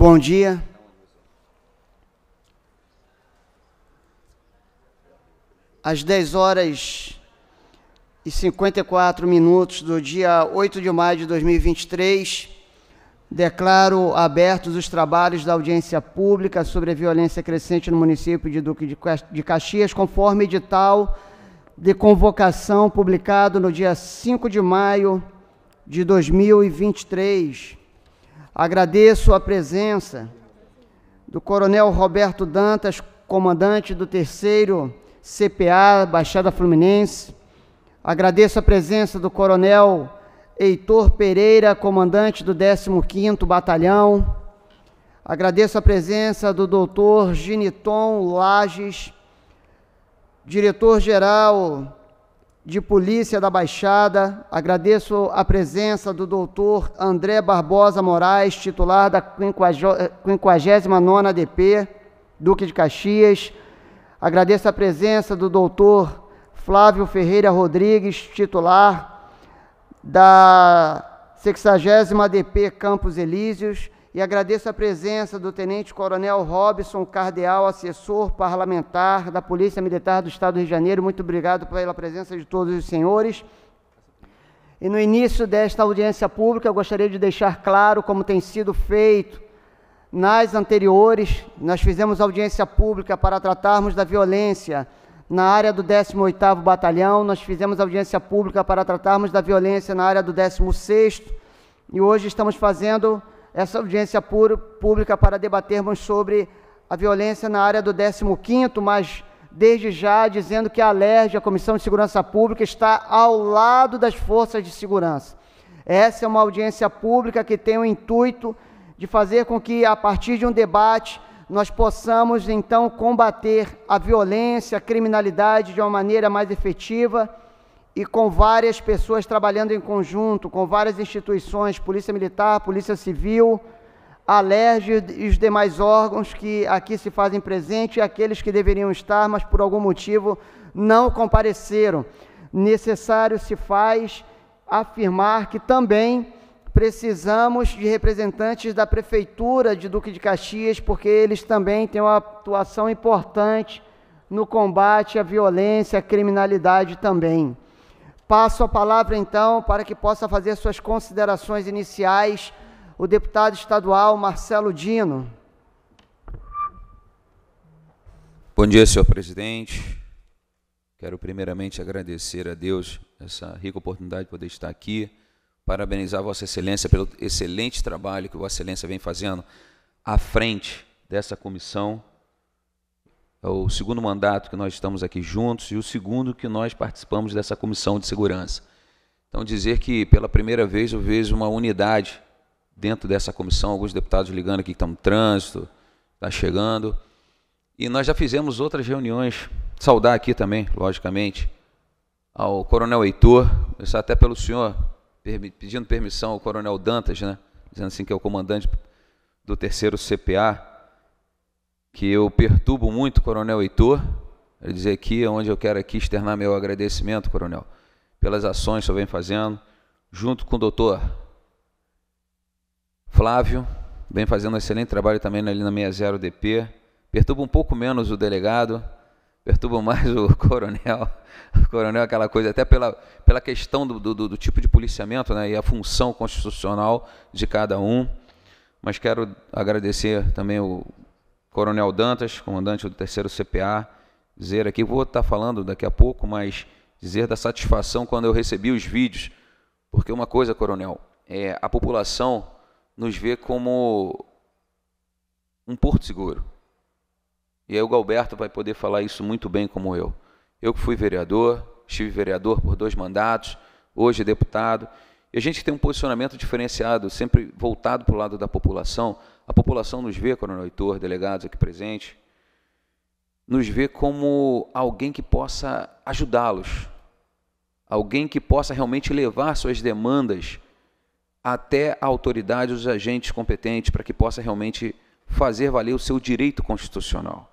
Bom dia. Às 10 horas e 54 minutos do dia 8 de maio de 2023, declaro abertos os trabalhos da audiência pública sobre a violência crescente no município de Duque de Caxias, conforme edital de convocação publicado no dia 5 de maio de 2023. Agradeço a presença do Coronel Roberto Dantas, comandante do terceiro CPA Baixada Fluminense. Agradeço a presença do Coronel Heitor Pereira, comandante do 15º Batalhão. Agradeço a presença do Dr. Giniton Lages, diretor-geral de Polícia da Baixada, agradeço a presença do doutor André Barbosa Moraes, titular da 59ª DP, Duque de Caxias, agradeço a presença do doutor Flávio Ferreira Rodrigues, titular da 60ª DP Campos Elíseos, e agradeço a presença do Tenente Coronel Robson, cardeal assessor parlamentar da Polícia Militar do Estado do Rio de Janeiro. Muito obrigado pela presença de todos os senhores. E no início desta audiência pública, eu gostaria de deixar claro, como tem sido feito nas anteriores, nós fizemos audiência pública para tratarmos da violência na área do 18º Batalhão, nós fizemos audiência pública para tratarmos da violência na área do 16º, e hoje estamos fazendo essa audiência pública para debatermos sobre a violência na área do 15º, mas desde já dizendo que a LERJ, a Comissão de Segurança Pública, está ao lado das forças de segurança. Essa é uma audiência pública que tem o intuito de fazer com que, a partir de um debate, nós possamos então combater a violência, a criminalidade de uma maneira mais efetiva e com várias pessoas trabalhando em conjunto, com várias instituições, Polícia Militar, Polícia Civil, Alerj e os demais órgãos que aqui se fazem presente, aqueles que deveriam estar, mas por algum motivo não compareceram. Necessário se faz afirmar que também precisamos de representantes da Prefeitura de Duque de Caxias, porque eles também têm uma atuação importante no combate à violência, à criminalidade também. Passo a palavra então para que possa fazer suas considerações iniciais o deputado estadual Marcelo Dino. Bom dia, senhor presidente. Quero primeiramente agradecer a Deus essa rica oportunidade de poder estar aqui, parabenizar Vossa Excelência pelo excelente trabalho que Vossa Excelência vem fazendo à frente dessa comissão é o segundo mandato que nós estamos aqui juntos e o segundo que nós participamos dessa comissão de segurança. Então, dizer que pela primeira vez eu vejo uma unidade dentro dessa comissão, alguns deputados ligando aqui que estão no trânsito, está chegando. E nós já fizemos outras reuniões, saudar aqui também, logicamente, ao Coronel Heitor, começar até pelo senhor, pedindo permissão ao Coronel Dantas, né? dizendo assim que é o comandante do terceiro CPA, que eu perturbo muito o Coronel Heitor. Ele dizer aqui onde eu quero aqui externar meu agradecimento, Coronel, pelas ações que o vem fazendo, junto com o doutor Flávio, vem fazendo um excelente trabalho também ali na 60 DP. Perturba um pouco menos o delegado, perturba mais o coronel. O coronel, é aquela coisa, até pela, pela questão do, do, do tipo de policiamento né, e a função constitucional de cada um. Mas quero agradecer também o Coronel Dantas, comandante do terceiro CPA, dizer aqui, vou estar falando daqui a pouco, mas dizer da satisfação quando eu recebi os vídeos, porque uma coisa, coronel, é, a população nos vê como um porto seguro. E aí o Galberto vai poder falar isso muito bem como eu. Eu que fui vereador, estive vereador por dois mandatos, hoje deputado, e a gente tem um posicionamento diferenciado, sempre voltado para o lado da população. A população nos vê, Coronel Heitor, delegados aqui presentes, nos vê como alguém que possa ajudá-los, alguém que possa realmente levar suas demandas até a autoridade, os agentes competentes, para que possa realmente fazer valer o seu direito constitucional.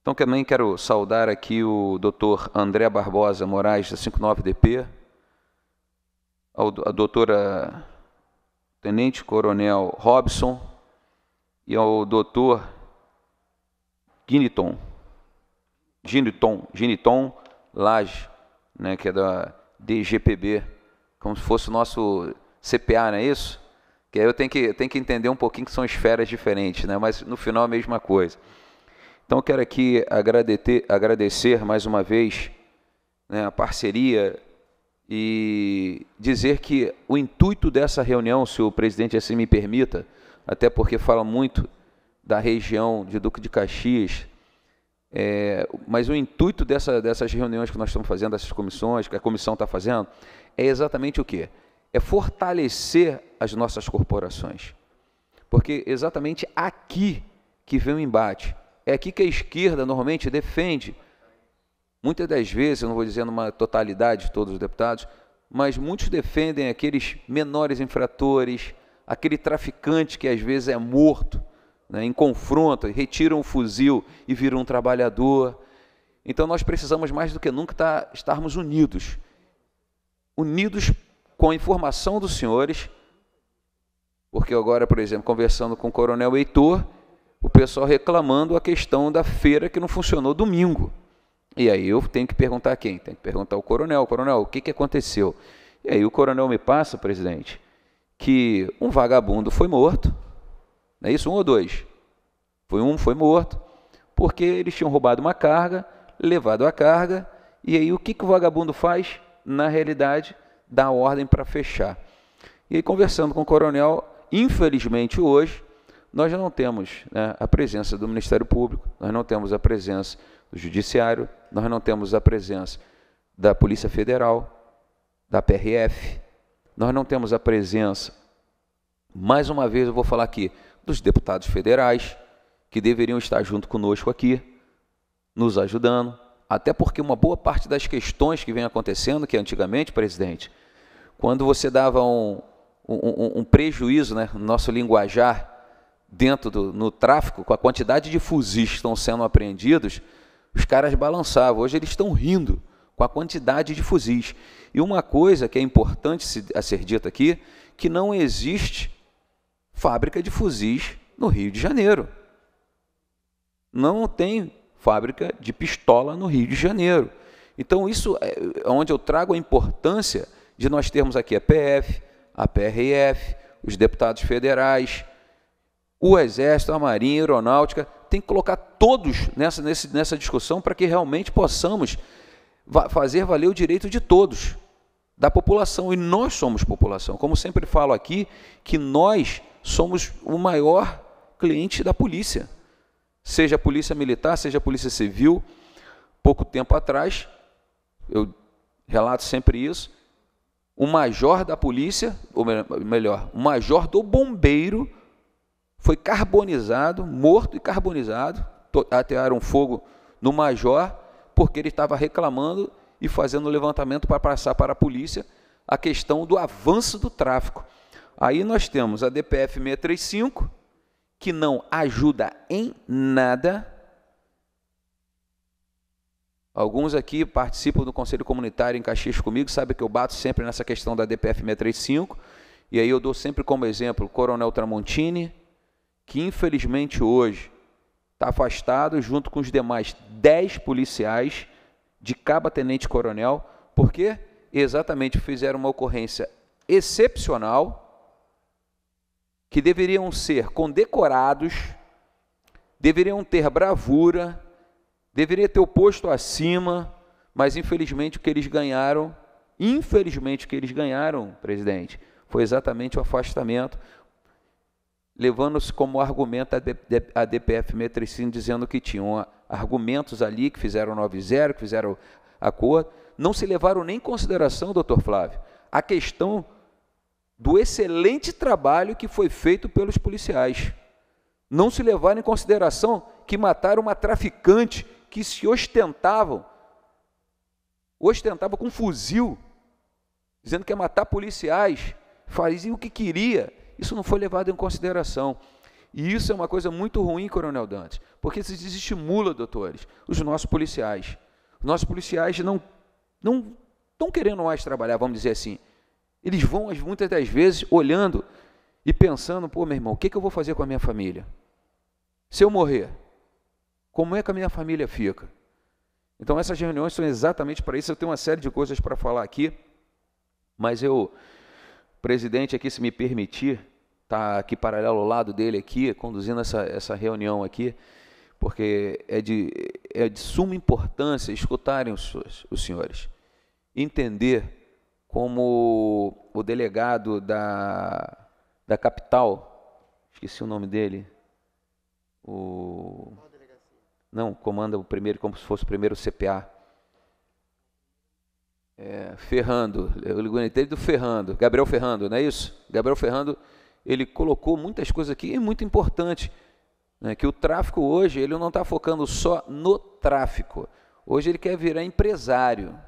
Então, também quero saudar aqui o Dr. André Barbosa Moraes, da 59DP, a doutora Tenente Coronel Robson e ao doutor Giniton, Giniton, Giniton Lage, né, que é da DGPB, como se fosse o nosso CPA, não é isso? Que aí eu tenho que, tenho que entender um pouquinho que são esferas diferentes, né? mas no final é a mesma coisa. Então, quero aqui agradecer, agradecer mais uma vez né, a parceria e dizer que o intuito dessa reunião, se o presidente assim me permita, até porque fala muito da região de Duque de Caxias, é, mas o intuito dessa, dessas reuniões que nós estamos fazendo, dessas comissões, que a comissão está fazendo, é exatamente o quê? É fortalecer as nossas corporações. Porque exatamente aqui que vem o embate. É aqui que a esquerda normalmente defende Muitas das vezes, eu não vou dizer numa totalidade de todos os deputados, mas muitos defendem aqueles menores infratores, aquele traficante que às vezes é morto né, em confronto, retiram um fuzil e viram um trabalhador. Então nós precisamos mais do que nunca tá, estarmos unidos, unidos com a informação dos senhores, porque agora, por exemplo, conversando com o coronel Heitor, o pessoal reclamando a questão da feira que não funcionou domingo. E aí eu tenho que perguntar quem? Tenho que perguntar ao coronel. Coronel, o que, que aconteceu? E aí o coronel me passa, presidente, que um vagabundo foi morto. Não é isso? Um ou dois? Foi um, foi morto. Porque eles tinham roubado uma carga, levado a carga, e aí o que, que o vagabundo faz? Na realidade, dá ordem para fechar. E aí, conversando com o coronel, infelizmente hoje, nós não temos né, a presença do Ministério Público, nós não temos a presença do Judiciário, nós não temos a presença da Polícia Federal, da PRF, nós não temos a presença, mais uma vez eu vou falar aqui, dos deputados federais, que deveriam estar junto conosco aqui, nos ajudando, até porque uma boa parte das questões que vem acontecendo, que é antigamente, presidente, quando você dava um, um, um prejuízo, né, no nosso linguajar, dentro do no tráfico, com a quantidade de fuzis que estão sendo apreendidos, os caras balançavam, hoje eles estão rindo com a quantidade de fuzis. E uma coisa que é importante a ser dita aqui, que não existe fábrica de fuzis no Rio de Janeiro. Não tem fábrica de pistola no Rio de Janeiro. Então, isso é, é onde eu trago a importância de nós termos aqui a PF, a PRF, os deputados federais, o Exército, a Marinha, a Aeronáutica, tem que colocar todos nessa, nessa discussão para que realmente possamos fazer valer o direito de todos, da população. E nós somos população. Como sempre falo aqui, que nós somos o maior cliente da polícia, seja a polícia militar, seja a polícia civil. Pouco tempo atrás, eu relato sempre isso, o major da polícia, ou melhor, o major do bombeiro foi carbonizado, morto e carbonizado, atearam fogo no major, porque ele estava reclamando e fazendo levantamento para passar para a polícia a questão do avanço do tráfico. Aí nós temos a DPF 635, que não ajuda em nada. Alguns aqui participam do Conselho Comunitário em Caxias comigo, sabem que eu bato sempre nessa questão da DPF 635, e aí eu dou sempre como exemplo o Coronel Tramontini, que infelizmente hoje está afastado junto com os demais 10 policiais de caba tenente coronel, porque exatamente fizeram uma ocorrência excepcional que deveriam ser condecorados, deveriam ter bravura, deveria ter o posto acima, mas infelizmente o que eles ganharam, infelizmente o que eles ganharam, presidente, foi exatamente o afastamento levando-se como argumento a DPF Metricino, dizendo que tinham ah, argumentos ali, que fizeram 9-0, que fizeram acordo, não se levaram nem em consideração, doutor Flávio, a questão do excelente trabalho que foi feito pelos policiais. Não se levaram em consideração que mataram uma traficante que se ostentavam, ostentava com um fuzil, dizendo que ia matar policiais, fazia o que queria, isso não foi levado em consideração. E isso é uma coisa muito ruim, Coronel Dantes, porque isso desestimula, doutores, os nossos policiais. Os nossos policiais não não estão querendo mais trabalhar, vamos dizer assim. Eles vão, muitas das vezes, olhando e pensando, pô, meu irmão, o que, que eu vou fazer com a minha família? Se eu morrer, como é que a minha família fica? Então, essas reuniões são exatamente para isso. Eu tenho uma série de coisas para falar aqui, mas eu presidente aqui, se me permitir, está aqui paralelo ao lado dele aqui, conduzindo essa, essa reunião aqui, porque é de, é de suma importância escutarem os, os senhores, entender como o delegado da, da capital, esqueci o nome dele, o... Não, comanda o primeiro, como se fosse o primeiro CPA é, Ferrando, eu lembrei do Ferrando, Gabriel Ferrando, não é isso? Gabriel Ferrando, ele colocou muitas coisas aqui, é muito importante, né, que o tráfico hoje, ele não está focando só no tráfico, hoje ele quer virar empresário.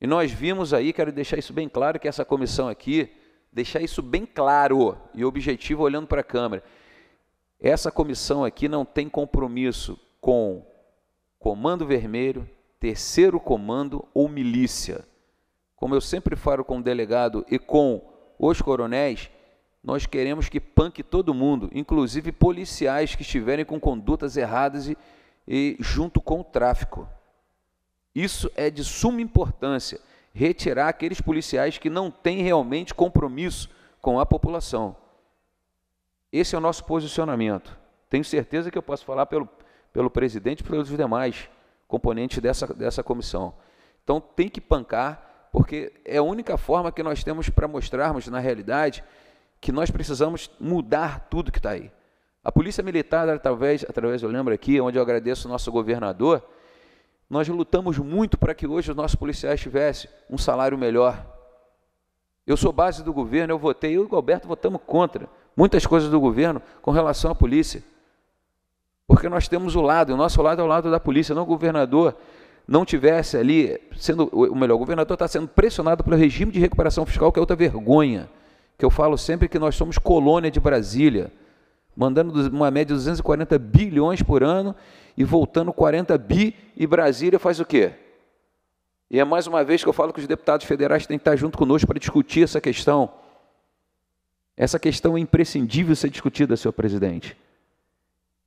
E nós vimos aí, quero deixar isso bem claro, que essa comissão aqui, deixar isso bem claro e objetivo olhando para a câmera, essa comissão aqui não tem compromisso com Comando Vermelho, terceiro comando ou milícia. Como eu sempre falo com o delegado e com os coronéis, nós queremos que panque todo mundo, inclusive policiais que estiverem com condutas erradas e, e junto com o tráfico. Isso é de suma importância. Retirar aqueles policiais que não têm realmente compromisso com a população. Esse é o nosso posicionamento. Tenho certeza que eu posso falar pelo, pelo presidente e pelos demais componente dessa, dessa comissão. Então tem que pancar, porque é a única forma que nós temos para mostrarmos na realidade que nós precisamos mudar tudo que está aí. A Polícia Militar, através, através, eu lembro aqui, onde eu agradeço o nosso governador, nós lutamos muito para que hoje os nossos policiais tivessem um salário melhor. Eu sou base do governo, eu votei, eu e o Alberto votamos contra muitas coisas do governo com relação à polícia. Porque nós temos o lado, o nosso lado é o lado da polícia, não o governador não tivesse ali, sendo, ou melhor, o governador está sendo pressionado pelo regime de recuperação fiscal, que é outra vergonha, que eu falo sempre que nós somos colônia de Brasília, mandando uma média de 240 bilhões por ano e voltando 40 bi, e Brasília faz o quê? E é mais uma vez que eu falo que os deputados federais têm que estar junto conosco para discutir essa questão. Essa questão é imprescindível ser discutida, senhor presidente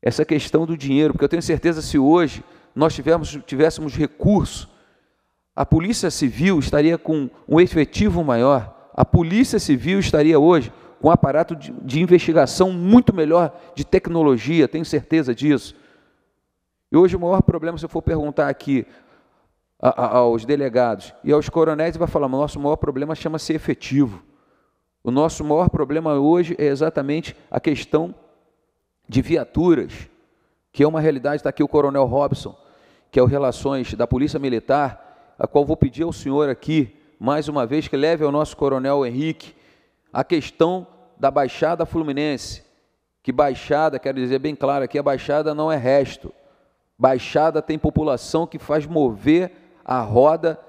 essa questão do dinheiro, porque eu tenho certeza se hoje nós tivéssemos recurso, a Polícia Civil estaria com um efetivo maior, a Polícia Civil estaria hoje com um aparato de, de investigação muito melhor de tecnologia, tenho certeza disso. E hoje o maior problema, se eu for perguntar aqui a, a, aos delegados e aos coronéis, vai falar: o nosso maior problema chama-se efetivo. O nosso maior problema hoje é exatamente a questão de viaturas, que é uma realidade, está aqui o Coronel Robson, que é o Relações da Polícia Militar, a qual vou pedir ao senhor aqui, mais uma vez, que leve ao nosso Coronel Henrique a questão da Baixada Fluminense, que Baixada, quero dizer bem claro aqui, a Baixada não é resto. Baixada tem população que faz mover a roda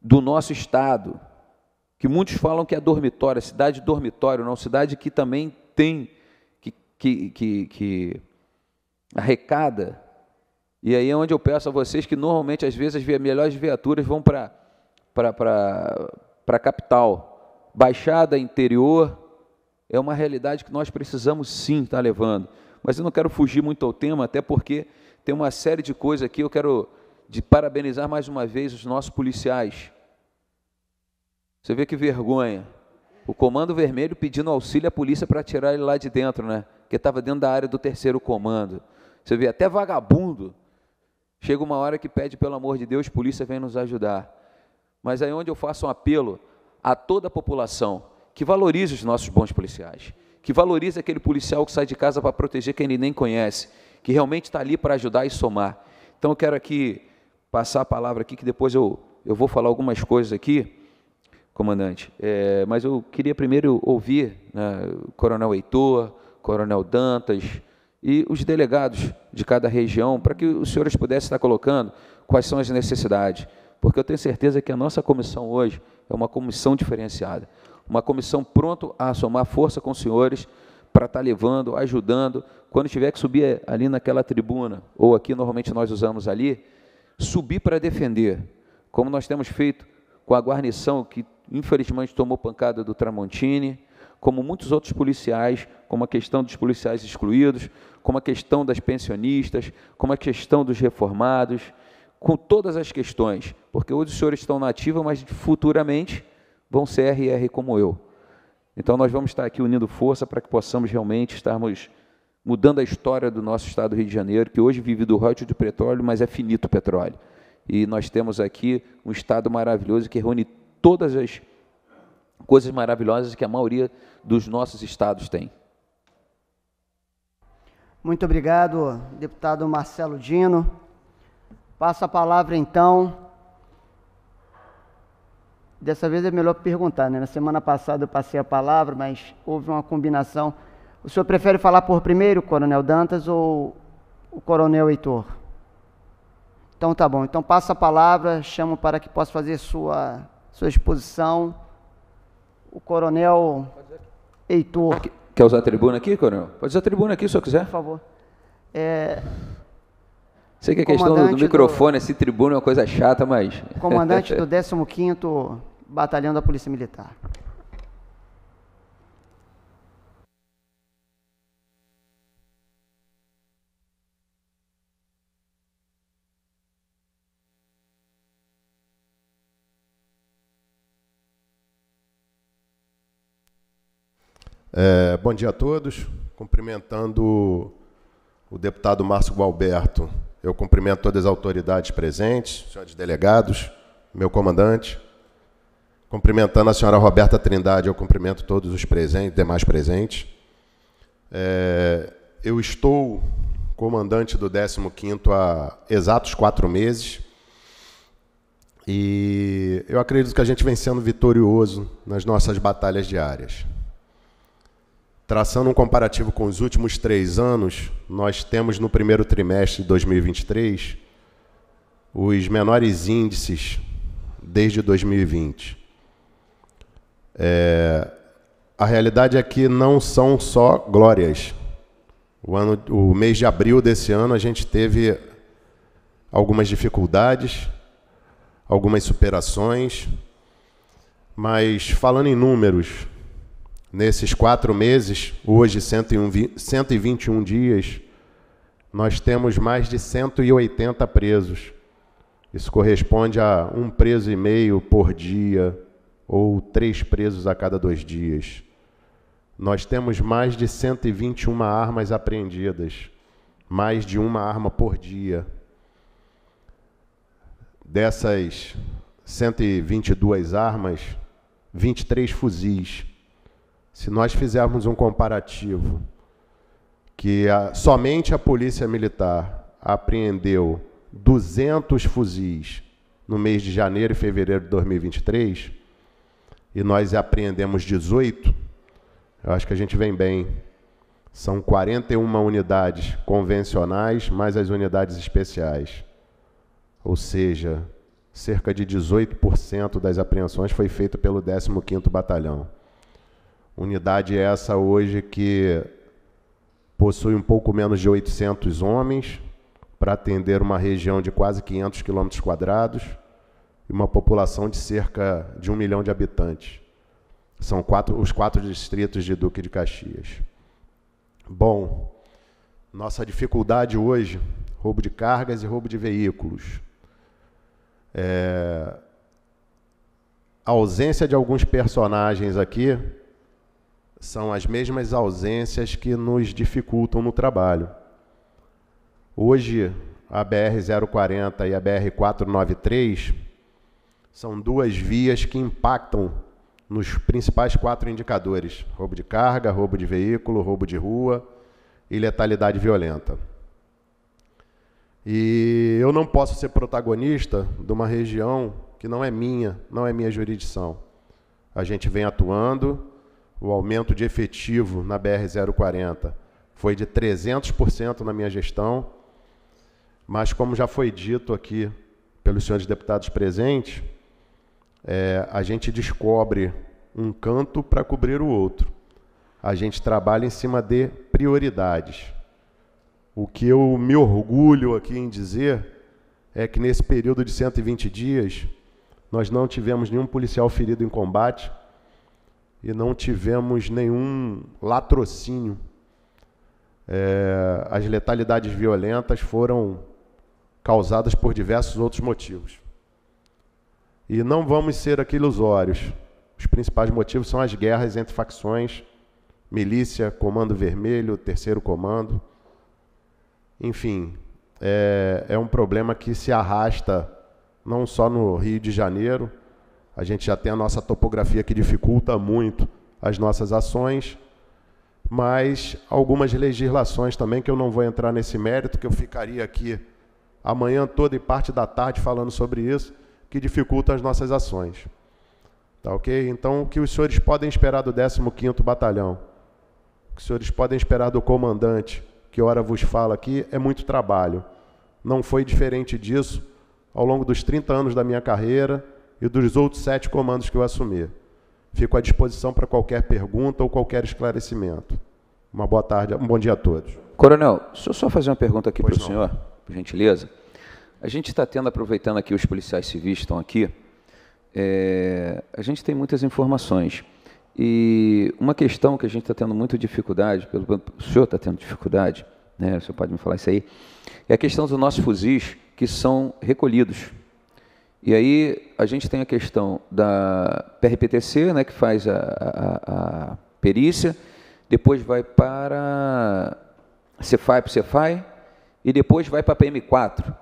do nosso estado, que muitos falam que é dormitório, cidade dormitório, não, cidade que também tem que, que, que arrecada. E aí é onde eu peço a vocês que normalmente, às vezes, as melhores viaturas vão para a capital. Baixada, interior, é uma realidade que nós precisamos sim estar tá levando. Mas eu não quero fugir muito ao tema, até porque tem uma série de coisas aqui. Eu quero de parabenizar mais uma vez os nossos policiais. Você vê que vergonha. O Comando Vermelho pedindo auxílio à polícia para tirar ele lá de dentro, né? porque estava dentro da área do terceiro comando. Você vê, até vagabundo. Chega uma hora que pede, pelo amor de Deus, polícia vem nos ajudar. Mas aí onde eu faço um apelo a toda a população que valorize os nossos bons policiais, que valorize aquele policial que sai de casa para proteger quem ele nem conhece, que realmente está ali para ajudar e somar. Então eu quero aqui passar a palavra aqui, que depois eu, eu vou falar algumas coisas aqui, comandante. É, mas eu queria primeiro ouvir né, o coronel Heitor, Coronel Dantas e os delegados de cada região, para que os senhores pudessem estar colocando quais são as necessidades, porque eu tenho certeza que a nossa comissão hoje é uma comissão diferenciada, uma comissão pronto a somar força com os senhores para estar levando, ajudando, quando tiver que subir ali naquela tribuna, ou aqui normalmente nós usamos ali, subir para defender, como nós temos feito com a guarnição que infelizmente tomou pancada do Tramontini, como muitos outros policiais, como a questão dos policiais excluídos, como a questão das pensionistas, como a questão dos reformados, com todas as questões, porque hoje os senhores estão na ativa, mas futuramente vão ser RR como eu. Então nós vamos estar aqui unindo força para que possamos realmente estarmos mudando a história do nosso estado do Rio de Janeiro, que hoje vive do rótulo de petróleo, mas é finito o petróleo. E nós temos aqui um estado maravilhoso que reúne todas as coisas maravilhosas que a maioria dos nossos estados tem. Muito obrigado, deputado Marcelo Dino. Passa a palavra então. Dessa vez é melhor perguntar, né? Na semana passada eu passei a palavra, mas houve uma combinação. O senhor prefere falar por primeiro, Coronel Dantas, ou o Coronel Heitor? Então tá bom. Então passa a palavra, chamo para que possa fazer sua, sua exposição o coronel Heitor. Quer usar a tribuna aqui, coronel? Pode usar a tribuna aqui se eu quiser. Por favor. É, Sei que a questão do, do microfone, do, esse tribuno é uma coisa chata, mas. Comandante do 15 Batalhão da Polícia Militar. É, bom dia a todos. Cumprimentando o deputado Márcio Gualberto, eu cumprimento todas as autoridades presentes, senhores delegados, meu comandante. Cumprimentando a senhora Roberta Trindade, eu cumprimento todos os presentes, demais presentes. É, eu estou comandante do 15º há exatos quatro meses e eu acredito que a gente vem sendo vitorioso nas nossas batalhas diárias. Traçando um comparativo com os últimos três anos, nós temos no primeiro trimestre de 2023 os menores índices desde 2020. É, a realidade é que não são só glórias. O, ano, o mês de abril desse ano a gente teve algumas dificuldades, algumas superações, mas falando em números, Nesses quatro meses, hoje 101, 121 dias, nós temos mais de 180 presos. Isso corresponde a um preso e meio por dia, ou três presos a cada dois dias. Nós temos mais de 121 armas apreendidas, mais de uma arma por dia. Dessas 122 armas, 23 fuzis. Se nós fizermos um comparativo que a, somente a polícia militar apreendeu 200 fuzis no mês de janeiro e fevereiro de 2023 e nós apreendemos 18, eu acho que a gente vem bem. São 41 unidades convencionais mais as unidades especiais. Ou seja, cerca de 18% das apreensões foi feito pelo 15º Batalhão. Unidade essa hoje que possui um pouco menos de 800 homens para atender uma região de quase 500 quilômetros quadrados e uma população de cerca de um milhão de habitantes. São quatro, os quatro distritos de Duque de Caxias. Bom, nossa dificuldade hoje, roubo de cargas e roubo de veículos. É, a ausência de alguns personagens aqui são as mesmas ausências que nos dificultam no trabalho. Hoje, a BR-040 e a BR-493 são duas vias que impactam nos principais quatro indicadores: roubo de carga, roubo de veículo, roubo de rua e letalidade violenta. E eu não posso ser protagonista de uma região que não é minha, não é minha jurisdição. A gente vem atuando o aumento de efetivo na BR-040 foi de 300% na minha gestão, mas como já foi dito aqui pelos senhores deputados presentes, é, a gente descobre um canto para cobrir o outro. A gente trabalha em cima de prioridades. O que eu me orgulho aqui em dizer é que nesse período de 120 dias, nós não tivemos nenhum policial ferido em combate, e não tivemos nenhum latrocínio. É, as letalidades violentas foram causadas por diversos outros motivos. E não vamos ser aqui ilusórios. Os principais motivos são as guerras entre facções, milícia, Comando Vermelho, Terceiro Comando. Enfim, é, é um problema que se arrasta não só no Rio de Janeiro, a gente já tem a nossa topografia que dificulta muito as nossas ações, mas algumas legislações também que eu não vou entrar nesse mérito, que eu ficaria aqui amanhã toda e parte da tarde falando sobre isso, que dificultam as nossas ações. Tá OK? Então, o que os senhores podem esperar do 15º Batalhão? O que os senhores podem esperar do comandante, que ora vos fala aqui, é muito trabalho. Não foi diferente disso ao longo dos 30 anos da minha carreira e dos outros sete comandos que eu assumir. Fico à disposição para qualquer pergunta ou qualquer esclarecimento. Uma boa tarde, um bom dia a todos. Coronel, deixa eu só fazer uma pergunta aqui para o senhor, por gentileza. A gente está tendo, aproveitando aqui os policiais civis estão aqui, é, a gente tem muitas informações. E uma questão que a gente está tendo muita dificuldade, pelo, o senhor está tendo dificuldade, né, o senhor pode me falar isso aí, é a questão dos nossos fuzis que são recolhidos e aí a gente tem a questão da PRPTC, né, que faz a, a, a perícia, depois vai para Cefai para Cefai e depois vai para a PM4.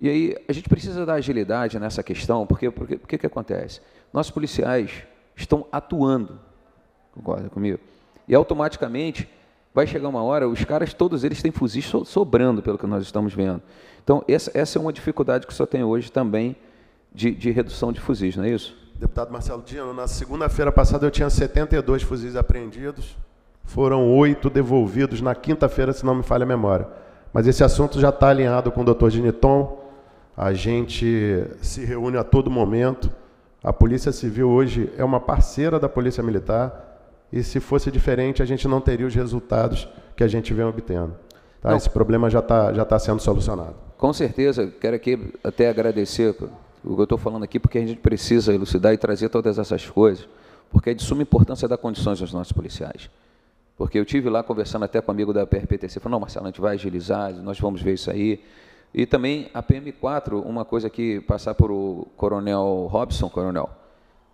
E aí a gente precisa dar agilidade nessa questão, porque o porque, que acontece? Nossos policiais estão atuando, concorda comigo? E automaticamente vai chegar uma hora, os caras, todos eles têm fuzis sobrando, pelo que nós estamos vendo. Então, essa, essa é uma dificuldade que só tem hoje também de, de redução de fuzis, não é isso? Deputado Marcelo Dino, na segunda-feira passada eu tinha 72 fuzis apreendidos, foram oito devolvidos na quinta-feira, se não me falha a memória. Mas esse assunto já está alinhado com o doutor Giniton, a gente se reúne a todo momento. A Polícia Civil hoje é uma parceira da Polícia Militar e se fosse diferente a gente não teria os resultados que a gente vem obtendo. Tá? Esse problema já está já tá sendo solucionado. Com certeza, quero aqui até agradecer o que eu estou falando aqui porque a gente precisa elucidar e trazer todas essas coisas, porque é de suma importância dar condições aos nossos policiais. Porque eu tive lá conversando até com um amigo da PRPTC, falou, não, Marcelo, a gente vai agilizar, nós vamos ver isso aí. E também a PM4, uma coisa que passar por o coronel Robson, coronel,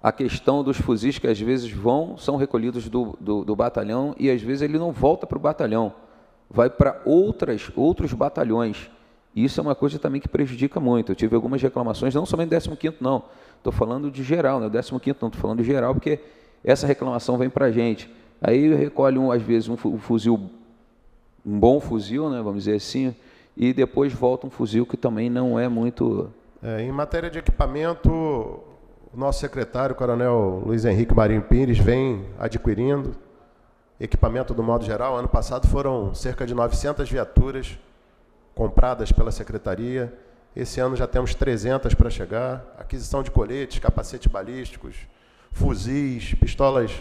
a questão dos fuzis que às vezes vão, são recolhidos do, do, do batalhão e às vezes ele não volta para o batalhão, vai para outras, outros batalhões. E isso é uma coisa também que prejudica muito. Eu tive algumas reclamações, não somente 15º, não. Estou falando de geral, né? 15º não, estou falando de geral, porque essa reclamação vem para a gente. Aí recolhe, um, às vezes, um fuzil, um bom fuzil, né? vamos dizer assim, e depois volta um fuzil que também não é muito... É, em matéria de equipamento, o nosso secretário, o coronel Luiz Henrique Marinho Pires, vem adquirindo equipamento do modo geral. Ano passado foram cerca de 900 viaturas compradas pela secretaria. Esse ano já temos 300 para chegar. Aquisição de coletes, capacetes balísticos, fuzis, pistolas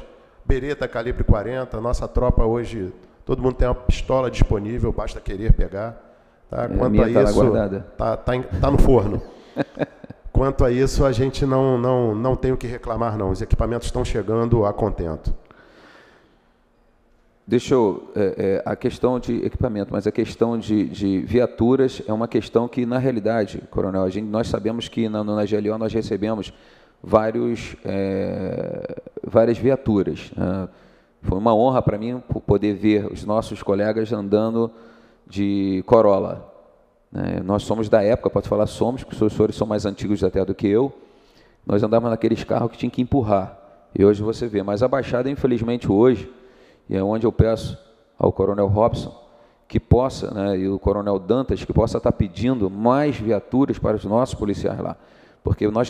Beretta calibre 40. Nossa tropa hoje, todo mundo tem uma pistola disponível, basta querer pegar. Tá? É, Quanto a, a tá isso, está tá, tá, tá no forno. Quanto a isso, a gente não, não, não tem o que reclamar, não. Os equipamentos estão chegando a contento. Deixa eu. É, é, a questão de equipamento, mas a questão de, de, viaturas é uma questão que, na realidade, Coronel, a gente, nós sabemos que na, na GLO nós recebemos vários, é, várias viaturas. Né? Foi uma honra para mim poder ver os nossos colegas andando de Corolla. Né? Nós somos da época, posso falar somos, porque os senhores são mais antigos até do que eu. Nós andávamos naqueles carros que tinha que empurrar. E hoje você vê. Mas a Baixada, infelizmente, hoje e é onde eu peço ao Coronel Robson que possa, né, e o Coronel Dantas, que possa estar pedindo mais viaturas para os nossos policiais lá. Porque nós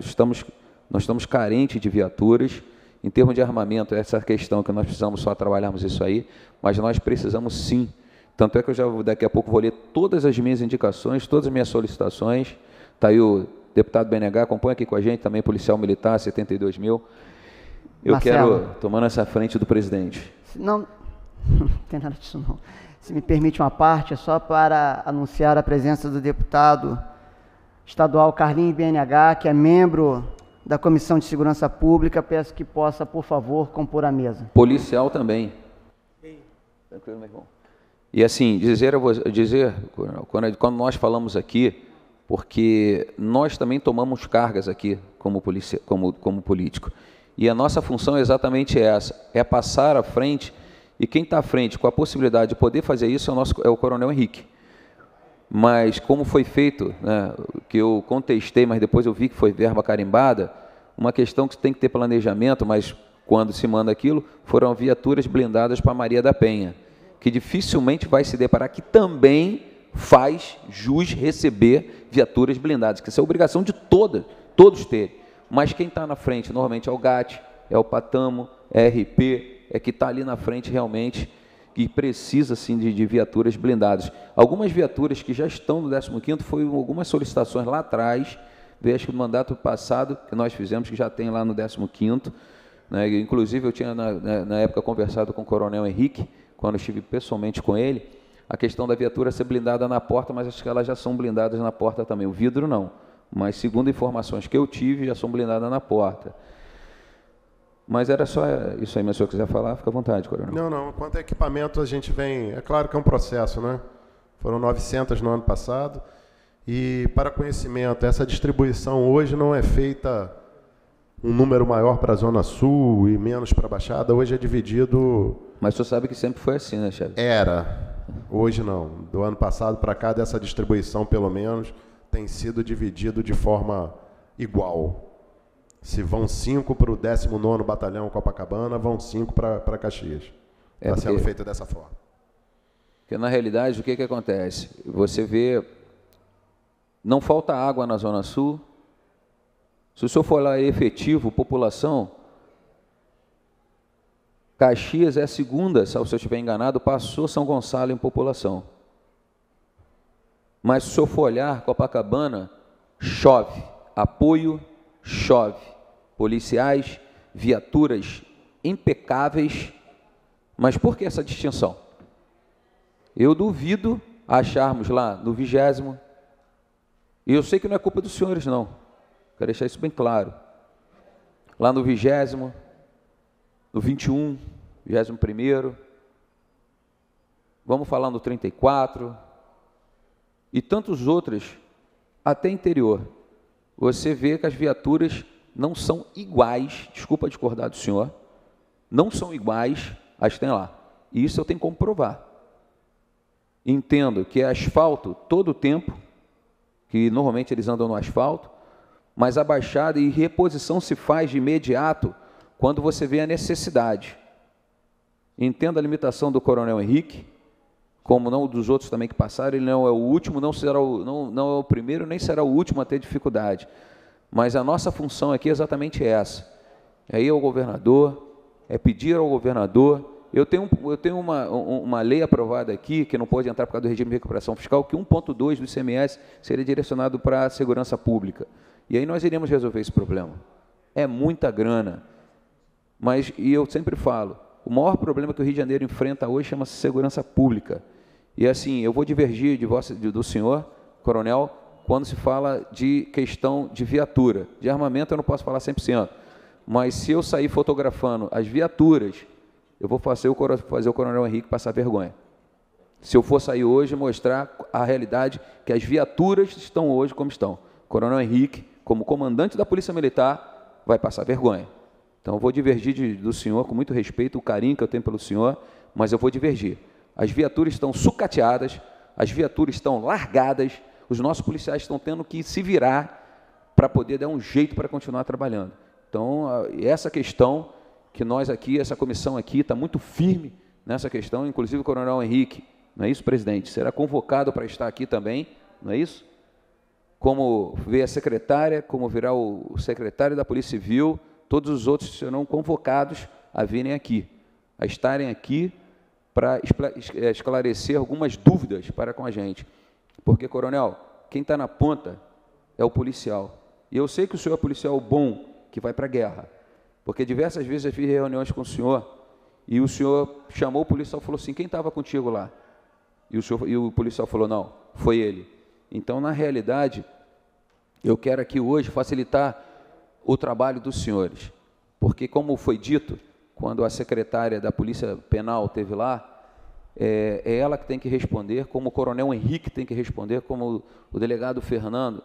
estamos, nós estamos carentes de viaturas em termos de armamento, é essa questão que nós precisamos só trabalharmos isso aí, mas nós precisamos sim. Tanto é que eu já daqui a pouco vou ler todas as minhas indicações, todas as minhas solicitações. Está aí o deputado BNH, acompanha aqui com a gente também, policial militar, 72 mil. Eu Marcelo, quero, tomando essa frente do presidente. Não, não tem nada disso não. Se me permite uma parte, é só para anunciar a presença do deputado estadual Carlinhos BNH, que é membro da Comissão de Segurança Pública. Peço que possa, por favor, compor a mesa. Policial também. Tranquilo, meu irmão. E assim, dizer, dizer quando, nós falamos aqui, porque nós também tomamos cargas aqui como, como, como político. E a nossa função é exatamente essa: é passar à frente. E quem está à frente com a possibilidade de poder fazer isso é o, nosso, é o Coronel Henrique. Mas como foi feito, né, que eu contestei, mas depois eu vi que foi verba carimbada, uma questão que tem que ter planejamento, mas quando se manda aquilo, foram viaturas blindadas para Maria da Penha, que dificilmente vai se deparar, que também faz jus receber viaturas blindadas, que isso é obrigação de todas, todos terem. Mas quem está na frente normalmente é o GAT, é o Patamo, é RP, é que está ali na frente realmente que precisa sim de, de, viaturas blindadas. Algumas viaturas que já estão no 15º foi algumas solicitações lá atrás, vejo que o mandato passado que nós fizemos, que já tem lá no 15º, né? inclusive eu tinha na, na, época conversado com o coronel Henrique, quando estive pessoalmente com ele, a questão da viatura ser blindada na porta, mas acho que elas já são blindadas na porta também, o vidro não. Mas, segundo informações que eu tive, já são blindadas na porta. Mas era só isso aí, mas se eu quiser falar, fica à vontade, coronel. Não, não. Quanto a equipamento a gente vem. É claro que é um processo, né? Foram 900 no ano passado. E, para conhecimento, essa distribuição hoje não é feita um número maior para a Zona Sul e menos para a Baixada. Hoje é dividido. Mas você sabe que sempre foi assim, né, chefe? Era. Hoje não. Do ano passado para cá, dessa distribuição, pelo menos tem sido dividido de forma igual. Se vão cinco para o 19 Batalhão Copacabana, vão cinco para Caxias. É Está sendo feito dessa forma. Porque, na realidade, o que, que acontece? Você vê, não falta água na Zona Sul. Se o senhor for lá é efetivo, população, Caxias é a segunda, se eu estiver enganado, passou São Gonçalo em população. Mas se eu for olhar Copacabana, chove, apoio, chove. Policiais, viaturas impecáveis. Mas por que essa distinção? Eu duvido acharmos lá no vigésimo. E eu sei que não é culpa dos senhores, não. Quero deixar isso bem claro. Lá no vigésimo, no 21, 21 primeiro, vamos falar no 34, e tantos outros, até interior, você vê que as viaturas não são iguais, desculpa discordar do senhor, não são iguais às que tem lá. E isso eu tenho como provar. Entendo que é asfalto todo o tempo, que normalmente eles andam no asfalto, mas a baixada e reposição se faz de imediato quando você vê a necessidade. Entendo a limitação do Coronel Henrique, como não dos outros também que passaram, ele não é o último, não, será o, não, não é o primeiro, nem será o último a ter dificuldade. Mas a nossa função aqui é exatamente essa. É ir ao governador, é pedir ao governador. Eu tenho, eu tenho uma, uma lei aprovada aqui, que não pode entrar por causa do regime de recuperação fiscal, que 1,2 do ICMS seria direcionado para a segurança pública. E aí nós iremos resolver esse problema. É muita grana. Mas, e eu sempre falo, o maior problema que o Rio de Janeiro enfrenta hoje chama-se segurança pública. E assim, eu vou divergir de vossa, do senhor, coronel, quando se fala de questão de viatura. De armamento eu não posso falar 100%, mas se eu sair fotografando as viaturas, eu vou fazer o, fazer o coronel Henrique passar vergonha. Se eu for sair hoje mostrar a realidade que as viaturas estão hoje como estão. coronel Henrique, como comandante da Polícia Militar, vai passar vergonha. Então, eu vou divergir de, do senhor, com muito respeito, o carinho que eu tenho pelo senhor, mas eu vou divergir as viaturas estão sucateadas, as viaturas estão largadas, os nossos policiais estão tendo que se virar para poder dar um jeito para continuar trabalhando. Então, essa questão que nós aqui, essa comissão aqui, está muito firme nessa questão, inclusive o Coronel Henrique, não é isso, presidente? Será convocado para estar aqui também, não é isso? Como vê a secretária, como virá o secretário da Polícia Civil, todos os outros serão convocados a virem aqui, a estarem aqui para eh, esclarecer algumas dúvidas para com a gente. Porque, coronel, quem está na ponta é o policial. E eu sei que o senhor é policial bom, que vai para a guerra. Porque diversas vezes eu fiz reuniões com o senhor e o senhor chamou o policial e falou assim: quem estava contigo lá? E o, senhor, e o policial falou: não, foi ele. Então, na realidade, eu quero aqui hoje facilitar o trabalho dos senhores. Porque, como foi dito, quando a secretária da Polícia Penal teve lá, é, é, ela que tem que responder, como o Coronel Henrique tem que responder, como o delegado Fernando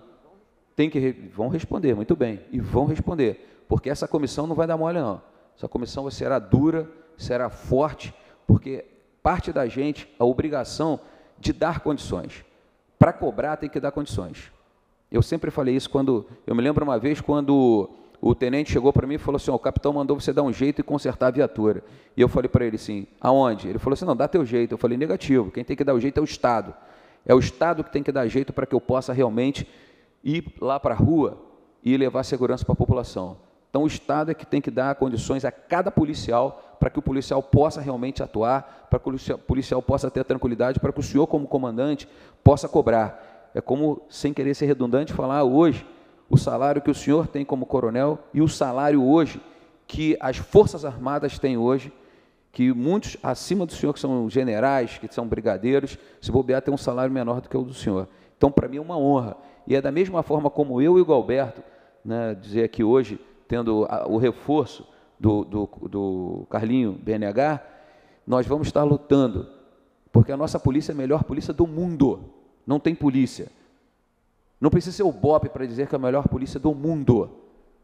tem que vão responder, muito bem, e vão responder, porque essa comissão não vai dar mole não. Essa comissão será dura, será forte, porque parte da gente a obrigação de dar condições. Para cobrar tem que dar condições. Eu sempre falei isso quando eu me lembro uma vez quando o tenente chegou para mim e falou assim: o capitão mandou você dar um jeito e consertar a viatura. E eu falei para ele assim: aonde? Ele falou assim: não, dá teu jeito. Eu falei: negativo, quem tem que dar o jeito é o Estado. É o Estado que tem que dar jeito para que eu possa realmente ir lá para a rua e levar segurança para a população. Então, o Estado é que tem que dar condições a cada policial para que o policial possa realmente atuar, para que o policial possa ter tranquilidade, para que o senhor, como comandante, possa cobrar. É como, sem querer ser redundante, falar ah, hoje o salário que o senhor tem como coronel e o salário hoje que as Forças Armadas têm hoje, que muitos acima do senhor, que são generais, que são brigadeiros, se bobear, tem um salário menor do que o do senhor. Então, para mim, é uma honra. E é da mesma forma como eu e o Galberto, né, dizer aqui hoje, tendo a, o reforço do, do, do Carlinho BNH, nós vamos estar lutando, porque a nossa polícia é a melhor polícia do mundo. Não tem polícia não precisa ser o Bob para dizer que é a melhor polícia do mundo.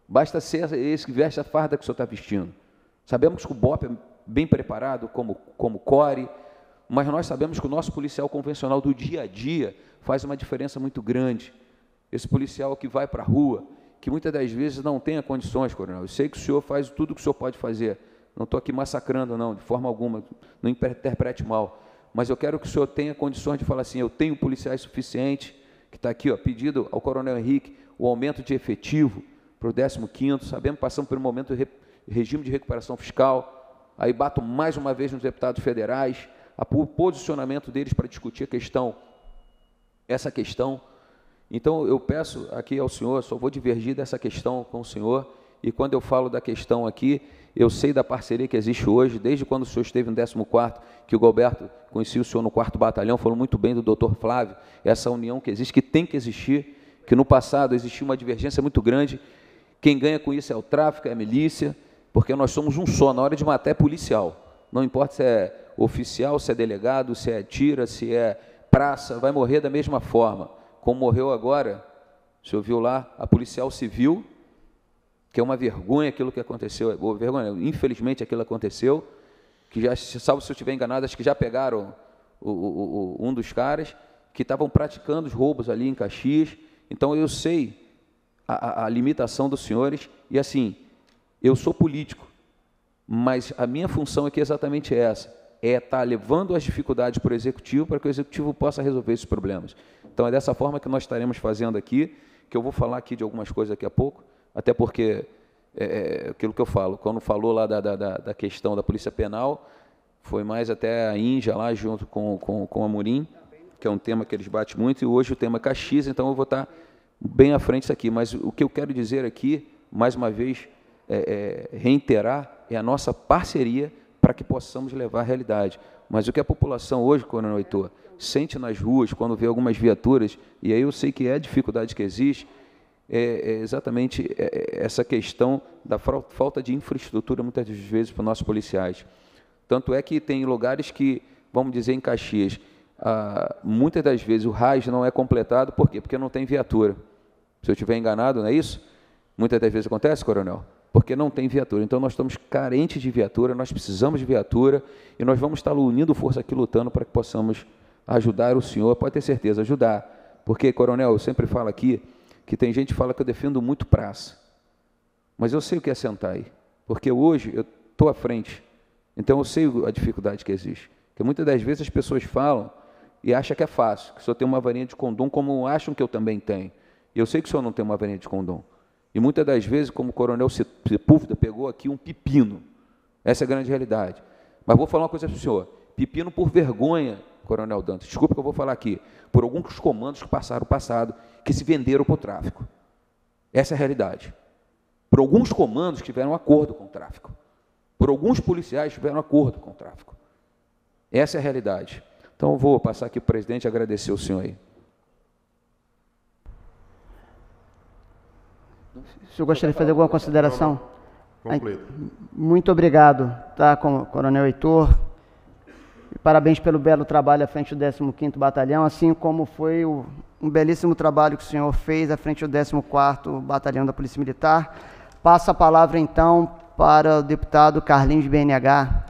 Basta ser esse que veste a farda que o senhor está vestindo. Sabemos que o Bob é bem preparado, como, como core, mas nós sabemos que o nosso policial convencional do dia a dia faz uma diferença muito grande. Esse policial que vai para a rua, que muitas das vezes não tenha condições, coronel. Eu sei que o senhor faz tudo o que o senhor pode fazer. Não estou aqui massacrando, não, de forma alguma. Não interprete mal. Mas eu quero que o senhor tenha condições de falar assim: eu tenho policiais suficientes que está aqui, ó, pedido ao Coronel Henrique o aumento de efetivo para o 15º, sabemos que passamos um momento de re, regime de recuperação fiscal, aí bato mais uma vez nos deputados federais, o posicionamento deles para discutir a questão, essa questão. Então, eu peço aqui ao senhor, só vou divergir dessa questão com o senhor, e quando eu falo da questão aqui, eu sei da parceria que existe hoje, desde quando o senhor esteve no 14º, que o Gilberto conhecia o senhor no 4 Batalhão, falou muito bem do doutor Flávio, essa união que existe, que tem que existir, que no passado existia uma divergência muito grande, quem ganha com isso é o tráfico, é a milícia, porque nós somos um só, na hora de matar é policial, não importa se é oficial, se é delegado, se é tira, se é praça, vai morrer da mesma forma, como morreu agora, o senhor viu lá, a policial civil que é uma vergonha aquilo que aconteceu, é vergonha, infelizmente aquilo aconteceu, que já, salvo se eu estiver enganado, acho que já pegaram o, o, o, um dos caras que estavam praticando os roubos ali em Caxias, então eu sei a, a limitação dos senhores, e assim, eu sou político, mas a minha função aqui é exatamente essa, é estar tá levando as dificuldades para o executivo, para que o executivo possa resolver esses problemas. Então é dessa forma que nós estaremos fazendo aqui, que eu vou falar aqui de algumas coisas daqui a pouco, até porque é, é, aquilo que eu falo, quando falou lá da, da, da questão da Polícia Penal, foi mais até a Índia lá junto com, com, com a Murim, que é um tema que eles batem muito, e hoje o tema é Caxias, então eu vou estar bem à frente disso aqui. Mas o que eu quero dizer aqui, mais uma vez, é, é, reiterar, é a nossa parceria para que possamos levar à realidade. Mas o que a população hoje, Coronel Heitor, sente nas ruas, quando vê algumas viaturas, e aí eu sei que é a dificuldade que existe, é, é, exatamente é, é, essa questão da falta de infraestrutura, muitas vezes, para os nossos policiais. Tanto é que tem lugares que, vamos dizer, em Caxias, ah, muitas das vezes o RAS não é completado, por quê? Porque não tem viatura. Se eu estiver enganado, não é isso? Muitas das vezes acontece, coronel? Porque não tem viatura. Então nós estamos carentes de viatura, nós precisamos de viatura e nós vamos estar unindo força aqui lutando para que possamos ajudar o senhor, pode ter certeza, ajudar. Porque, coronel, eu sempre falo aqui, que tem gente que fala que eu defendo muito praça. Mas eu sei o que é sentar aí, porque hoje eu estou à frente. Então eu sei a dificuldade que existe. Porque muitas das vezes as pessoas falam e acham que é fácil, que só tem uma varinha de condom, como acham que eu também tenho. E eu sei que o senhor não tem uma varinha de condom. E muitas das vezes, como o coronel Sepúlveda pegou aqui um pepino. Essa é a grande realidade. Mas vou falar uma coisa para o senhor. Pepino por vergonha, coronel Dantas. Desculpa que eu vou falar aqui. Por alguns comandos que passaram o passado que se venderam para o tráfico. Essa é a realidade. Por alguns comandos tiveram acordo com o tráfico. Por alguns policiais tiveram acordo com o tráfico. Essa é a realidade. Então, vou passar aqui para o presidente agradecer o senhor aí. O senhor gostaria de fazer alguma consideração? Concluído. Muito obrigado, tá, Coronel Heitor. Parabéns pelo belo trabalho à frente do 15º Batalhão, assim como foi o, um belíssimo trabalho que o senhor fez à frente do 14º Batalhão da Polícia Militar. Passa a palavra então para o deputado Carlinhos de BNH.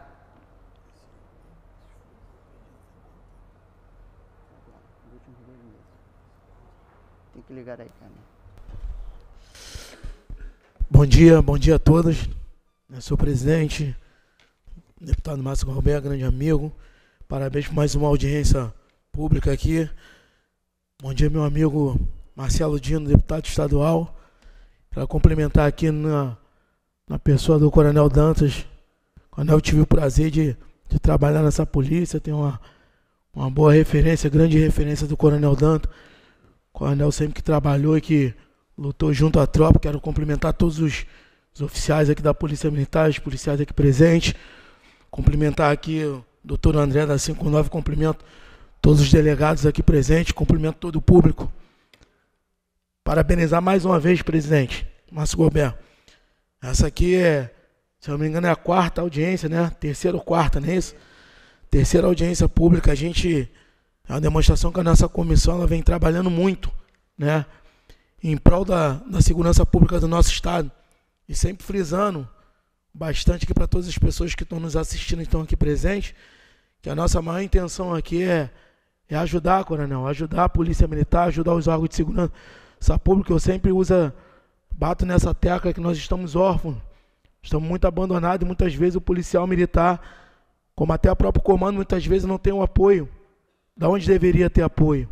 Tem que ligar aí, cara. Bom dia, bom dia a todos. Eu né, sou o presidente, deputado Márcio Roberto, grande amigo. Parabéns por mais uma audiência pública aqui. Bom dia, meu amigo Marcelo Dino, deputado estadual. Para complementar aqui na, na pessoa do Coronel Dantas, Coronel eu tive o prazer de, de trabalhar nessa polícia, tenho uma, uma boa referência, grande referência do Coronel Dantas. Coronel sempre que trabalhou e que lutou junto à tropa. Quero cumprimentar todos os, os oficiais aqui da Polícia Militar, os policiais aqui presentes. Cumprimentar aqui doutor André da 59, cumprimento todos os delegados aqui presentes, cumprimento todo o público. Parabenizar mais uma vez, presidente Márcio Gobert. Essa aqui é, se não me engano, é a quarta audiência, né? Terceira ou quarta, não é isso? Terceira audiência pública. A gente, é uma demonstração que a nossa comissão ela vem trabalhando muito, né? Em prol da, da segurança pública do nosso Estado. E sempre frisando bastante aqui para todas as pessoas que estão nos assistindo e estão aqui presentes, que a nossa maior intenção aqui é, é ajudar, coronel, ajudar a polícia militar, ajudar os órgãos de segurança pública. Eu sempre uso, bato nessa tecla que nós estamos órfãos, estamos muito abandonados e muitas vezes o policial militar, como até o próprio comando, muitas vezes não tem o apoio da onde deveria ter apoio.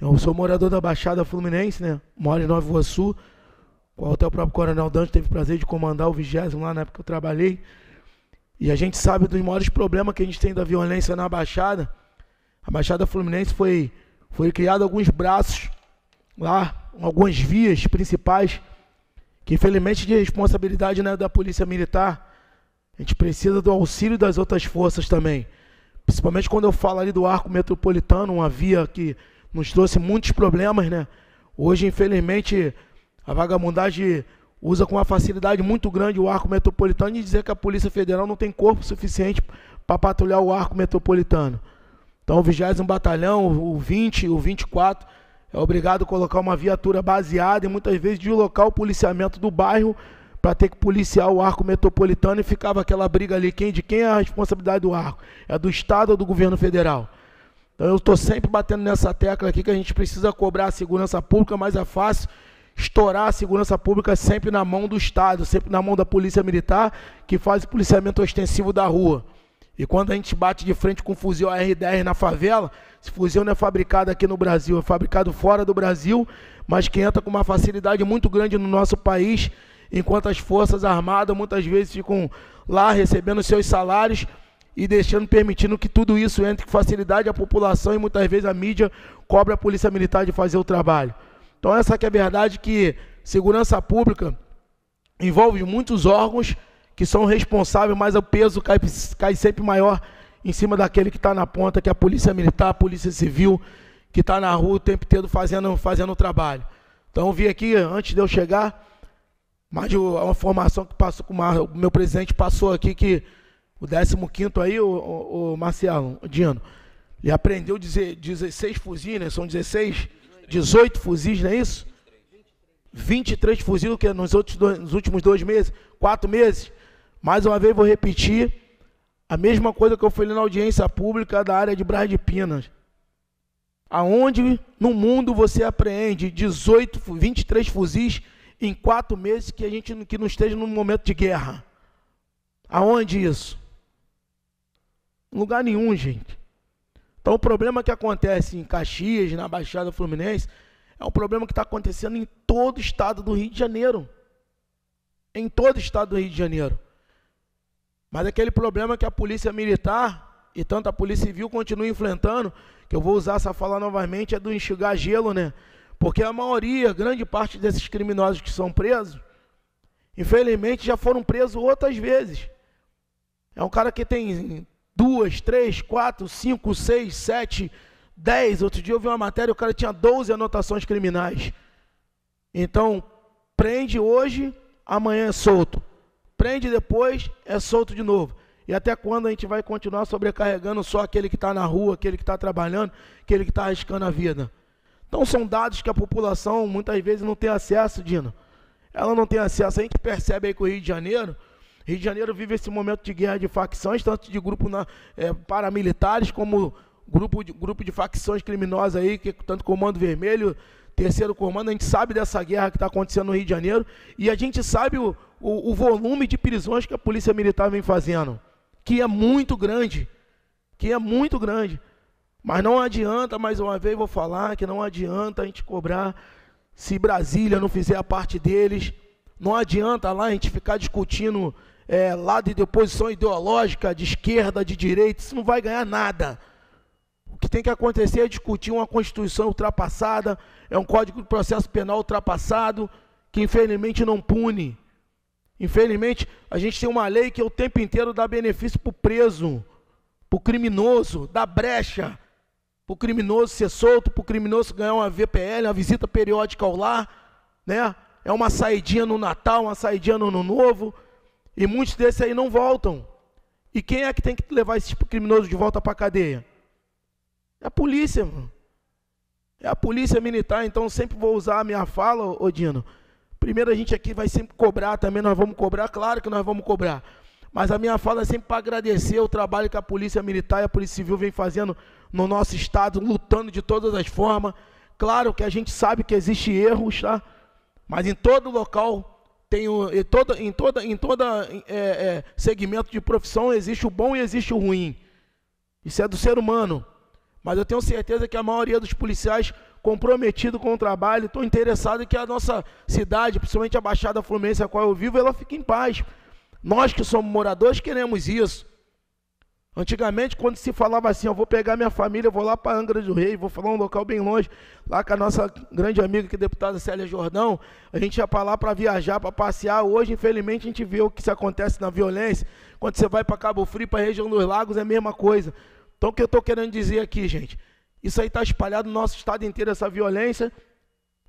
Eu sou morador da Baixada Fluminense, né? Moro em Nova Iguaçu, qual até o próprio Coronel Dante teve o prazer de comandar o vigésimo lá na época que eu trabalhei. E a gente sabe dos maiores problemas que a gente tem da violência na Baixada. A Baixada Fluminense foi, foi criado alguns braços lá, algumas vias principais, que infelizmente de responsabilidade né da Polícia Militar. A gente precisa do auxílio das outras forças também. Principalmente quando eu falo ali do arco metropolitano, uma via que nos trouxe muitos problemas, né? Hoje, infelizmente, a vagabundagem usa com uma facilidade muito grande o arco metropolitano e dizer que a Polícia Federal não tem corpo suficiente para patrulhar o arco metropolitano. Então, o 20 Batalhão, o 20, o 24, é obrigado a colocar uma viatura baseada e muitas vezes deslocar o policiamento do bairro para ter que policiar o arco metropolitano e ficava aquela briga ali, quem de quem é a responsabilidade do arco? É do Estado ou do governo federal? Então eu estou sempre batendo nessa tecla aqui que a gente precisa cobrar a segurança pública, mas é fácil estourar a segurança pública sempre na mão do Estado, sempre na mão da polícia militar, que faz o policiamento ostensivo da rua. E quando a gente bate de frente com um fuzil AR-10 na favela, esse fuzil não é fabricado aqui no Brasil, é fabricado fora do Brasil, mas que entra com uma facilidade muito grande no nosso país, enquanto as Forças Armadas muitas vezes ficam lá recebendo seus salários e deixando, permitindo que tudo isso entre com facilidade à população e muitas vezes a mídia cobra a Polícia Militar de fazer o trabalho. Então essa que é a verdade que segurança pública envolve muitos órgãos que são responsáveis, mas o peso cai, cai sempre maior em cima daquele que está na ponta, que é a polícia militar, a polícia civil, que está na rua o tempo inteiro fazendo, fazendo o trabalho. Então vi aqui, antes de eu chegar, mais uma formação que passou com o meu presidente passou aqui que o 15 aí, o, o, o Marcelo, o Dino, ele aprendeu 16 fuzis, né? São 16 18 fuzis, não é isso? 23 o que nos, outros dois, nos últimos dois meses, quatro meses. Mais uma vez vou repetir a mesma coisa que eu falei na audiência pública da área de Bras de Pinas. Aonde no mundo você apreende 18, 23 fuzis em quatro meses que a gente que não esteja num momento de guerra? Aonde isso? Lugar nenhum, gente. Então o problema que acontece em Caxias, na Baixada Fluminense, é um problema que está acontecendo em todo o estado do Rio de Janeiro. Em todo o estado do Rio de Janeiro. Mas é aquele problema que a polícia militar e tanto a polícia civil continuam enfrentando, que eu vou usar essa fala novamente, é do enxugar gelo, né? Porque a maioria, grande parte desses criminosos que são presos, infelizmente já foram presos outras vezes. É um cara que tem duas, três, quatro, cinco, seis, sete, dez. Outro dia eu vi uma matéria, o cara tinha 12 anotações criminais. Então, prende hoje, amanhã é solto. Prende depois, é solto de novo. E até quando a gente vai continuar sobrecarregando só aquele que está na rua, aquele que está trabalhando, aquele que está arriscando a vida? Então são dados que a população muitas vezes não tem acesso, Dino. Ela não tem acesso. A gente percebe aí que o Rio de Janeiro Rio de Janeiro vive esse momento de guerra de facções, tanto de grupos é, eh, paramilitares como grupo de, grupo de facções criminosas aí, que tanto Comando Vermelho, Terceiro Comando, a gente sabe dessa guerra que está acontecendo no Rio de Janeiro e a gente sabe o, o, o volume de prisões que a Polícia Militar vem fazendo, que é muito grande, que é muito grande. Mas não adianta, mais uma vez vou falar, que não adianta a gente cobrar se Brasília não fizer a parte deles, não adianta lá a gente ficar discutindo é, lado de oposição ideológica, de esquerda, de direita, isso não vai ganhar nada. O que tem que acontecer é discutir uma Constituição ultrapassada, é um Código de Processo Penal ultrapassado, que infelizmente não pune. Infelizmente, a gente tem uma lei que é o tempo inteiro dá benefício para o preso, para o criminoso, dá brecha para o criminoso ser solto, para o criminoso ganhar uma VPL, uma visita periódica ao lar, né? É uma saidinha no Natal, uma saidinha no Ano Novo, e muitos desses aí não voltam. E quem é que tem que levar esses tipo criminosos de volta para a cadeia? É a polícia, mano. É a polícia militar, então sempre vou usar a minha fala, Odino. Primeiro a gente aqui vai sempre cobrar também, nós vamos cobrar, claro que nós vamos cobrar. Mas a minha fala é sempre para agradecer o trabalho que a Polícia Militar e a Polícia Civil vem fazendo no nosso estado, lutando de todas as formas. Claro que a gente sabe que existe erros, tá? Mas em todo local tem em toda, em toda, em toda é, é, segmento de profissão existe o bom e existe o ruim. Isso é do ser humano. Mas eu tenho certeza que a maioria dos policiais comprometido com o trabalho, estão interessados em que a nossa cidade, principalmente a Baixada Fluminense, a qual eu vivo, ela fique em paz. Nós que somos moradores queremos isso. Antigamente, quando se falava assim, eu vou pegar minha família, vou lá para Angra do Rei, vou falar um local bem longe, lá com a nossa grande amiga, que é a deputada Célia Jordão, a gente ia para lá para viajar, para passear. Hoje, infelizmente, a gente vê o que se acontece na violência. Quando você vai para Cabo Frio, para a região dos lagos, é a mesma coisa. Então, o que eu estou querendo dizer aqui, gente? Isso aí está espalhado no nosso estado inteiro, essa violência.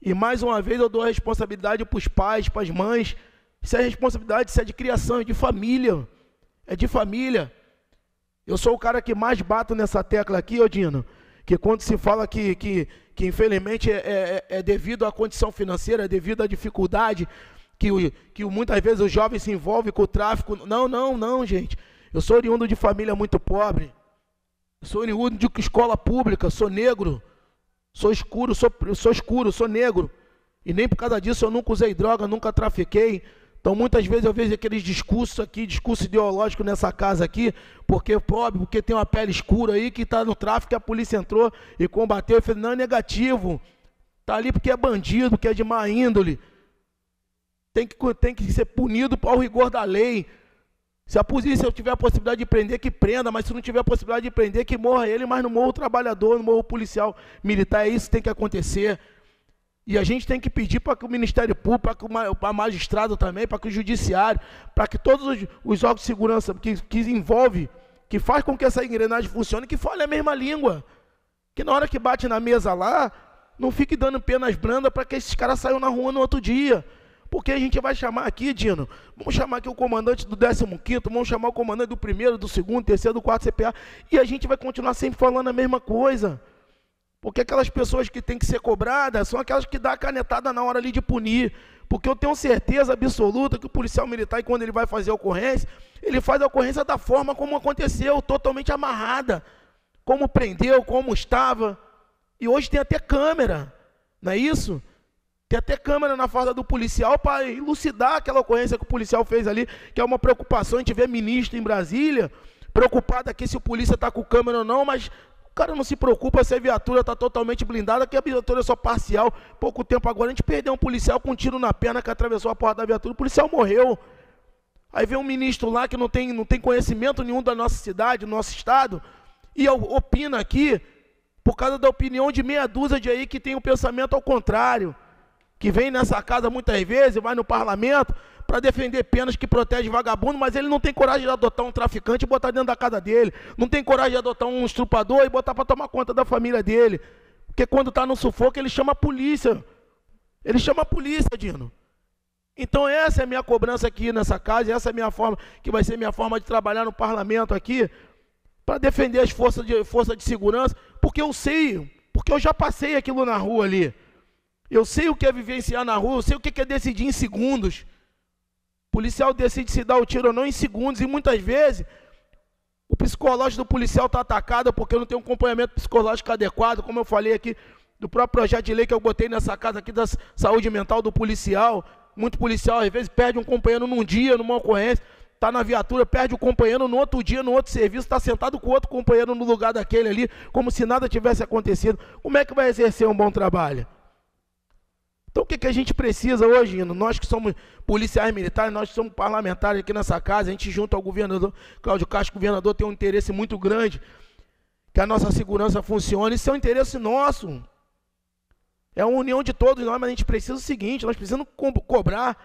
E mais uma vez eu dou a responsabilidade para os pais, para as mães. Isso é responsabilidade, isso é de criação, é de família. É de família. Eu sou o cara que mais bato nessa tecla aqui, Odino, que quando se fala que, que, que infelizmente é, é, é devido à condição financeira, é devido à dificuldade que, o, que muitas vezes o jovem se envolve com o tráfico. Não, não, não, gente. Eu sou oriundo de família muito pobre. Eu sou oriundo de escola pública, sou negro, sou escuro, sou, sou escuro, sou negro. E nem por causa disso eu nunca usei droga, nunca trafiquei, então muitas vezes eu vejo aqueles discursos aqui, discurso ideológico nessa casa aqui, porque é pobre, porque tem uma pele escura aí que está no tráfico, a polícia entrou e combateu. Eu falei, não, é negativo. Está ali porque é bandido, porque é de má índole. Tem que, tem que ser punido ao rigor da lei. Se a polícia tiver a possibilidade de prender, que prenda, mas se não tiver a possibilidade de prender, que morra ele, mas não morra o trabalhador, não morra o policial militar. É isso que tem que acontecer. E a gente tem que pedir para que o Ministério Público, para que o magistrado também, para que o Judiciário, para que todos os, os órgãos de segurança que, que envolve, que faz com que essa engrenagem funcione, que fale a mesma língua. Que na hora que bate na mesa lá, não fique dando penas brandas para que esses caras saiam na rua no outro dia. Porque a gente vai chamar aqui, Dino, vamos chamar aqui o comandante do 15º, vamos chamar o comandante do primeiro, do segundo, terceiro, do quarto CPA, e a gente vai continuar sempre falando a mesma coisa. Porque aquelas pessoas que têm que ser cobradas são aquelas que dá a canetada na hora ali de punir. Porque eu tenho certeza absoluta que o policial militar, quando ele vai fazer a ocorrência, ele faz a ocorrência da forma como aconteceu, totalmente amarrada. Como prendeu, como estava. E hoje tem até câmera, não é isso? Tem até câmera na farda do policial para elucidar aquela ocorrência que o policial fez ali, que é uma preocupação. A gente vê ministro em Brasília preocupado aqui se o polícia está com câmera ou não, mas cara não se preocupa se a viatura está totalmente blindada, que a viatura é só parcial. Pouco tempo agora a gente perdeu um policial com um tiro na perna que atravessou a porta da viatura. O policial morreu. Aí vem um ministro lá que não tem, não tem conhecimento nenhum da nossa cidade, do nosso estado, e opina aqui por causa da opinião de meia dúzia de aí que tem o um pensamento ao contrário, que vem nessa casa muitas vezes, vai no parlamento, para defender penas que protegem vagabundo, mas ele não tem coragem de adotar um traficante e botar dentro da casa dele. Não tem coragem de adotar um estrupador e botar para tomar conta da família dele. Porque quando está no sufoco, ele chama a polícia. Ele chama a polícia, Dino. Então essa é a minha cobrança aqui nessa casa, essa é a minha forma, que vai ser minha forma de trabalhar no parlamento aqui, para defender as forças de, força de segurança, porque eu sei, porque eu já passei aquilo na rua ali. Eu sei o que é vivenciar na rua, eu sei o que é decidir em segundos policial decide se dá o tiro ou não em segundos, e muitas vezes o psicológico do policial está atacado porque não tem um acompanhamento psicológico adequado, como eu falei aqui do próprio projeto de lei que eu botei nessa casa aqui da saúde mental do policial. Muito policial, às vezes, perde um companheiro num dia, numa ocorrência, está na viatura, perde o companheiro no outro dia, no outro serviço, está sentado com outro companheiro no lugar daquele ali, como se nada tivesse acontecido. Como é que vai exercer um bom trabalho? Então o que, que a gente precisa hoje, Nós que somos policiais militares, nós que somos parlamentares aqui nessa casa, a gente junto ao governador Cláudio Castro, governador, tem um interesse muito grande que a nossa segurança funcione. Isso é um interesse nosso. É uma união de todos nós, mas a gente precisa o seguinte, nós precisamos cobrar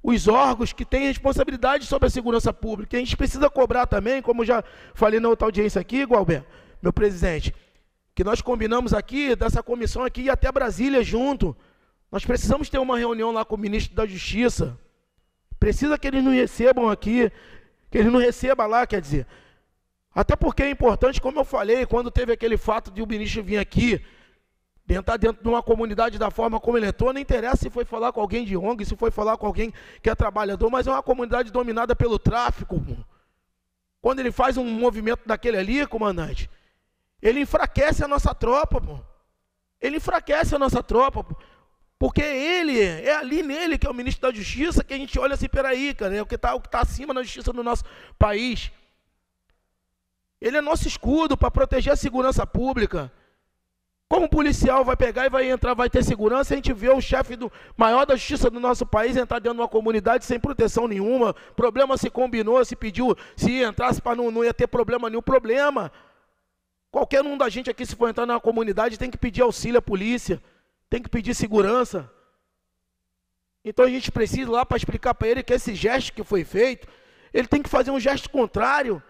os órgãos que têm responsabilidade sobre a segurança pública. A gente precisa cobrar também, como já falei na outra audiência aqui, Gualberto, meu presidente, que nós combinamos aqui, dessa comissão aqui, e até Brasília junto, nós precisamos ter uma reunião lá com o ministro da Justiça. Precisa que eles não recebam aqui, que eles não recebam lá, quer dizer. Até porque é importante, como eu falei, quando teve aquele fato de o ministro vir aqui, tentar tá dentro de uma comunidade da forma como ele entrou, não interessa se foi falar com alguém de ONG, se foi falar com alguém que é trabalhador, mas é uma comunidade dominada pelo tráfico. Quando ele faz um movimento daquele ali, comandante, ele enfraquece a nossa tropa, pô. Ele enfraquece a nossa tropa, pô. Porque ele, é ali nele que é o ministro da Justiça, que a gente olha assim, peraí, cara, é o que está tá acima da justiça do nosso país. Ele é nosso escudo para proteger a segurança pública. Como policial vai pegar e vai entrar, vai ter segurança, a gente vê o chefe do maior da justiça do nosso país entrar dentro de uma comunidade sem proteção nenhuma. Problema se combinou, se pediu, se entrasse para não, não ia ter problema nenhum problema. Qualquer um da gente aqui, se for entrar numa comunidade, tem que pedir auxílio à polícia tem que pedir segurança. Então a gente precisa lá para explicar para ele que esse gesto que foi feito, ele tem que fazer um gesto contrário,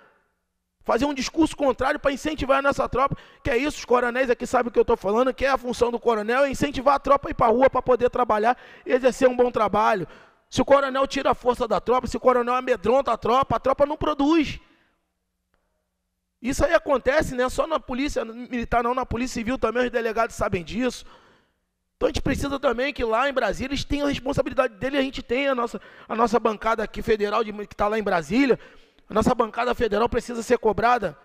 fazer um discurso contrário para incentivar a nossa tropa, que é isso, os coronéis aqui sabem o que eu estou falando, que é a função do coronel, é incentivar a tropa a ir para a rua para poder trabalhar e exercer um bom trabalho. Se o coronel tira a força da tropa, se o coronel amedronta a tropa, a tropa não produz. Isso aí acontece, né? Só na polícia militar, não, na polícia civil também os delegados sabem disso. Então a gente precisa também que lá em Brasília eles tenham a responsabilidade dele, a gente tem a nossa, a nossa bancada aqui federal de, que está lá em Brasília, a nossa bancada federal precisa ser cobrada.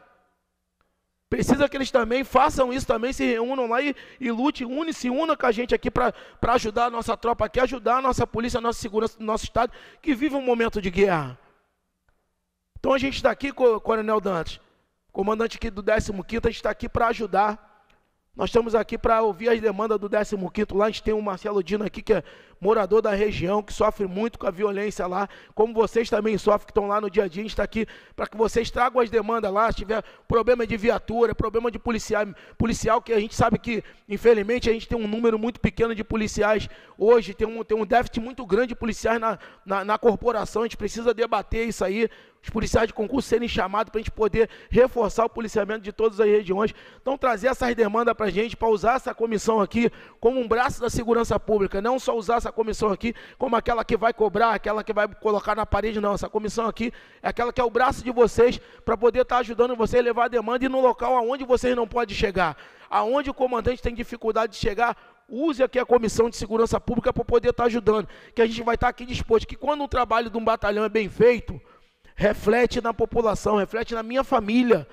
Precisa que eles também façam isso também, se reúnam lá e, e lute, une, se una com a gente aqui para ajudar a nossa tropa aqui, ajudar a nossa polícia, a nossa segurança, nosso Estado, que vive um momento de guerra. Então a gente está aqui, Coronel Dantes, comandante aqui do 15º, a gente está aqui para ajudar nós estamos aqui para ouvir as demandas do 15º lá. A gente tem o Marcelo Dino aqui, que é morador da região, que sofre muito com a violência lá, como vocês também sofrem, que estão lá no dia a dia. A gente está aqui para que vocês tragam as demandas lá. Se tiver problema de viatura, problema de policial, policial que a gente sabe que, infelizmente, a gente tem um número muito pequeno de policiais hoje, tem um, tem um déficit muito grande de policiais na, na, na corporação. A gente precisa debater isso aí os policiais de concurso serem chamados para a gente poder reforçar o policiamento de todas as regiões. Então, trazer essas demandas para a gente, para usar essa comissão aqui como um braço da segurança pública. Não só usar essa comissão aqui como aquela que vai cobrar, aquela que vai colocar na parede, não. Essa comissão aqui é aquela que é o braço de vocês para poder estar tá ajudando vocês a levar a demanda e no local aonde vocês não podem chegar. Aonde o comandante tem dificuldade de chegar, use aqui a Comissão de Segurança Pública para poder estar tá ajudando, que a gente vai estar tá aqui disposto, que quando o trabalho de um batalhão é bem feito, reflete na população, reflete na minha família,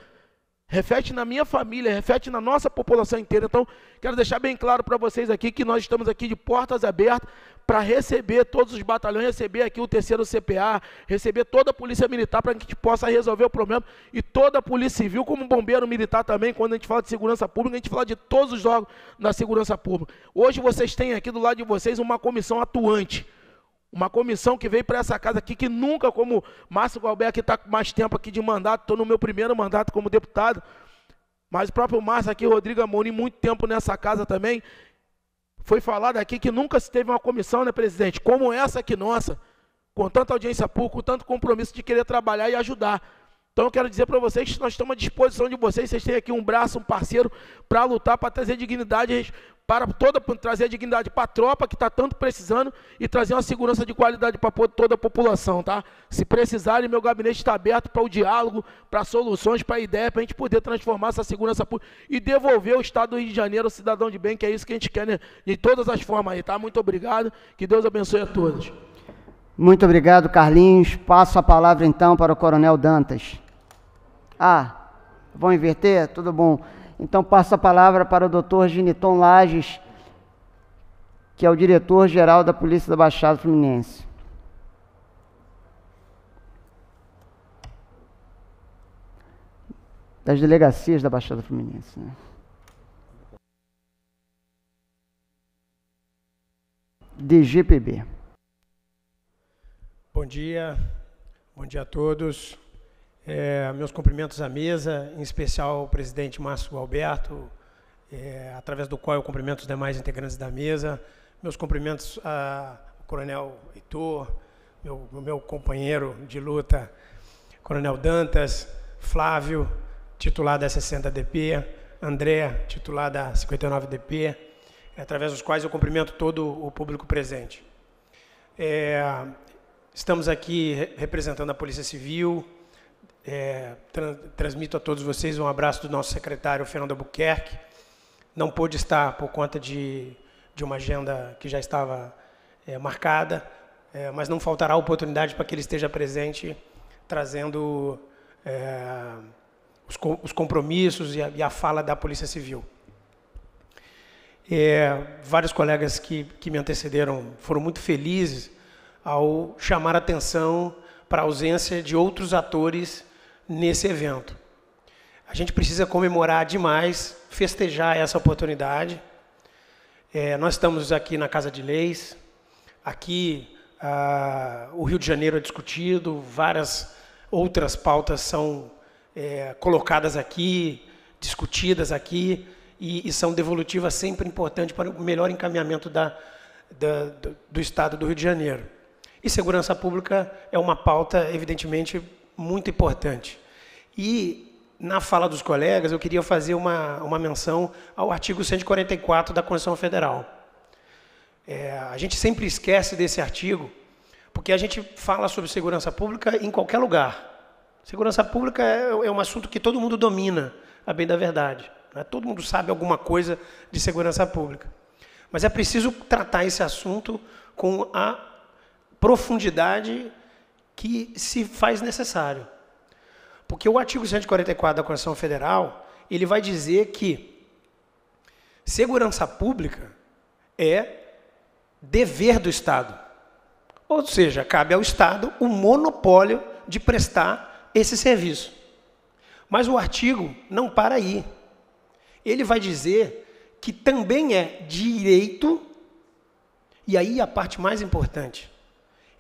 reflete na minha família, reflete na nossa população inteira. Então, quero deixar bem claro para vocês aqui que nós estamos aqui de portas abertas para receber todos os batalhões, receber aqui o terceiro CPA, receber toda a polícia militar para que a gente possa resolver o problema e toda a polícia civil, como bombeiro militar também, quando a gente fala de segurança pública, a gente fala de todos os órgãos da segurança pública. Hoje vocês têm aqui do lado de vocês uma comissão atuante uma comissão que veio para essa casa aqui, que nunca, como Márcio Galberto, que está mais tempo aqui de mandato, estou no meu primeiro mandato como deputado, mas o próprio Márcio aqui, Rodrigo Amorim, muito tempo nessa casa também, foi falado aqui que nunca se teve uma comissão, né, presidente, como essa aqui nossa, com tanta audiência pública, com tanto compromisso de querer trabalhar e ajudar. Então eu quero dizer para vocês que nós estamos à disposição de vocês, vocês têm aqui um braço, um parceiro para lutar, para trazer dignidade para toda trazer a dignidade para a tropa que está tanto precisando e trazer uma segurança de qualidade para toda a população, tá? Se precisarem, meu gabinete está aberto para o diálogo, para soluções, para ideia, para a gente poder transformar essa segurança pública e devolver o Estado do Rio de Janeiro o cidadão de bem, que é isso que a gente quer né? de todas as formas aí, tá? Muito obrigado, que Deus abençoe a todos. Muito obrigado, Carlinhos. Passo a palavra então para o Coronel Dantas. Ah, vão inverter? Tudo bom. Então passo a palavra para o doutor Giniton Lages, que é o diretor-geral da Polícia da Baixada Fluminense. Das delegacias da Baixada Fluminense. Né? DGPB. Bom dia, bom dia a todos. É, meus cumprimentos à mesa, em especial ao presidente Márcio Alberto, é, através do qual eu cumprimento os demais integrantes da mesa. Meus cumprimentos ao coronel Heitor, meu, meu companheiro de luta, coronel Dantas, Flávio, titular da 60DP, André, titular da 59DP, através dos quais eu cumprimento todo o público presente. É, estamos aqui representando a Polícia Civil, é, transmito a todos vocês um abraço do nosso secretário Fernando Albuquerque. Não pôde estar por conta de, de uma agenda que já estava é, marcada, é, mas não faltará oportunidade para que ele esteja presente, trazendo é, os, os, compromissos e a, e a, fala da Polícia Civil. É, vários colegas que, que me antecederam foram muito felizes ao chamar atenção para a ausência de outros atores nesse evento. A gente precisa comemorar demais, festejar essa oportunidade. É, nós estamos aqui na Casa de Leis, aqui ah, o Rio de Janeiro é discutido, várias outras pautas são é, colocadas aqui, discutidas aqui, e, e são devolutivas sempre importantes para o melhor encaminhamento da, da, do, do Estado do Rio de Janeiro. E segurança pública é uma pauta, evidentemente, muito importante. E na fala dos colegas, eu queria fazer uma, uma menção ao artigo 144 da Constituição Federal. É, a gente sempre esquece desse artigo, porque a gente fala sobre segurança pública em qualquer lugar. Segurança pública é, é um assunto que todo mundo domina, a bem da verdade. Né? Todo mundo sabe alguma coisa de segurança pública. Mas é preciso tratar esse assunto com a profundidade que se faz necessário. Porque o artigo 144 da Constituição Federal, ele vai dizer que segurança pública é dever do Estado. Ou seja, cabe ao Estado o monopólio de prestar esse serviço. Mas o artigo não para aí. Ele vai dizer que também é direito, e aí a parte mais importante,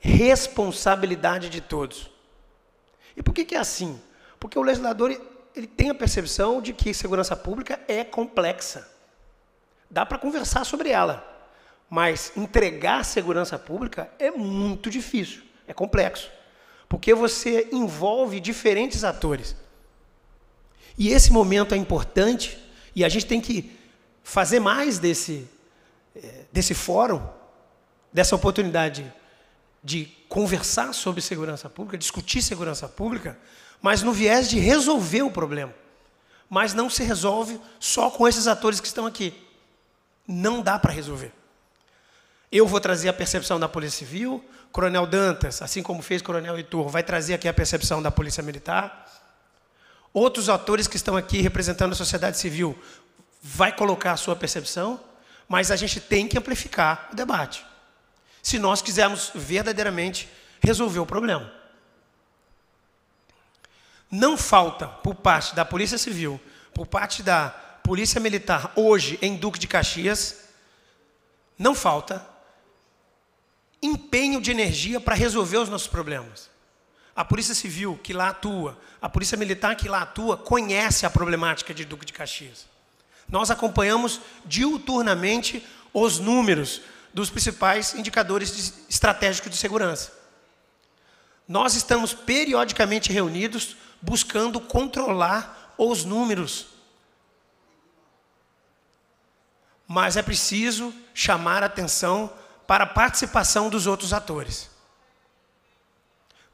responsabilidade de todos. E por que, que é assim? Porque o legislador ele tem a percepção de que segurança pública é complexa. Dá para conversar sobre ela, mas entregar segurança pública é muito difícil, é complexo, porque você envolve diferentes atores. E esse momento é importante e a gente tem que fazer mais desse, eh, desse fórum, dessa oportunidade de conversar sobre segurança pública, discutir segurança pública, mas no viés de resolver o problema. Mas não se resolve só com esses atores que estão aqui. Não dá para resolver. Eu vou trazer a percepção da Polícia Civil, Coronel Dantas, assim como fez Coronel Itur, vai trazer aqui a percepção da Polícia Militar. Outros atores que estão aqui representando a sociedade civil vai colocar a sua percepção, mas a gente tem que amplificar o debate se nós quisermos verdadeiramente resolver o problema. Não falta por parte da Polícia Civil, por parte da Polícia Militar, hoje em Duque de Caxias, não falta empenho de energia para resolver os nossos problemas. A Polícia Civil que lá atua, a Polícia Militar que lá atua, conhece a problemática de Duque de Caxias. Nós acompanhamos diuturnamente os números, dos principais indicadores de, estratégicos de segurança. Nós estamos periodicamente reunidos buscando controlar os números. Mas é preciso chamar atenção para a participação dos outros atores.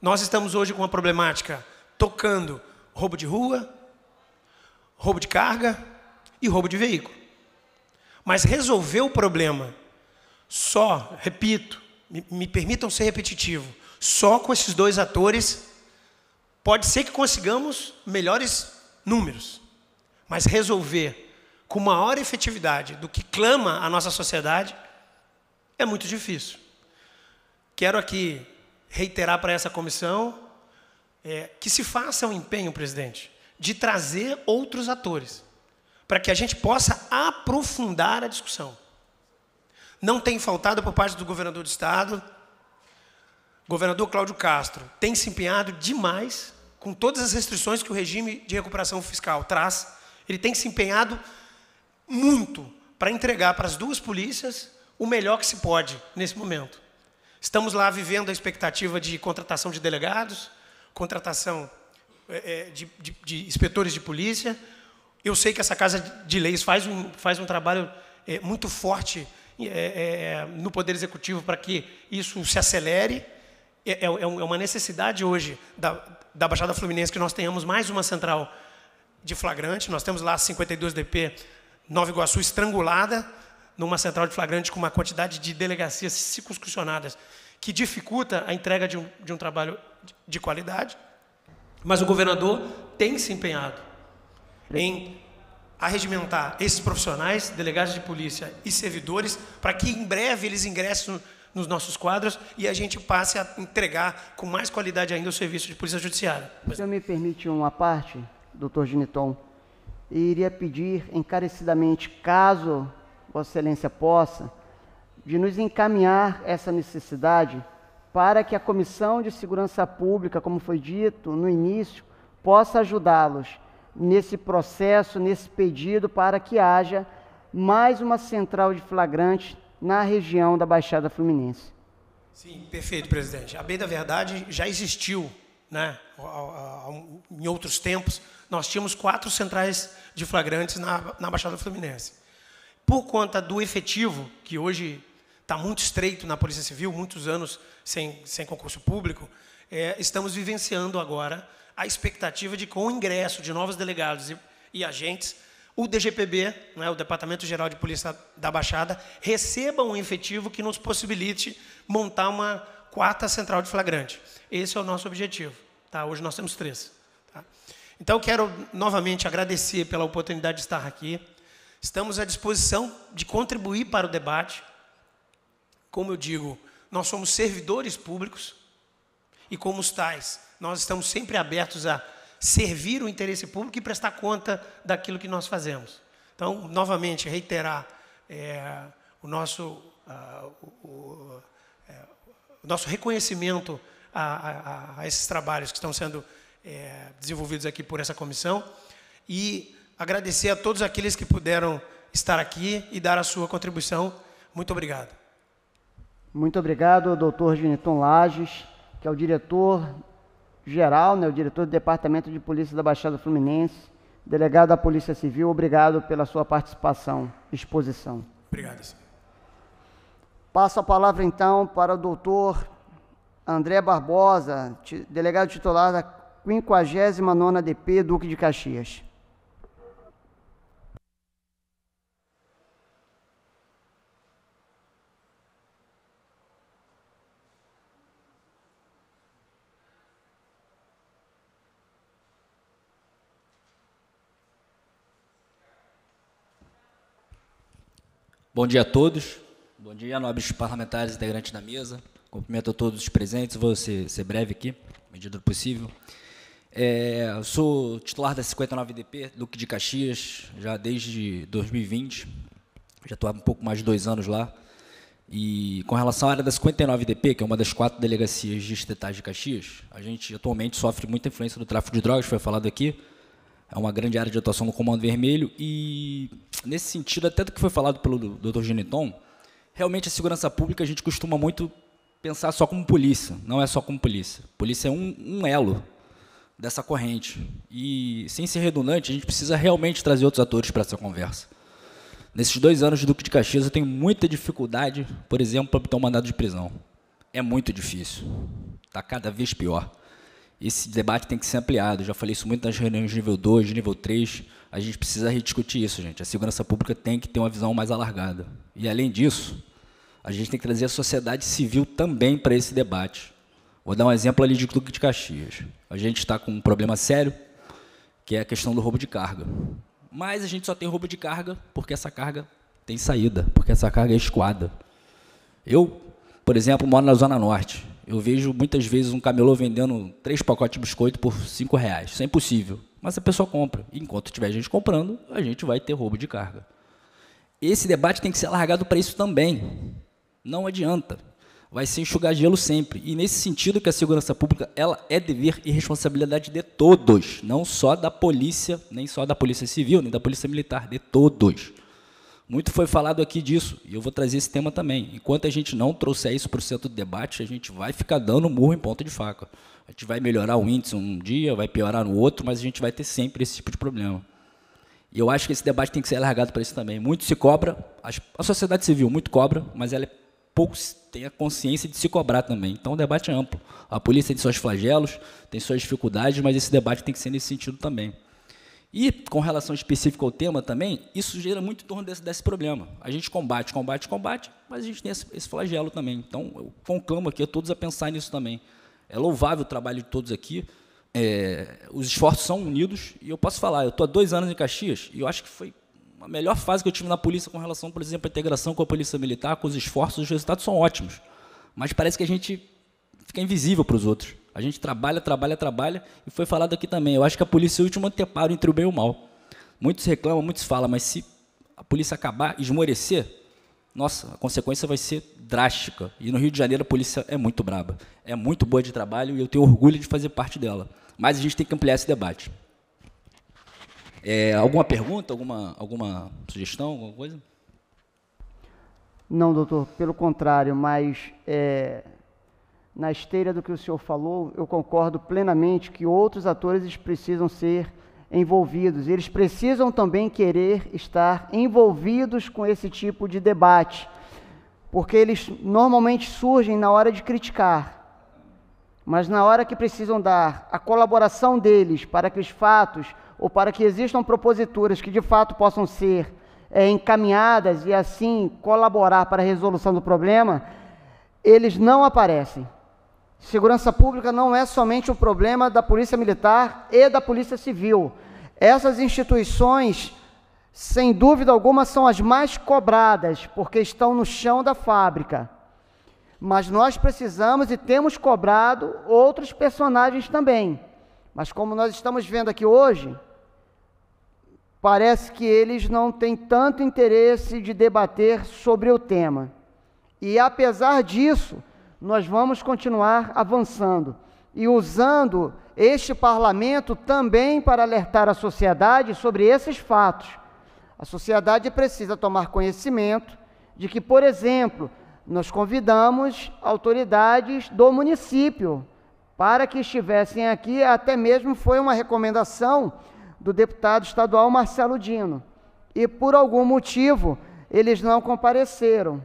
Nós estamos hoje com uma problemática tocando roubo de rua, roubo de carga e roubo de veículo. Mas resolver o problema só, repito, me, me permitam ser repetitivo, só com esses dois atores pode ser que consigamos melhores números, mas resolver com maior efetividade do que clama a nossa sociedade é muito difícil. Quero aqui reiterar para essa comissão é, que se faça um empenho, presidente, de trazer outros atores, para que a gente possa aprofundar a discussão não tem faltado por parte do governador do estado, governador Cláudio Castro, tem se empenhado demais com todas as restrições que o regime de recuperação fiscal traz. Ele tem se empenhado muito para entregar para as duas polícias o melhor que se pode nesse momento. Estamos lá vivendo a expectativa de contratação de delegados, contratação é, é, de, de, de inspetores de polícia. Eu sei que essa Casa de Leis faz um, faz um trabalho é, muito forte é, é, é, no Poder Executivo para que isso se acelere. É, é, é, é, uma necessidade hoje da, da Baixada Fluminense que nós tenhamos mais uma central de flagrante. Nós temos lá 52 DP, Nova Iguaçu estrangulada numa central de flagrante com uma quantidade de delegacias circunscricionadas que dificulta a entrega de um, de um trabalho de qualidade. Mas o governador tem se empenhado em arregimentar esses profissionais, delegados de polícia e servidores, para que em breve eles ingressem nos nossos quadros e a gente passe a entregar com mais qualidade ainda o serviço de polícia judiciária. Se eu me permite uma parte, doutor Giniton, iria pedir encarecidamente, caso Vossa Excelência possa, de nos encaminhar essa necessidade para que a Comissão de Segurança Pública, como foi dito no início, possa ajudá-los nesse processo, nesse pedido, para que haja mais uma central de flagrante na região da Baixada Fluminense. Sim, perfeito, presidente. A bem da verdade já existiu, né? Em outros tempos, nós tínhamos quatro centrais de flagrantes na, na Baixada Fluminense. Por conta do efetivo, que hoje está muito estreito na Polícia Civil, muitos anos sem, sem concurso público, é, estamos vivenciando agora a expectativa de, com o ingresso de novos delegados e, e agentes, o DGPB, né, o Departamento Geral de Polícia da Baixada, receba um efetivo que nos possibilite montar uma quarta central de flagrante. Esse é o nosso objetivo. Tá? Hoje nós temos três. Tá? Então, quero novamente agradecer pela oportunidade de estar aqui. Estamos à disposição de contribuir para o debate. Como eu digo, nós somos servidores públicos e, como os tais, nós estamos sempre abertos a servir o interesse público e prestar conta daquilo que nós fazemos. Então, novamente, reiterar é, o, nosso, uh, o, é, o, nosso reconhecimento a, a, a, esses trabalhos que estão sendo é, desenvolvidos aqui por essa comissão e agradecer a todos aqueles que puderam estar aqui e dar a sua contribuição. Muito obrigado. Muito obrigado, doutor Geniton Lages, que é o diretor geral, né, o diretor do Departamento de Polícia da Baixada Fluminense, delegado da Polícia Civil, obrigado pela sua participação, exposição. Obrigado, senhor. Passo a palavra então para o doutor André Barbosa, delegado titular da 59ª DP Duque de Caxias. Bom dia a todos. Bom dia, nobres parlamentares integrantes da mesa. Cumprimento a todos os presentes. Vou ser, ser breve aqui, na medida do possível. É, eu sou titular da 59 DP, Duque de Caxias, já desde 2020. Já estou há um pouco mais de dois anos lá. E com relação à área da 59 DP, que é uma das quatro delegacias distritais de Caxias, a gente atualmente sofre muita influência do tráfico de drogas, foi falado aqui é uma grande área de atuação no Comando Vermelho e nesse sentido, até do que foi falado pelo Dr. Geneton, realmente a segurança pública a gente costuma muito pensar só como polícia, não é só como polícia. Polícia é um, um elo dessa corrente e sem ser redundante, a gente precisa realmente trazer outros atores para essa conversa. Nesses dois anos de Duque de Caxias, eu tenho muita dificuldade, por exemplo, para obter um mandado de prisão. É muito difícil. Está cada vez pior esse debate tem que ser ampliado. Já falei isso muito nas reuniões de nível 2, de nível 3. A gente precisa rediscutir isso, gente. A segurança pública tem que ter uma visão mais alargada. E, além disso, a gente tem que trazer a sociedade civil também para esse debate. Vou dar um exemplo ali de Duque de Caxias. A gente está com um problema sério, que é a questão do roubo de carga. Mas a gente só tem roubo de carga porque essa carga tem saída, porque essa carga é escoada. Eu, por exemplo, moro na Zona Norte. Eu vejo muitas vezes um camelô vendendo três pacotes de biscoito por cinco reais. Isso é impossível. Mas a pessoa compra. E enquanto tiver gente comprando, a gente vai ter roubo de carga. Esse debate tem que ser largado para isso também. Não adianta. Vai ser enxugar gelo sempre. E nesse sentido que a segurança pública ela é dever e responsabilidade de todos, não só da polícia, nem só da polícia civil, nem da polícia militar, de todos. Muito foi falado aqui disso, e eu vou trazer esse tema também. Enquanto a gente não trouxer isso para o centro do debate, a gente vai ficar dando murro em ponta de faca. A gente vai melhorar o índice um dia, vai piorar no outro, mas a gente vai ter sempre esse tipo de problema. E eu acho que esse debate tem que ser largado para isso também. Muito se cobra, a sociedade civil muito cobra, mas ela é pouco tem a consciência de se cobrar também. Então, o debate é amplo. A polícia tem seus flagelos, tem suas dificuldades, mas esse debate tem que ser nesse sentido também. E, com relação específica ao tema também, isso gera muito em torno desse, desse problema. A gente combate, combate, combate, mas a gente tem esse, esse flagelo também. Então, eu conclamo aqui a todos a pensar nisso também. É louvável o trabalho de todos aqui, é, os esforços são unidos, e eu posso falar, eu estou há dois anos em Caxias, e eu acho que foi a melhor fase que eu tive na polícia com relação, por exemplo, à integração com a polícia militar, com os esforços, os resultados são ótimos. Mas parece que a gente fica invisível para os outros. A gente trabalha, trabalha, trabalha, e foi falado aqui também. Eu acho que a polícia é o último anteparo entre o bem e o mal. Muitos reclamam, muitos falam, mas se a polícia acabar, esmorecer, nossa, a consequência vai ser drástica. E no Rio de Janeiro a polícia é muito braba, é muito boa de trabalho e eu tenho orgulho de fazer parte dela. Mas a gente tem que ampliar esse debate. É, alguma pergunta, alguma, alguma sugestão, alguma coisa? Não, doutor, pelo contrário, mas é, na esteira do que o senhor falou, eu concordo plenamente que outros atores precisam ser envolvidos. Eles precisam também querer estar envolvidos com esse tipo de debate, porque eles normalmente surgem na hora de criticar. Mas na hora que precisam dar a colaboração deles para que os fatos ou para que existam proposituras que de fato possam ser é, encaminhadas e assim colaborar para a resolução do problema, eles não aparecem. Segurança pública não é somente um problema da Polícia Militar e da Polícia Civil. Essas instituições, sem dúvida alguma, são as mais cobradas, porque estão no chão da fábrica. Mas nós precisamos e temos cobrado outros personagens também. Mas como nós estamos vendo aqui hoje, parece que eles não têm tanto interesse de debater sobre o tema. E apesar disso, nós vamos continuar avançando e usando este parlamento também para alertar a sociedade sobre esses fatos. A sociedade precisa tomar conhecimento de que, por exemplo, nós convidamos autoridades do município para que estivessem aqui, até mesmo foi uma recomendação do deputado estadual Marcelo Dino. E por algum motivo, eles não compareceram.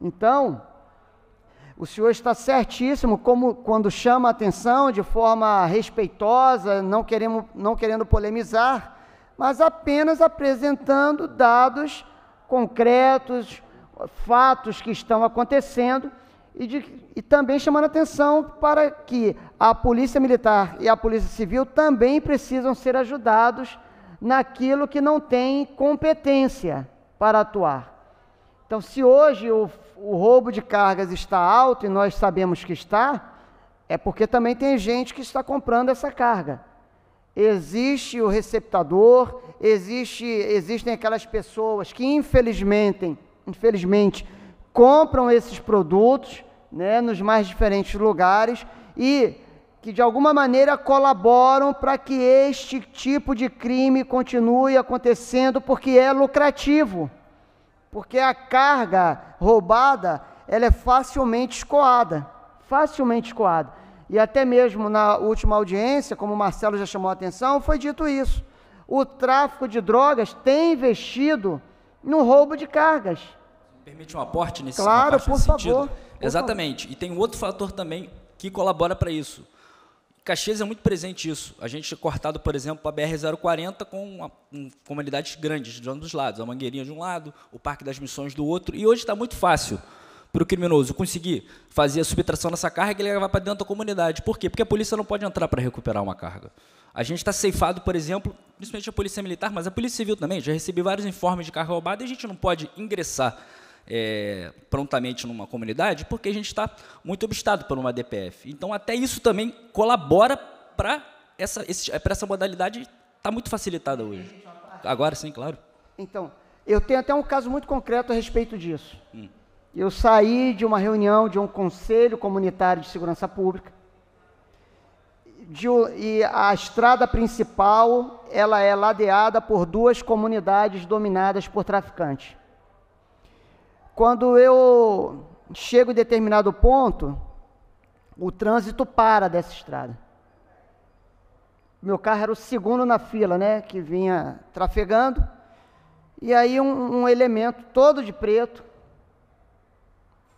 Então, o senhor está certíssimo, como quando chama a atenção de forma respeitosa, não, queremos, não querendo polemizar, mas apenas apresentando dados concretos, fatos que estão acontecendo e, de, e também chamando a atenção para que a Polícia Militar e a Polícia Civil também precisam ser ajudados naquilo que não tem competência para atuar. Então, se hoje o, o roubo de cargas está alto e nós sabemos que está, é porque também tem gente que está comprando essa carga. Existe o receptador, existe, existem aquelas pessoas que infelizmente, infelizmente compram esses produtos né, nos mais diferentes lugares e que de alguma maneira colaboram para que este tipo de crime continue acontecendo porque é lucrativo porque a carga roubada ela é facilmente escoada, facilmente escoada. E até mesmo na última audiência, como o Marcelo já chamou a atenção, foi dito isso. O tráfico de drogas tem investido no roubo de cargas. Permite um aporte nesse Claro, por favor. Por Exatamente. Favor. E tem um outro fator também que colabora para isso. Caxias é muito presente isso. A gente é cortado, por exemplo, a BR-040 com, uma, com comunidades grandes de ambos os lados. A Mangueirinha de um lado, o Parque das Missões do outro. E hoje está muito fácil para o criminoso conseguir fazer a subtração dessa carga e levar para dentro da comunidade. Por quê? Porque a polícia não pode entrar para recuperar uma carga. A gente está ceifado, por exemplo, principalmente a polícia militar, mas a polícia civil também. Já recebi vários informes de carga roubada e a gente não pode ingressar é, prontamente numa comunidade, porque a gente está muito obstado por uma DPF. Então, até isso também colabora para essa, é, essa, modalidade estar tá muito facilitada hoje. Agora sim, claro. Então, eu tenho até um caso muito concreto a respeito disso. Hum. Eu saí de uma reunião de um conselho comunitário de segurança pública, de, e a estrada principal ela é ladeada por duas comunidades dominadas por traficantes. Quando eu chego em determinado ponto, o trânsito para dessa estrada. Meu carro era o segundo na fila, né? Que vinha trafegando. E aí um, um elemento todo de preto,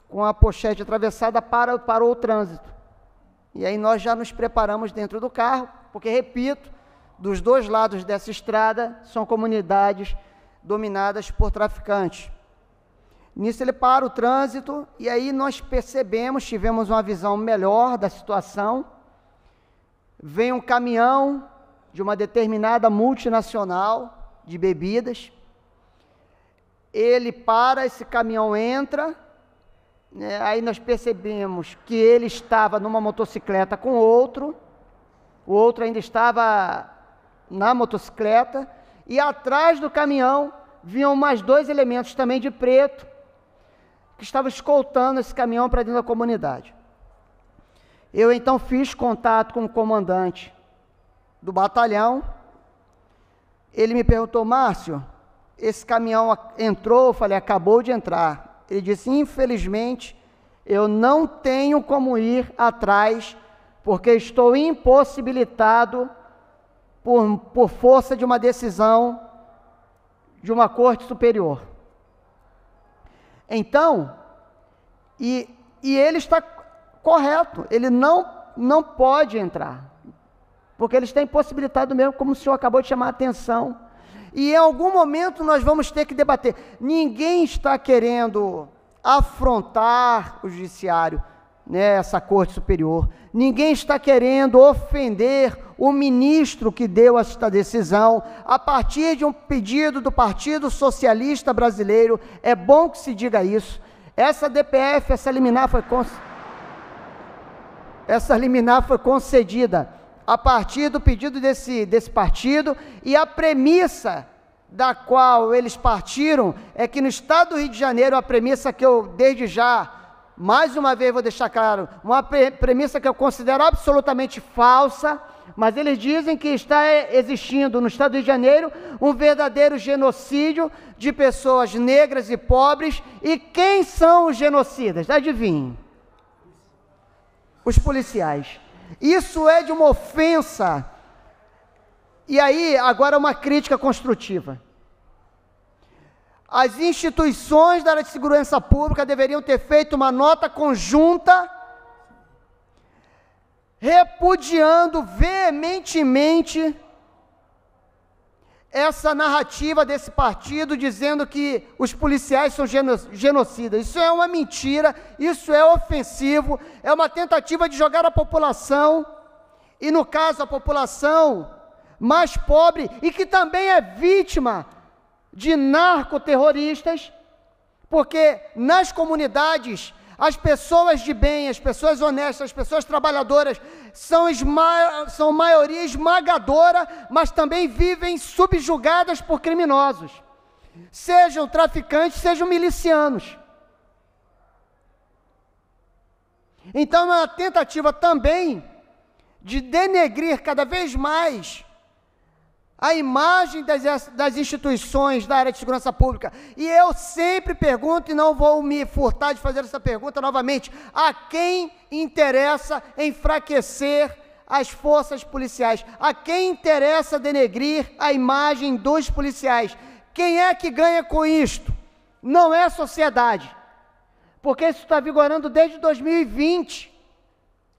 com a pochete atravessada, para, parou o trânsito. E aí nós já nos preparamos dentro do carro, porque, repito, dos dois lados dessa estrada são comunidades dominadas por traficantes. Nisso ele para o trânsito e aí nós percebemos, tivemos uma visão melhor da situação. Vem um caminhão de uma determinada multinacional de bebidas. Ele para, esse caminhão entra. Né, aí nós percebemos que ele estava numa motocicleta com outro. O outro ainda estava na motocicleta. E atrás do caminhão vinham mais dois elementos também de preto que estava escoltando esse caminhão para dentro da comunidade. Eu então fiz contato com o comandante do batalhão. Ele me perguntou, Márcio, esse caminhão entrou? Eu falei, acabou de entrar. Ele disse, infelizmente, eu não tenho como ir atrás, porque estou impossibilitado por, por força de uma decisão de uma corte superior. Então, e, e ele está correto, ele não, não pode entrar, porque eles têm possibilitado mesmo, como o senhor acabou de chamar a atenção. E em algum momento nós vamos ter que debater. Ninguém está querendo afrontar o judiciário né, essa corte superior. Ninguém está querendo ofender o ministro que deu esta decisão. A partir de um pedido do Partido Socialista Brasileiro, é bom que se diga isso. Essa DPF, essa liminar foi essa liminar foi concedida a partir do pedido desse, desse partido e a premissa da qual eles partiram é que no estado do Rio de Janeiro, a premissa que eu desde já mais uma vez vou deixar claro, uma premissa que eu considero absolutamente falsa, mas eles dizem que está existindo no estado de Janeiro um verdadeiro genocídio de pessoas negras e pobres. E quem são os genocidas? Adivinhe. Os policiais. Isso é de uma ofensa. E aí, agora uma crítica construtiva as instituições da área de segurança pública deveriam ter feito uma nota conjunta repudiando veementemente essa narrativa desse partido dizendo que os policiais são genocidas. Isso é uma mentira, isso é ofensivo, é uma tentativa de jogar a população, e no caso a população mais pobre e que também é vítima de narcoterroristas, porque nas comunidades as pessoas de bem, as pessoas honestas, as pessoas trabalhadoras são, esma são maioria esmagadora, mas também vivem subjugadas por criminosos, sejam traficantes, sejam milicianos. Então é uma tentativa também de denegrir cada vez mais a imagem das, das, instituições da área de segurança pública. E eu sempre pergunto, e não vou me furtar de fazer essa pergunta novamente: a quem interessa enfraquecer as forças policiais? A quem interessa denegrir a imagem dos policiais? Quem é que ganha com isto? Não é a sociedade. Porque isso está vigorando desde 2020.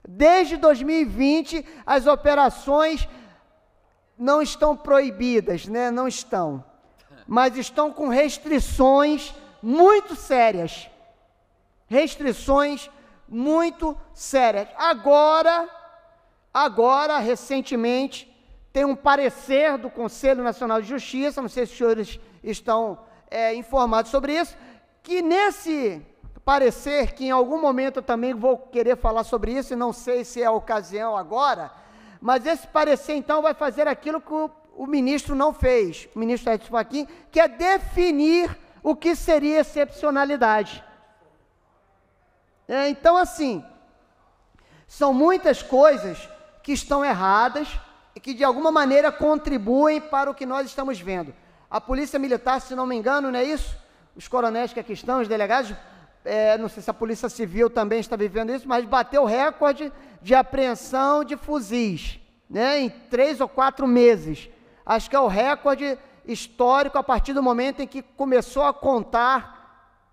Desde 2020, as operações não estão proibidas, né? Não estão. Mas estão com restrições muito sérias. Restrições muito sérias. Agora, agora, recentemente, tem um parecer do Conselho Nacional de Justiça, não sei se os senhores estão é, informados sobre isso, que nesse parecer, que em algum momento eu também vou querer falar sobre isso, e não sei se é a ocasião agora, mas esse parecer, então, vai fazer aquilo que o, o ministro não fez, o ministro Edson Fachin, que é definir o que seria excepcionalidade. É, então, assim, são muitas coisas que estão erradas e que, de alguma maneira, contribuem para o que nós estamos vendo. A polícia militar, se não me engano, não é isso? Os coronéis que aqui estão, os delegados, é, não sei se a Polícia Civil também está vivendo isso, mas bateu recorde de apreensão de fuzis, né, em três ou quatro meses. Acho que é o recorde histórico a partir do momento em que começou a contar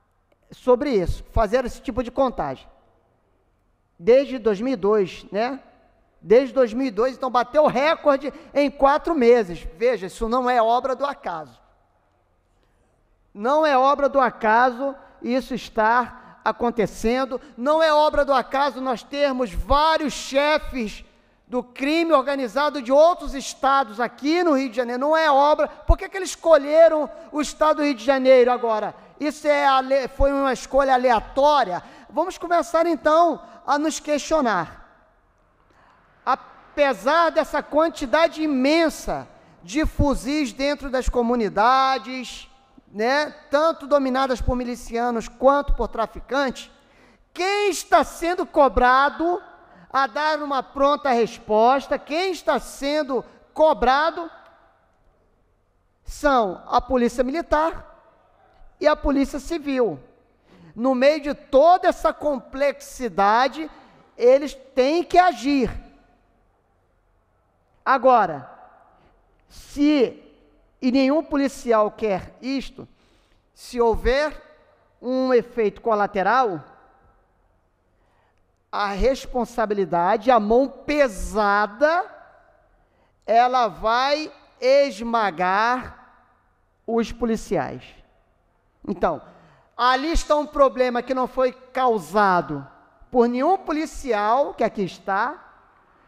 sobre isso, fazer esse tipo de contagem. Desde 2002, né? Desde 2002, então bateu recorde em quatro meses. Veja, isso não é obra do acaso. Não é obra do acaso isso estar acontecendo. Não é obra do acaso nós termos vários chefes do crime organizado de outros estados aqui no Rio de Janeiro. Não é obra. Por que, que eles escolheram o estado do Rio de Janeiro agora? Isso é, foi uma escolha aleatória? Vamos começar então a nos questionar. Apesar dessa quantidade imensa de fuzis dentro das comunidades, né, tanto dominadas por milicianos quanto por traficantes, quem está sendo cobrado a dar uma pronta resposta, quem está sendo cobrado são a Polícia Militar e a Polícia Civil. No meio de toda essa complexidade, eles têm que agir. Agora, se e nenhum policial quer isto, se houver um efeito colateral, a responsabilidade, a mão pesada, ela vai esmagar os policiais. Então, ali está um problema que não foi causado por nenhum policial que aqui está,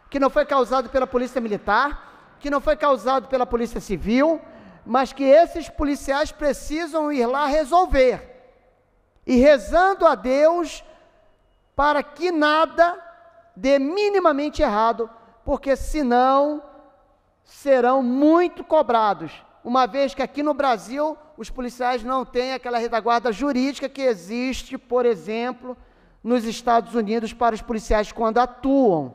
que não foi causado pela polícia militar, que não foi causado pela polícia civil, mas que esses policiais precisam ir lá resolver. E rezando a Deus para que nada dê minimamente errado, porque senão serão muito cobrados. Uma vez que aqui no Brasil os policiais não têm aquela retaguarda jurídica que existe, por exemplo, nos Estados Unidos para os policiais quando atuam.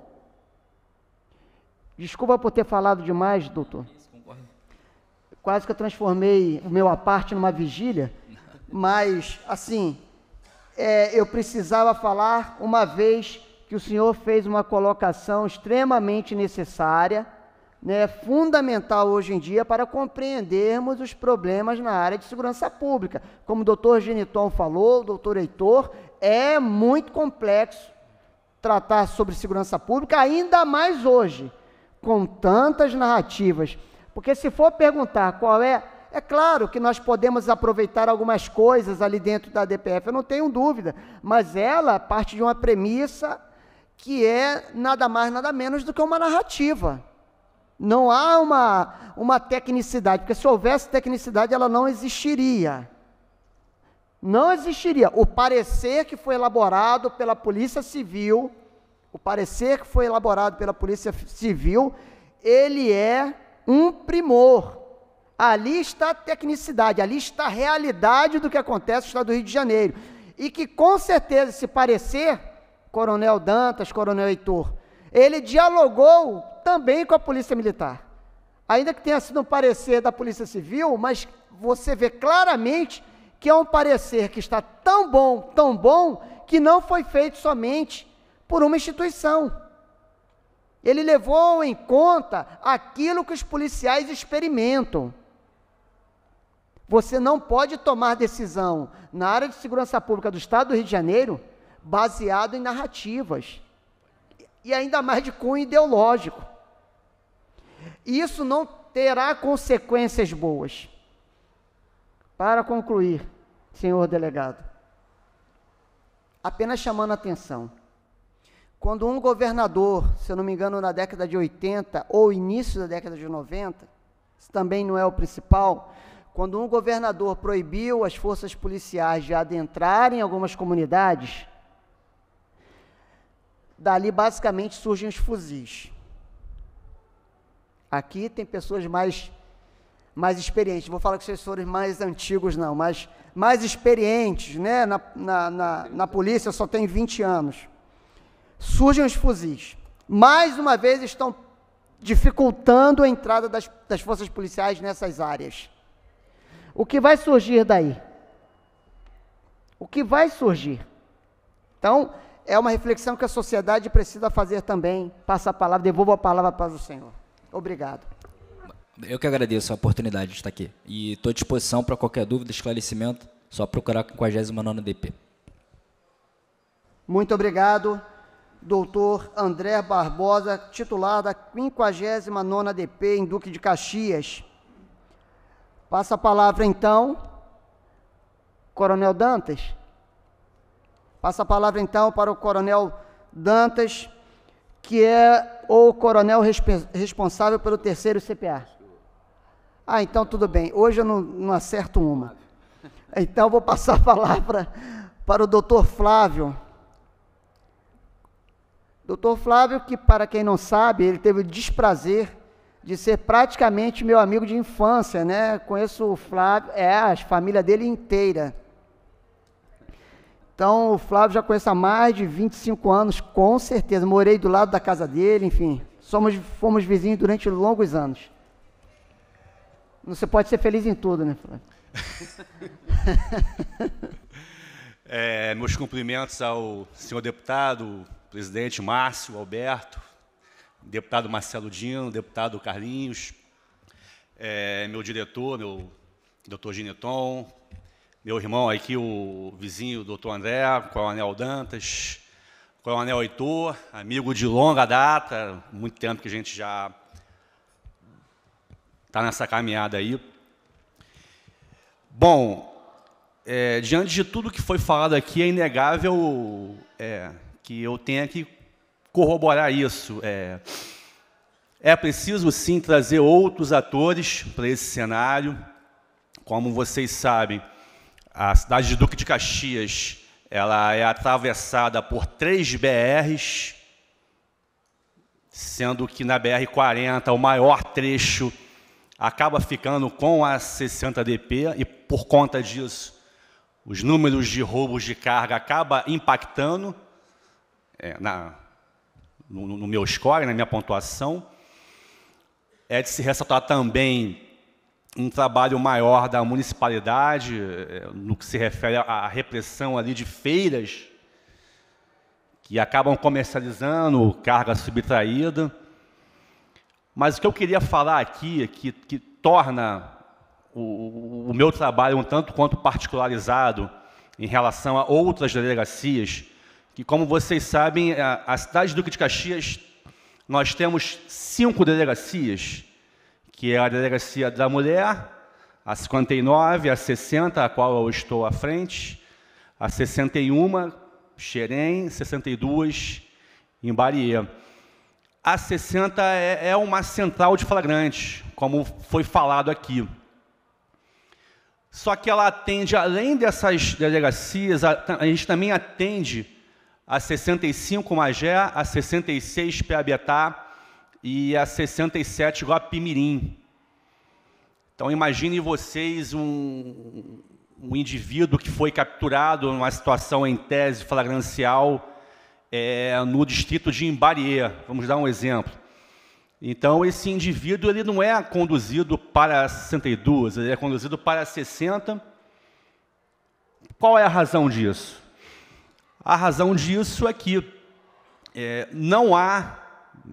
Desculpa por ter falado demais, doutor. Quase que eu transformei o meu aparte numa vigília, mas assim, é, eu precisava falar uma vez que o senhor fez uma colocação extremamente necessária, né, fundamental hoje em dia para compreendermos os problemas na área de segurança pública. Como o doutor Geniton falou, o doutor Heitor, é muito complexo tratar sobre segurança pública, ainda mais hoje, com tantas narrativas porque se for perguntar qual é, é claro que nós podemos aproveitar algumas coisas ali dentro da DPF, eu não tenho dúvida, mas ela parte de uma premissa que é nada mais, nada menos do que uma narrativa. Não há uma, uma tecnicidade, porque se houvesse tecnicidade, ela não existiria. Não existiria. O parecer que foi elaborado pela Polícia Civil, o parecer que foi elaborado pela Polícia Civil, ele é um primor. Ali está a tecnicidade, ali está a realidade do que acontece no estado do Rio de Janeiro. E que com certeza, se parecer, Coronel Dantas, Coronel Heitor, ele dialogou também com a Polícia Militar. Ainda que tenha sido um parecer da Polícia Civil, mas você vê claramente que é um parecer que está tão bom, tão bom, que não foi feito somente por uma instituição. Ele levou em conta aquilo que os policiais experimentam. Você não pode tomar decisão na área de segurança pública do Estado do Rio de Janeiro baseado em narrativas e ainda mais de cunho ideológico. E isso não terá consequências boas. Para concluir, senhor delegado, apenas chamando a atenção quando um governador, se eu não me engano, na década de 80 ou início da década de 90, isso também não é o principal, quando um governador proibiu as forças policiais de adentrarem algumas comunidades, dali basicamente surgem os fuzis. Aqui tem pessoas mais mais experientes. Vou falar que vocês foram mais antigos, não, mas mais experientes, né? Na, na, na, na polícia só tem 20 anos. Surgem os fuzis. Mais uma vez estão dificultando a entrada das, das forças policiais nessas áreas. O que vai surgir daí? O que vai surgir? Então, é uma reflexão que a sociedade precisa fazer também. Passa a palavra, devolvo a palavra para o Senhor. Obrigado. Eu que agradeço a oportunidade de estar aqui. E estou à disposição para qualquer dúvida, esclarecimento, só procurar com 49 DP. Muito obrigado doutor André Barbosa, titular da 59ª DP em Duque de Caxias. Passa a palavra, então, Coronel Dantas. Passa a palavra, então, para o Coronel Dantas, que é o coronel responsável pelo terceiro CPA. Ah, então tudo bem. Hoje eu não, não acerto uma. Então vou passar a palavra para o doutor Flávio. Doutor Flávio, que para quem não sabe, ele teve o desprazer de ser praticamente meu amigo de infância, né? Conheço o Flávio, é, a família dele inteira. Então, o Flávio já conheço há mais de 25 anos, com certeza. Morei do lado da casa dele, enfim. Somos, fomos vizinhos durante longos anos. Você pode ser feliz em tudo, né, Flávio? é, meus cumprimentos ao senhor deputado, presidente Márcio Alberto, deputado Marcelo Dino, deputado Carlinhos, é, meu diretor, meu doutor Gineton, meu irmão aqui, o vizinho doutor André, com o Anel Dantas, com o Anel Heitor, amigo de longa data, muito tempo que a gente já está nessa caminhada aí. Bom, é, diante de tudo que foi falado aqui, é inegável é, que eu tenha que corroborar isso. É, é preciso sim trazer outros atores para esse cenário. Como vocês sabem, a cidade de Duque de Caxias ela é atravessada por três BRs, sendo que na BR-40 o maior trecho acaba ficando com a 60DP e por conta disso os números de roubos de carga acaba impactando é, na, no, no, meu score, na minha pontuação, é de se ressaltar também um trabalho maior da municipalidade é, no que se refere à repressão ali de feiras que acabam comercializando carga subtraída. Mas o que eu queria falar aqui, é que, que torna o, o, meu trabalho um tanto quanto particularizado em relação a outras delegacias, que, como vocês sabem, a, a cidade de Duque de Caxias, nós temos cinco delegacias, que é a Delegacia da Mulher, a 59, a 60, a qual eu estou à frente, a 61, Xerém, 62, em Barier. A 60 é, é uma central de flagrantes, como foi falado aqui. Só que ela atende, além dessas delegacias, a, a gente também atende a 65 Magé, a 66 Piabetá e a 67 Guapimirim. Então imagine vocês um, um indivíduo que foi capturado numa situação em tese flagrancial é, no distrito de Imbariê. Vamos dar um exemplo. Então esse indivíduo ele não é conduzido para 62, ele é conduzido para 60. Qual é a razão disso? A razão disso é que é, não há,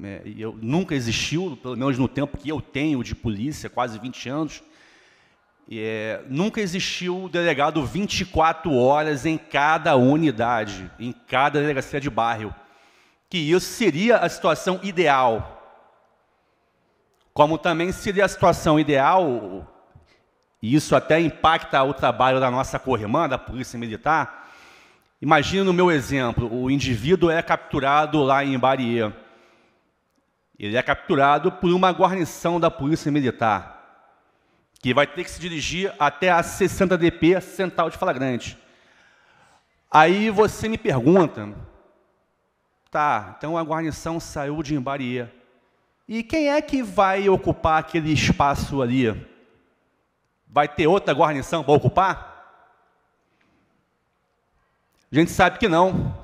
é, eu, nunca existiu, pelo menos no tempo que eu tenho de polícia, quase 20 anos, é, nunca existiu delegado 24 horas em cada unidade, em cada delegacia de bairro. Que isso seria a situação ideal. Como também seria a situação ideal, e isso até impacta o trabalho da nossa corrimã, da Polícia Militar, Imagina no meu exemplo, o indivíduo é capturado lá em Barier. Ele é capturado por uma guarnição da polícia militar, que vai ter que se dirigir até a 60 DP, Central de Flagrante. Aí você me pergunta, tá, então a guarnição saiu de Imbarier. E quem é que vai ocupar aquele espaço ali? Vai ter outra guarnição para ocupar? A gente sabe que não.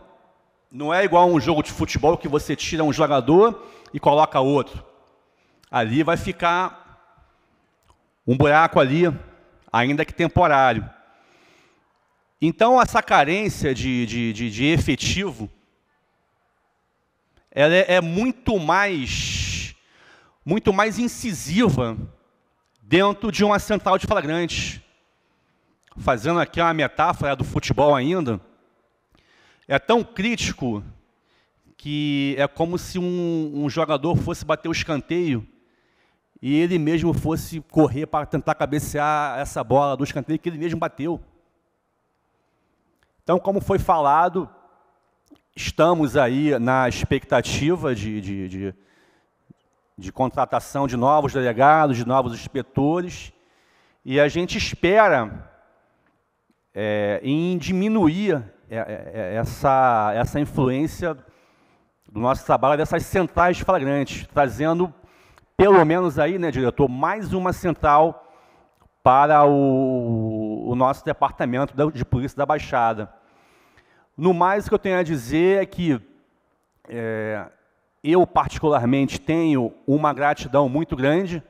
Não é igual um jogo de futebol que você tira um jogador e coloca outro. Ali vai ficar um buraco ali, ainda que temporário. Então, essa carência de, de, de, de efetivo, ela é, é muito mais, muito mais incisiva dentro de uma central de flagrante. Fazendo aqui uma metáfora do futebol ainda, é tão crítico que é como se um, um jogador fosse bater o escanteio e ele mesmo fosse correr para tentar cabecear essa bola do escanteio que ele mesmo bateu. Então, como foi falado, estamos aí na expectativa de, de, de, de, contratação de novos delegados, de novos inspetores, e a gente espera é, em diminuir é, é, é, essa, essa influência do nosso trabalho dessas centrais flagrantes, trazendo, pelo menos aí, né, diretor, mais uma central para o, o nosso departamento de polícia da Baixada. No mais, o que eu tenho a dizer é que é, eu, particularmente, tenho uma gratidão muito grande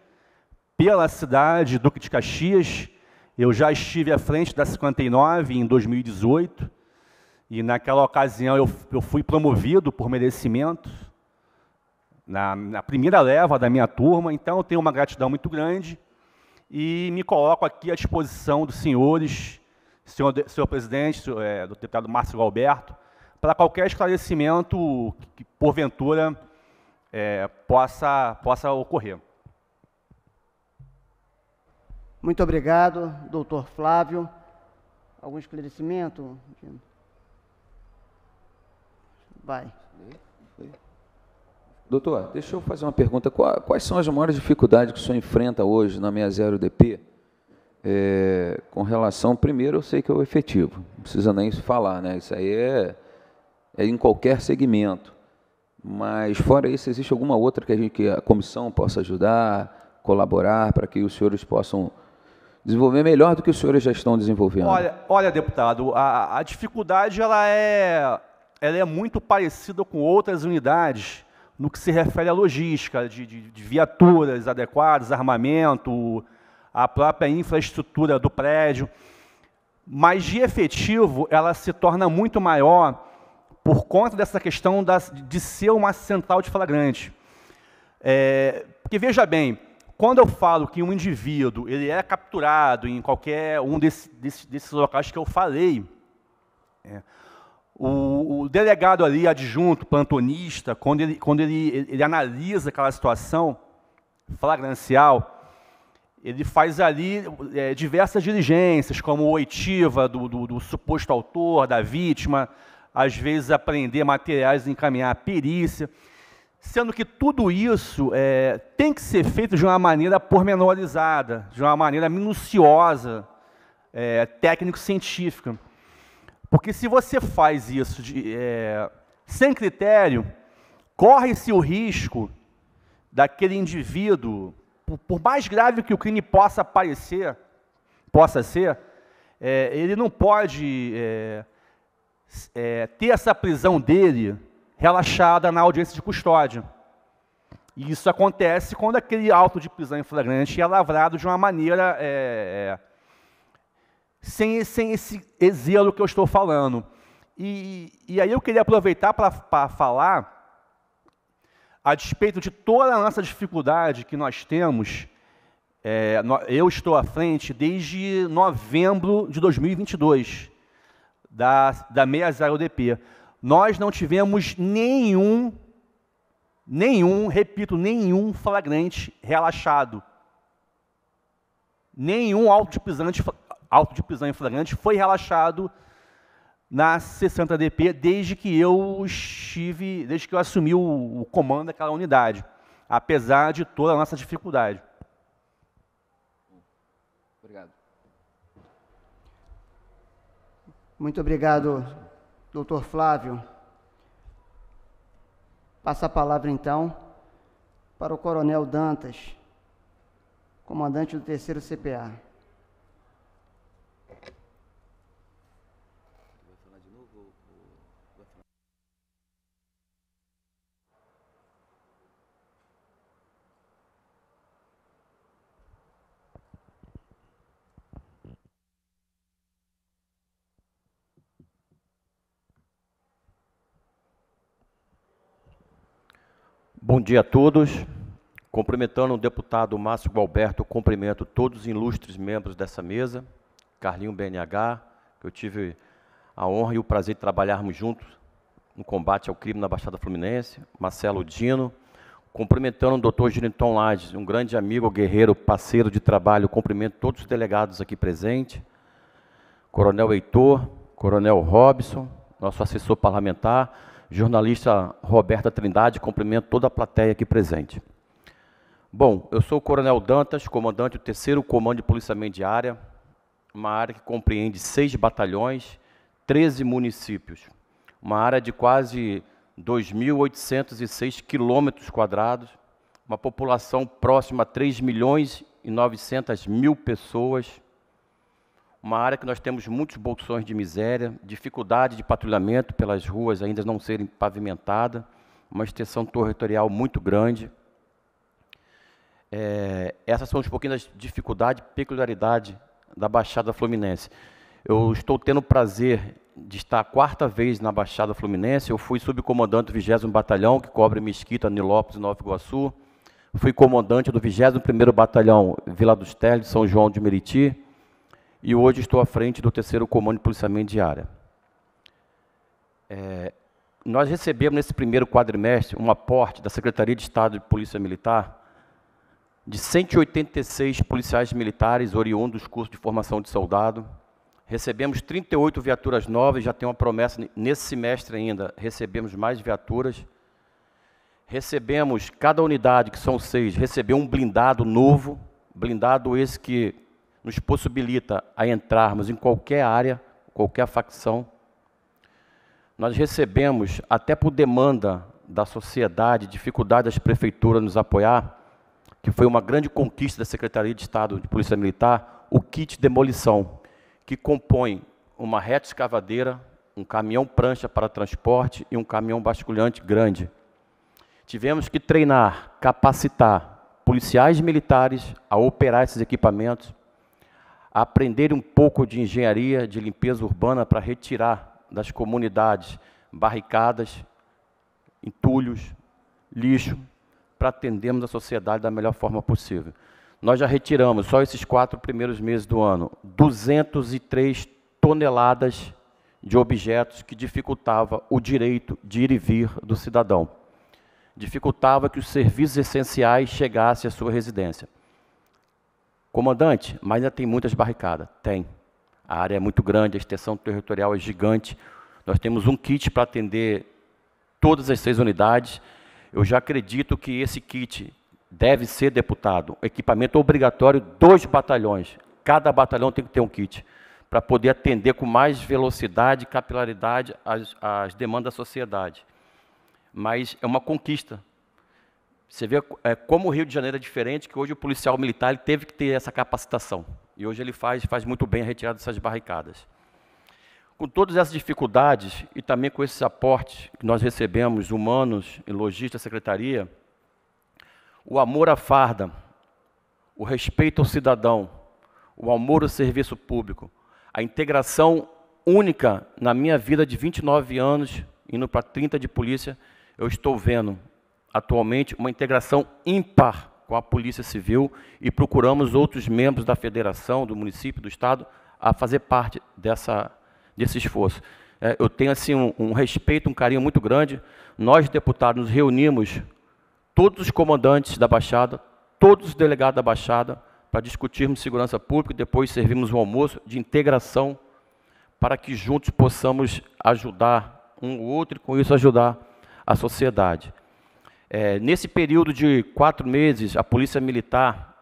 pela cidade Duque de Caxias. Eu já estive à frente da 59 em 2018 e naquela ocasião eu, eu fui promovido por merecimento, na, na, primeira leva da minha turma, então eu tenho uma gratidão muito grande e me coloco aqui à disposição dos senhores, senhor, senhor presidente, senhor, é, do deputado Márcio Alberto, para qualquer esclarecimento que, porventura, é, possa, possa ocorrer. Muito obrigado, doutor Flávio. Algum esclarecimento? Vai. Doutor, deixa eu fazer uma pergunta. Quais são as maiores dificuldades que o senhor enfrenta hoje na 60DP? É, com relação, primeiro, eu sei que é o efetivo, não precisa nem falar, né? Isso aí é, é em qualquer segmento. Mas, fora isso, existe alguma outra que a, gente, que a comissão possa ajudar, colaborar, para que os senhores possam desenvolver melhor do que os senhores já estão desenvolvendo? Olha, olha deputado, a, a dificuldade ela é ela é muito parecida com outras unidades no que se refere à logística, de, de, de viaturas adequadas, armamento, a própria infraestrutura do prédio. Mas de efetivo, ela se torna muito maior por conta dessa questão da, de ser uma central de flagrante. É, porque veja bem, quando eu falo que um indivíduo ele é capturado em qualquer um desse, desse, desses locais que eu falei, é, o, o delegado ali, adjunto, plantonista, quando ele, quando ele, ele, ele analisa aquela situação flagrancial, ele faz ali é, diversas diligências, como oitiva do, do, do, suposto autor, da vítima, às vezes apreender materiais e encaminhar a perícia, sendo que tudo isso é, tem que ser feito de uma maneira pormenorizada, de uma maneira minuciosa, é, técnico-científica. Porque se você faz isso de, é, sem critério, corre-se o risco daquele indivíduo, por, por, mais grave que o crime possa parecer, possa ser, é, ele não pode é, é ter essa prisão dele relaxada na audiência de custódia. E isso acontece quando aquele auto de prisão em flagrante é lavrado de uma maneira é, é, sem, sem esse exílio que eu estou falando. E, e aí eu queria aproveitar para falar, a despeito de toda a nossa dificuldade que nós temos, é, eu estou à frente desde novembro de 2022, da, da meia UDP. Nós não tivemos nenhum, nenhum, repito, nenhum flagrante relaxado. Nenhum auto pisante alto de prisão em flagrante foi relaxado na 60 DP desde que eu estive, desde que eu assumi o, o comando daquela unidade, apesar de toda a nossa dificuldade. Obrigado. Muito obrigado, doutor Flávio. Passa a palavra então para o Coronel Dantas, comandante do terceiro CPA. Bom dia a todos. Cumprimentando o deputado Márcio Gualberto, cumprimento todos os ilustres membros dessa mesa, Carlinho BNH, que eu tive a honra e o prazer de trabalharmos juntos no combate ao crime na Baixada Fluminense, Marcelo Dino, cumprimentando o doutor Girinton Lages, um grande amigo, guerreiro, parceiro de trabalho, cumprimento todos os delegados aqui presentes, Coronel Heitor, Coronel Robson, nosso assessor parlamentar, jornalista Roberta Trindade, cumprimento toda a plateia aqui presente. Bom, eu sou o Coronel Dantas, comandante do terceiro Comando de Policiamento de Área, uma área que compreende seis batalhões, 13 municípios, uma área de quase 2.806 quilômetros quadrados, uma população próxima a 3 milhões e 900 mil pessoas, uma área que nós temos muitos bolsões de miséria, dificuldade de patrulhamento pelas ruas ainda não serem pavimentadas, uma extensão territorial muito grande. É, essas são um pouquinho das dificuldades, peculiaridade da Baixada Fluminense. Eu estou tendo o prazer de estar a quarta vez na Baixada Fluminense. Eu fui subcomandante do 20 Batalhão, que cobre Mesquita, Nilópolis e Nova Iguaçu. Fui comandante do 21 Batalhão Vila dos Teles, São João de Meriti e hoje estou à frente do terceiro comando de policiamento de área. É, nós recebemos nesse primeiro quadrimestre um aporte da Secretaria de Estado de Polícia Militar de 186 policiais militares oriundos dos cursos de formação de soldado. Recebemos 38 viaturas novas, já tem uma promessa nesse semestre ainda, recebemos mais viaturas. Recebemos, cada unidade, que são seis, recebeu um blindado novo, blindado esse que nos possibilita a entrarmos em qualquer área, qualquer facção. Nós recebemos, até por demanda da sociedade, dificuldade das prefeituras nos apoiar, que foi uma grande conquista da Secretaria de Estado de Polícia Militar, o kit demolição, que compõe uma reta escavadeira, um caminhão prancha para transporte e um caminhão basculhante grande. Tivemos que treinar, capacitar policiais militares a operar esses equipamentos, aprender um pouco de engenharia de limpeza urbana para retirar das comunidades barricadas, entulhos, lixo, para atendermos a sociedade da melhor forma possível. Nós já retiramos, só esses quatro primeiros meses do ano, 203 toneladas de objetos que dificultava o direito de ir e vir do cidadão. Dificultava que os serviços essenciais chegassem à sua residência. Comandante, mas ainda tem muitas barricadas. Tem. A área é muito grande, a extensão territorial é gigante. Nós temos um kit para atender todas as seis unidades. Eu já acredito que esse kit deve ser, deputado, equipamento obrigatório dois batalhões. Cada batalhão tem que ter um kit para poder atender com mais velocidade e capilaridade as, as demandas da sociedade. Mas é uma conquista você vê é, como o Rio de Janeiro é diferente, que hoje o policial militar ele teve que ter essa capacitação. E hoje ele faz, faz muito bem a retirada dessas barricadas. Com todas essas dificuldades e também com esses aportes que nós recebemos, humanos e logística, secretaria, o amor à farda, o respeito ao cidadão, o amor ao serviço público, a integração única na minha vida de 29 anos, indo para 30 de polícia, eu estou vendo atualmente uma integração ímpar com a Polícia Civil e procuramos outros membros da federação, do município, do estado, a fazer parte dessa, desse esforço. É, eu tenho assim um, um, respeito, um carinho muito grande. Nós deputados nos reunimos todos os comandantes da Baixada, todos os delegados da Baixada, para discutirmos segurança pública e depois servimos um almoço de integração para que juntos possamos ajudar um ou outro e com isso ajudar a sociedade. É, nesse período de quatro meses, a Polícia Militar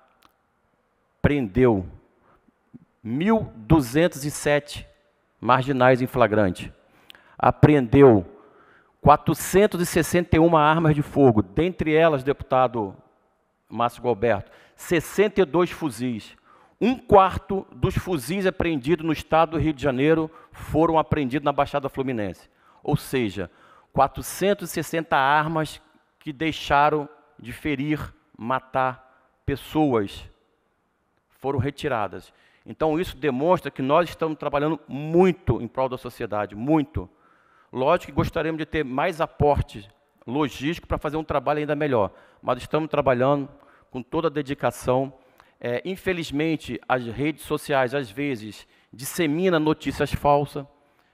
prendeu 1.207 marginais em flagrante. Apreendeu 461 armas de fogo, dentre elas, deputado Márcio Galberto, 62 fuzis. Um quarto dos fuzis apreendidos no estado do Rio de Janeiro foram apreendidos na Baixada Fluminense. Ou seja, 460 armas que deixaram de ferir, matar pessoas, foram retiradas. Então isso demonstra que nós estamos trabalhando muito em prol da sociedade, muito. Lógico que gostaríamos de ter mais aporte logístico para fazer um trabalho ainda melhor, mas estamos trabalhando com toda a dedicação. É, infelizmente, as redes sociais, às vezes, dissemina notícias falsas,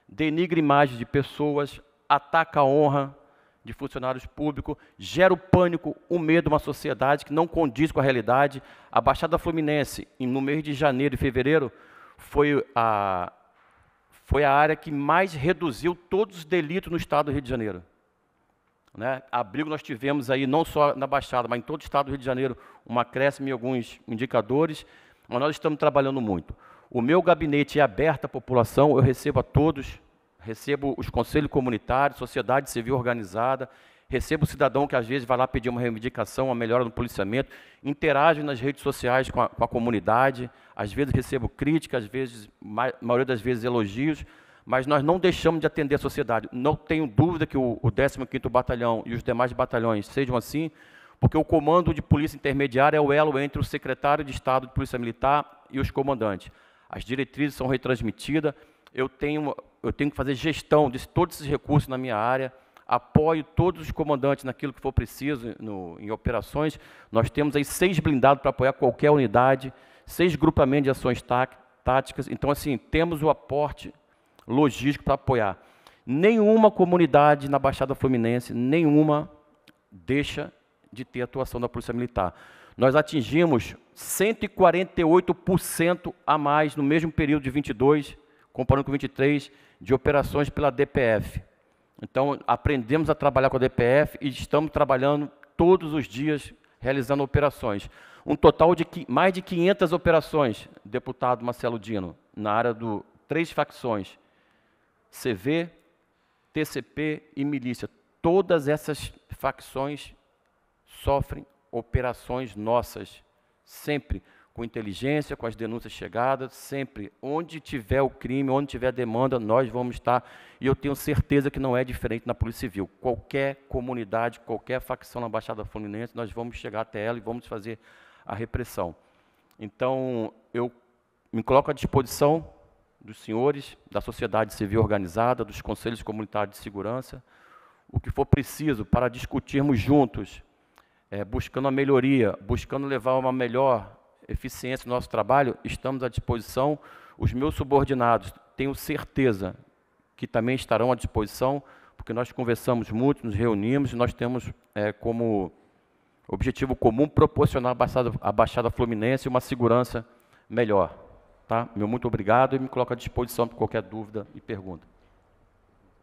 denigre imagens de pessoas, ataca a honra, de funcionários públicos, gera o pânico, o medo uma sociedade que não condiz com a realidade. A Baixada Fluminense, no mês de janeiro e fevereiro, foi a, foi a área que mais reduziu todos os delitos no estado do Rio de Janeiro. Né? Abrigo nós tivemos aí, não só na Baixada, mas em todo o estado do Rio de Janeiro, uma crescimento em alguns indicadores, mas nós estamos trabalhando muito. O meu gabinete é aberto à população, eu recebo a todos, recebo os conselhos comunitários, sociedade civil organizada, recebo o cidadão que às vezes vai lá pedir uma reivindicação, uma melhora no policiamento, interajo nas redes sociais com a, com a comunidade, às vezes recebo críticas, às vezes, ma maioria das vezes elogios, mas nós não deixamos de atender a sociedade. Não tenho dúvida que o, o 15º Batalhão e os demais batalhões sejam assim, porque o comando de polícia intermediária é o elo entre o secretário de Estado de Polícia Militar e os comandantes. As diretrizes são retransmitidas, eu tenho, eu tenho que fazer gestão de todos esses recursos na minha área, apoio todos os comandantes naquilo que for preciso no, em operações. Nós temos aí seis blindados para apoiar qualquer unidade, seis grupamentos de ações táticas. Então, assim, temos o aporte logístico para apoiar. Nenhuma comunidade na Baixada Fluminense, nenhuma deixa de ter atuação da Polícia Militar. Nós atingimos 148% a mais no mesmo período de 22 comparando com 23 de operações pela DPF. Então, aprendemos a trabalhar com a DPF e estamos trabalhando todos os dias realizando operações. Um total de mais de 500 operações, deputado Marcelo Dino, na área de três facções, CV, TCP e milícia. Todas essas facções sofrem operações nossas, sempre com inteligência, com as denúncias chegadas, sempre. Onde tiver o crime, onde tiver demanda, nós vamos estar. E eu tenho certeza que não é diferente na Polícia Civil. Qualquer comunidade, qualquer facção na Baixada Fluminense, nós vamos chegar até ela e vamos fazer a repressão. Então, eu me coloco à disposição dos senhores, da sociedade civil organizada, dos conselhos comunitários de segurança, o que for preciso para discutirmos juntos, é, buscando a melhoria, buscando levar uma melhor eficiência no nosso trabalho, estamos à disposição. Os meus subordinados, tenho certeza que também estarão à disposição, porque nós conversamos muito, nos reunimos, e nós temos é, como objetivo comum proporcionar à Baixada, à Baixada Fluminense uma segurança melhor. Tá? Meu muito obrigado e me coloco à disposição para qualquer dúvida e pergunta.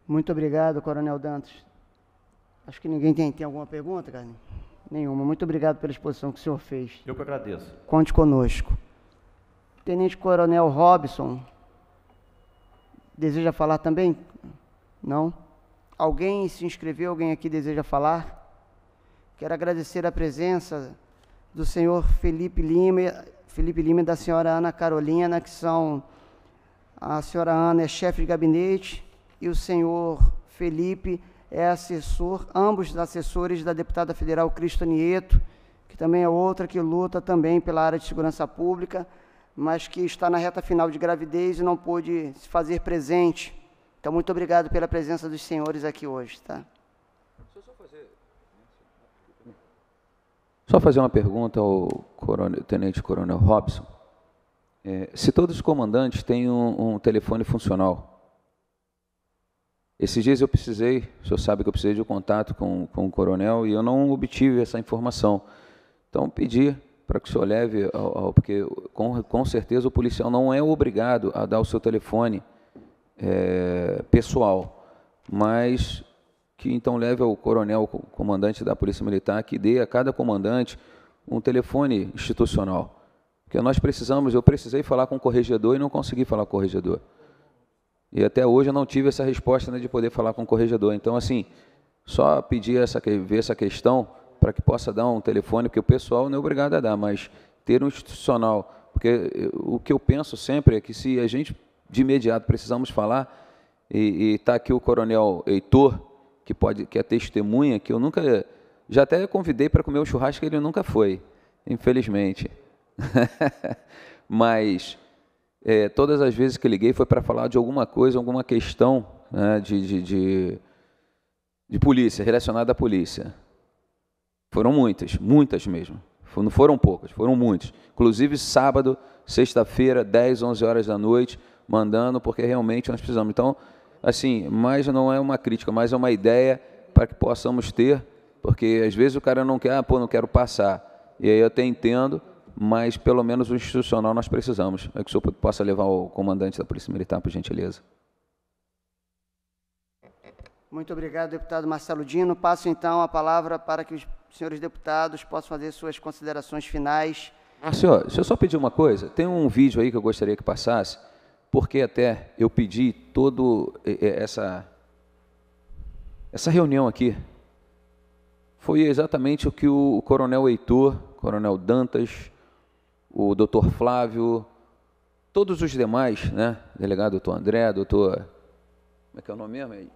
Muito obrigado, Coronel Dantas. Acho que ninguém tem, tem alguma pergunta, Carlinhos? Nenhuma. Muito obrigado pela exposição que o senhor fez. Eu que agradeço. Conte conosco. Tenente Coronel Robson, deseja falar também? Não? Alguém se inscreveu? Alguém aqui deseja falar? Quero agradecer a presença do senhor Felipe Lima, Felipe Lima e da senhora Ana Carolina, que são a senhora Ana é chefe de gabinete e o senhor Felipe é assessor, ambos assessores da deputada federal Cristo Nieto, que também é outra que luta também pela área de segurança pública, mas que está na reta final de gravidez e não pôde se fazer presente. Então, muito obrigado pela presença dos senhores aqui hoje. Tá? Só né? fazer uma pergunta ao coronel, Tenente Coronel Robson. É, se todos os comandantes têm um, um telefone funcional, esses dias eu precisei, o senhor sabe que eu precisei de um contato com, com o coronel e eu não obtive essa informação. Então pedi para que o senhor leve, ao, ao, porque com, com certeza o policial não é obrigado a dar o seu telefone é, pessoal, mas que então leve ao coronel, comandante da Polícia Militar, que dê a cada comandante um telefone institucional. Porque nós precisamos, eu precisei falar com o corregedor e não consegui falar com o corregedor. E até hoje eu não tive essa resposta né, de poder falar com o corregedor. Então, assim, só pedir essa, ver essa questão para que possa dar um telefone, porque o pessoal não é obrigado a dar, mas ter um institucional. Porque eh, o que eu penso sempre é que se a gente de imediato precisamos falar, e está aqui o coronel Heitor, que, pode, que é testemunha, que eu nunca. Já até convidei para comer o churrasco, ele nunca foi, infelizmente. mas é, todas as vezes que liguei foi para falar de alguma coisa, alguma questão né, de, de, de, de polícia, relacionada à polícia. Foram muitas, muitas mesmo. Não foram poucas, foram muitas. Inclusive sábado, sexta-feira, 10, 11 horas da noite, mandando, porque realmente nós precisamos. Então, assim, mas não é uma crítica, mas é uma ideia para que possamos ter, porque às vezes o cara não quer, ah, pô, não quero passar. E aí eu até entendo, mas pelo menos o institucional nós precisamos. É que o senhor possa levar o comandante da Polícia Militar, por gentileza. Muito obrigado, deputado Marcelo Dino. Passo então a palavra para que os senhores deputados possam fazer suas considerações finais. Ah, senhor, deixa eu só pedir uma coisa. Tem um vídeo aí que eu gostaria que passasse, porque até eu pedi todo eh, eh, essa essa reunião aqui. Foi exatamente o que o coronel Heitor, coronel Dantas, o doutor Flávio, todos os demais, né? Delegado doutor André, doutor. Como é que é o nome mesmo? aí?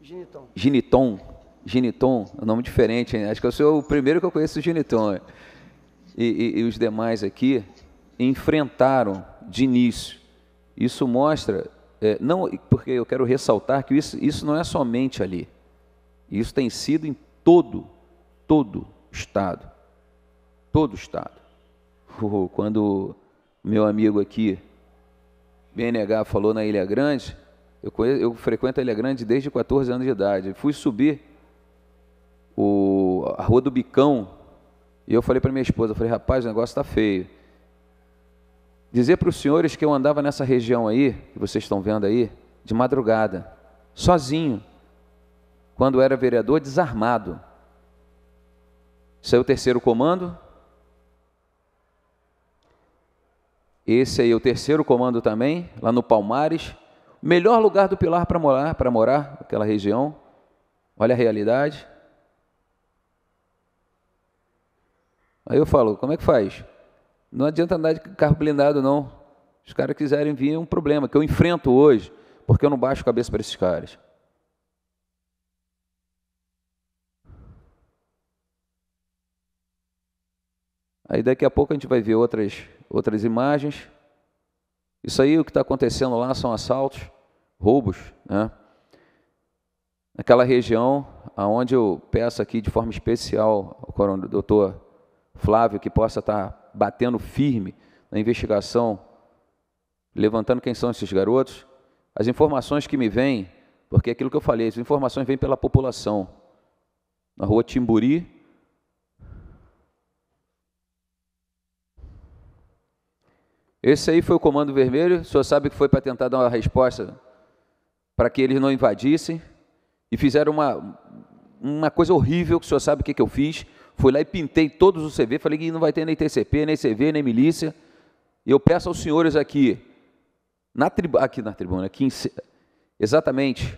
Giniton. Giniton. Giniton, é um nome diferente, hein? acho que eu sou o primeiro que eu conheço o Giniton. E, e, e os demais aqui enfrentaram de início. Isso mostra, é, não, porque eu quero ressaltar que isso, isso não é somente ali. Isso tem sido em todo, todo Estado. Todo Estado. Quando meu amigo aqui, BNH, falou na Ilha Grande, eu, conheço, eu frequento a Ilha Grande desde 14 anos de idade. Fui subir o, a Rua do Bicão e eu falei para minha esposa, eu falei, rapaz, o negócio está feio. Dizer para os senhores que eu andava nessa região aí, que vocês estão vendo aí, de madrugada, sozinho, quando era vereador, desarmado. Saiu o terceiro comando, Esse aí é o terceiro comando também, lá no Palmares. Melhor lugar do Pilar para morar, para morar, aquela região. Olha a realidade. Aí eu falo, como é que faz? Não adianta andar de carro blindado, não. Os caras quiserem vir, é um problema que eu enfrento hoje, porque eu não baixo a cabeça para esses caras. Aí daqui a pouco a gente vai ver outras outras imagens. Isso aí, o que está acontecendo lá são assaltos, roubos, né? Naquela região, aonde eu peço aqui de forma especial ao coronel doutor Flávio que possa estar tá batendo firme na investigação, levantando quem são esses garotos. As informações que me vêm, porque é aquilo que eu falei, as informações vêm pela população. Na rua Timburi, Esse aí foi o comando vermelho, o senhor sabe que foi para tentar dar uma resposta para que eles não invadissem e fizeram uma, uma coisa horrível que o senhor sabe o que, que eu fiz. Fui lá e pintei todos os CV, falei que não vai ter nem TCP, nem CV, nem milícia. E eu peço aos senhores aqui, na tribu, aqui na tribuna, aqui em, exatamente,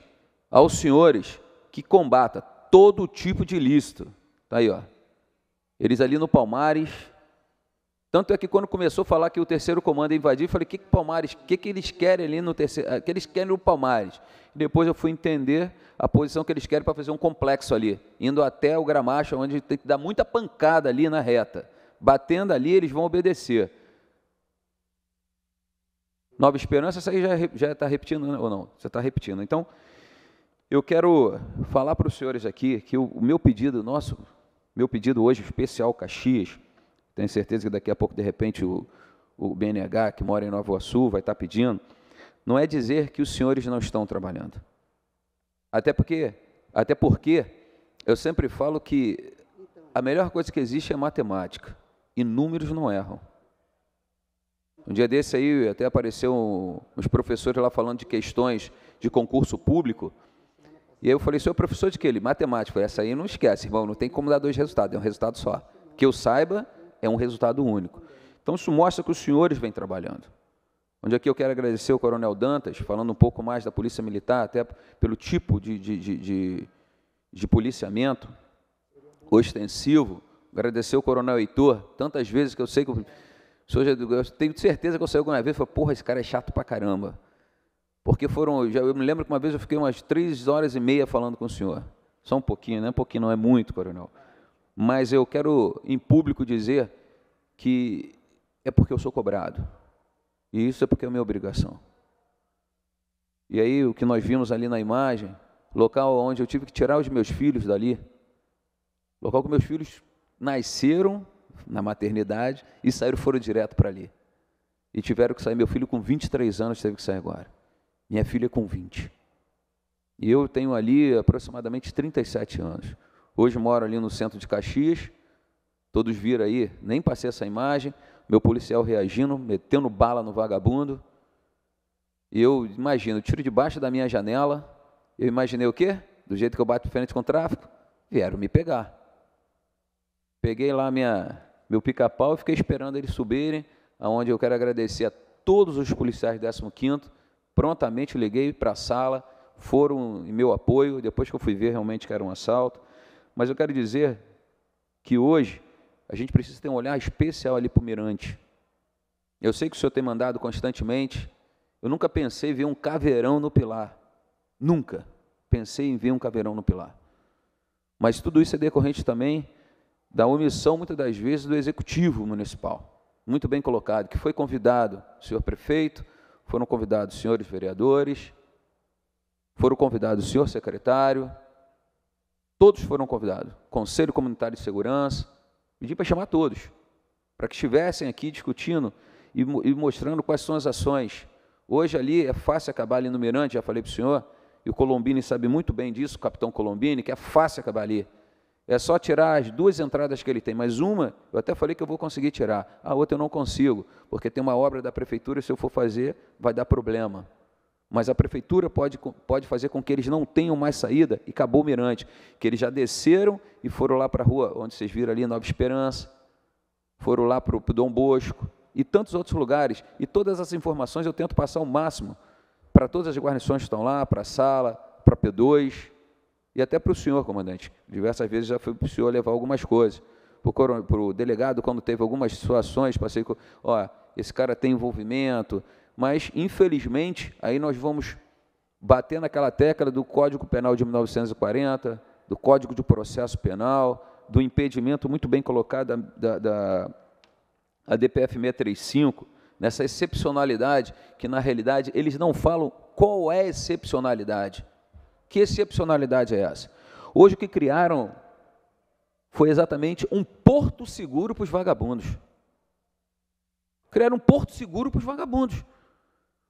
aos senhores que combata todo tipo de ilícito. Está aí, ó. Eles ali no Palmares, tanto é que quando começou a falar que o terceiro comando invadiu, eu falei, que, que Palmares, que, que eles querem ali no terceiro, ah, que eles querem no Palmares? E depois eu fui entender a posição que eles querem para fazer um complexo ali, indo até o Gramacho, onde tem que dar muita pancada ali na reta. Batendo ali, eles vão obedecer. Nova Esperança, isso aí já está repetindo, né? ou não? Você está repetindo. Então, eu quero falar para os senhores aqui que o, o meu pedido, nosso, meu pedido hoje especial Caxias, tenho certeza que daqui a pouco, de repente, o, o BNH, que mora em Nova Iguaçu, vai estar tá pedindo. Não é dizer que os senhores não estão trabalhando. Até porque, até porque eu sempre falo que a melhor coisa que existe é matemática. E números não erram. Um dia desse aí até apareceu uns professores lá falando de questões de concurso público. E eu falei, senhor professor de que ele? Matemática. Essa aí não esquece, irmão, não tem como dar dois resultados, é um resultado só. Que eu saiba, é um resultado único. Então, isso mostra que os senhores vêm trabalhando. Onde aqui eu quero agradecer ao Coronel Dantas, falando um pouco mais da Polícia Militar, até pelo tipo de, de, de, de, de policiamento ostensivo. Agradecer ao Coronel Heitor, tantas vezes que eu sei que. Eu, eu tenho certeza que eu saí alguma vez e falei, porra, esse cara é chato pra caramba. Porque foram. Já, eu me lembro que uma vez eu fiquei umas três horas e meia falando com o senhor. Só um pouquinho, né? Um pouquinho, não é muito, coronel mas eu quero em público dizer que é porque eu sou cobrado. E isso é porque é minha obrigação. E aí o que nós vimos ali na imagem, local onde eu tive que tirar os meus filhos dali, local que meus filhos nasceram na maternidade e saíram foram direto para ali. E tiveram que sair meu filho com 23 anos teve que sair agora. Minha filha com 20. E eu tenho ali aproximadamente 37 anos. Hoje moro ali no centro de Caxias. Todos viram aí, nem passei essa imagem. Meu policial reagindo, metendo bala no vagabundo. E eu imagino, tiro debaixo da minha janela. Eu imaginei o quê? Do jeito que eu bato frente com o tráfico, vieram me pegar. Peguei lá minha, meu pica-pau e fiquei esperando eles subirem, aonde eu quero agradecer a todos os policiais do 15 Prontamente liguei para a sala, foram em meu apoio, depois que eu fui ver realmente que era um assalto. Mas eu quero dizer que hoje a gente precisa ter um olhar especial ali para o mirante. Eu sei que o senhor tem mandado constantemente. Eu nunca pensei em ver um caveirão no pilar. Nunca pensei em ver um caveirão no pilar. Mas tudo isso é decorrente também da omissão, muitas das vezes, do executivo municipal. Muito bem colocado, que foi convidado o senhor prefeito, foram convidados os senhores vereadores, foram convidados o senhor secretário, Todos foram convidados. Conselho Comunitário de Segurança. Pedi para chamar todos, para que estivessem aqui discutindo e, e, mostrando quais são as ações. Hoje ali é fácil acabar ali no Mirante, já falei para o senhor, e o Colombini sabe muito bem disso, o capitão Colombini, que é fácil acabar ali. É só tirar as duas entradas que ele tem, mas uma eu até falei que eu vou conseguir tirar, a outra eu não consigo, porque tem uma obra da prefeitura e se eu for fazer vai dar problema mas a prefeitura pode, pode fazer com que eles não tenham mais saída e acabou o mirante, que eles já desceram e foram lá para a rua, onde vocês viram ali, Nova Esperança, foram lá para o Dom Bosco e tantos outros lugares. E todas essas informações eu tento passar o máximo para todas as guarnições que estão lá, para a sala, para P2 e até para o senhor, comandante. Diversas vezes já fui para o senhor levar algumas coisas. Para o delegado, quando teve algumas situações, passei com, ó, esse cara tem envolvimento, mas infelizmente aí nós vamos bater naquela tecla do Código Penal de 1940, do Código de Processo Penal, do impedimento muito bem colocado da, da, da a DPF 635, nessa excepcionalidade, que na realidade eles não falam qual é a excepcionalidade. Que excepcionalidade é essa? Hoje o que criaram foi exatamente um porto seguro para os vagabundos. Criaram um porto seguro para os vagabundos.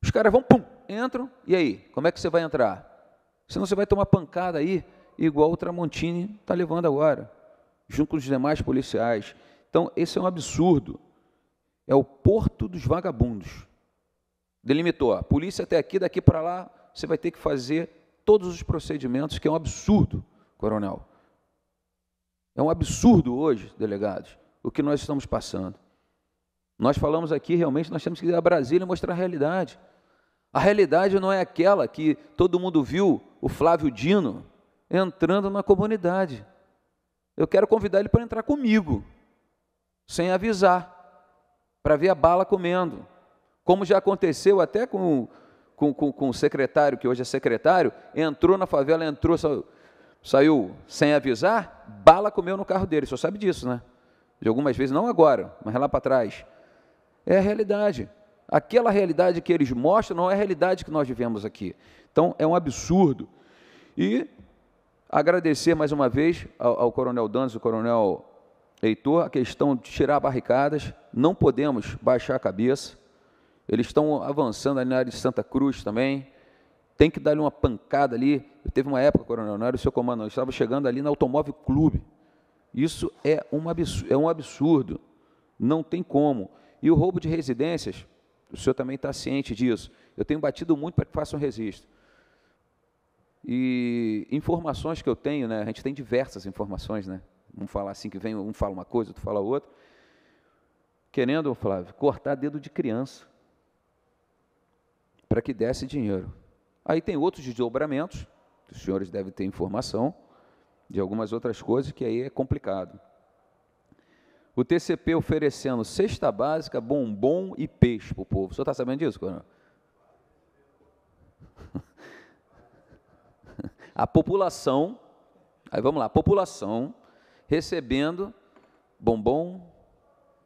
Os caras vão, pum, entram, e aí? Como é que você vai entrar? Senão você vai tomar pancada aí, igual o Tramontini está levando agora, junto com os demais policiais. Então, esse é um absurdo. É o porto dos vagabundos. Delimitou, a polícia até aqui, daqui para lá, você vai ter que fazer todos os procedimentos, que é um absurdo, coronel. É um absurdo hoje, delegados, o que nós estamos passando. Nós falamos aqui, realmente, nós temos que ir a Brasília e mostrar a realidade. A realidade não é aquela que todo mundo viu o Flávio Dino entrando na comunidade. Eu quero convidar ele para entrar comigo, sem avisar, para ver a bala comendo. Como já aconteceu até com, com, com, com o secretário, que hoje é secretário, entrou na favela, entrou, saiu, saiu sem avisar, bala comeu no carro dele. O senhor sabe disso, né? De algumas vezes, não agora, mas lá para trás. É a realidade. Aquela realidade que eles mostram não é a realidade que nós vivemos aqui. Então, é um absurdo. E agradecer mais uma vez ao, ao Coronel Danos e ao Coronel Heitor a questão de tirar barricadas. Não podemos baixar a cabeça. Eles estão avançando ali na área de Santa Cruz também. Tem que dar-lhe uma pancada ali. Teve uma época, coronel, não era o seu comando, estava chegando ali no Automóvel Clube. Isso é um, absurdo, é um absurdo. Não tem como. E o roubo de residências, o senhor também está ciente disso. Eu tenho batido muito para que faça um registro. E informações que eu tenho, né? A gente tem diversas informações, né? Vamos falar assim que vem, um fala uma coisa, outro fala outra. Querendo, Flávio, cortar dedo de criança para que desse dinheiro. Aí tem outros desdobramentos, os senhores devem ter informação, de algumas outras coisas que aí é complicado o TCP oferecendo cesta básica, bombom e peixe para o povo. O senhor está sabendo disso, coronel? A população, aí vamos lá, a população recebendo bombom,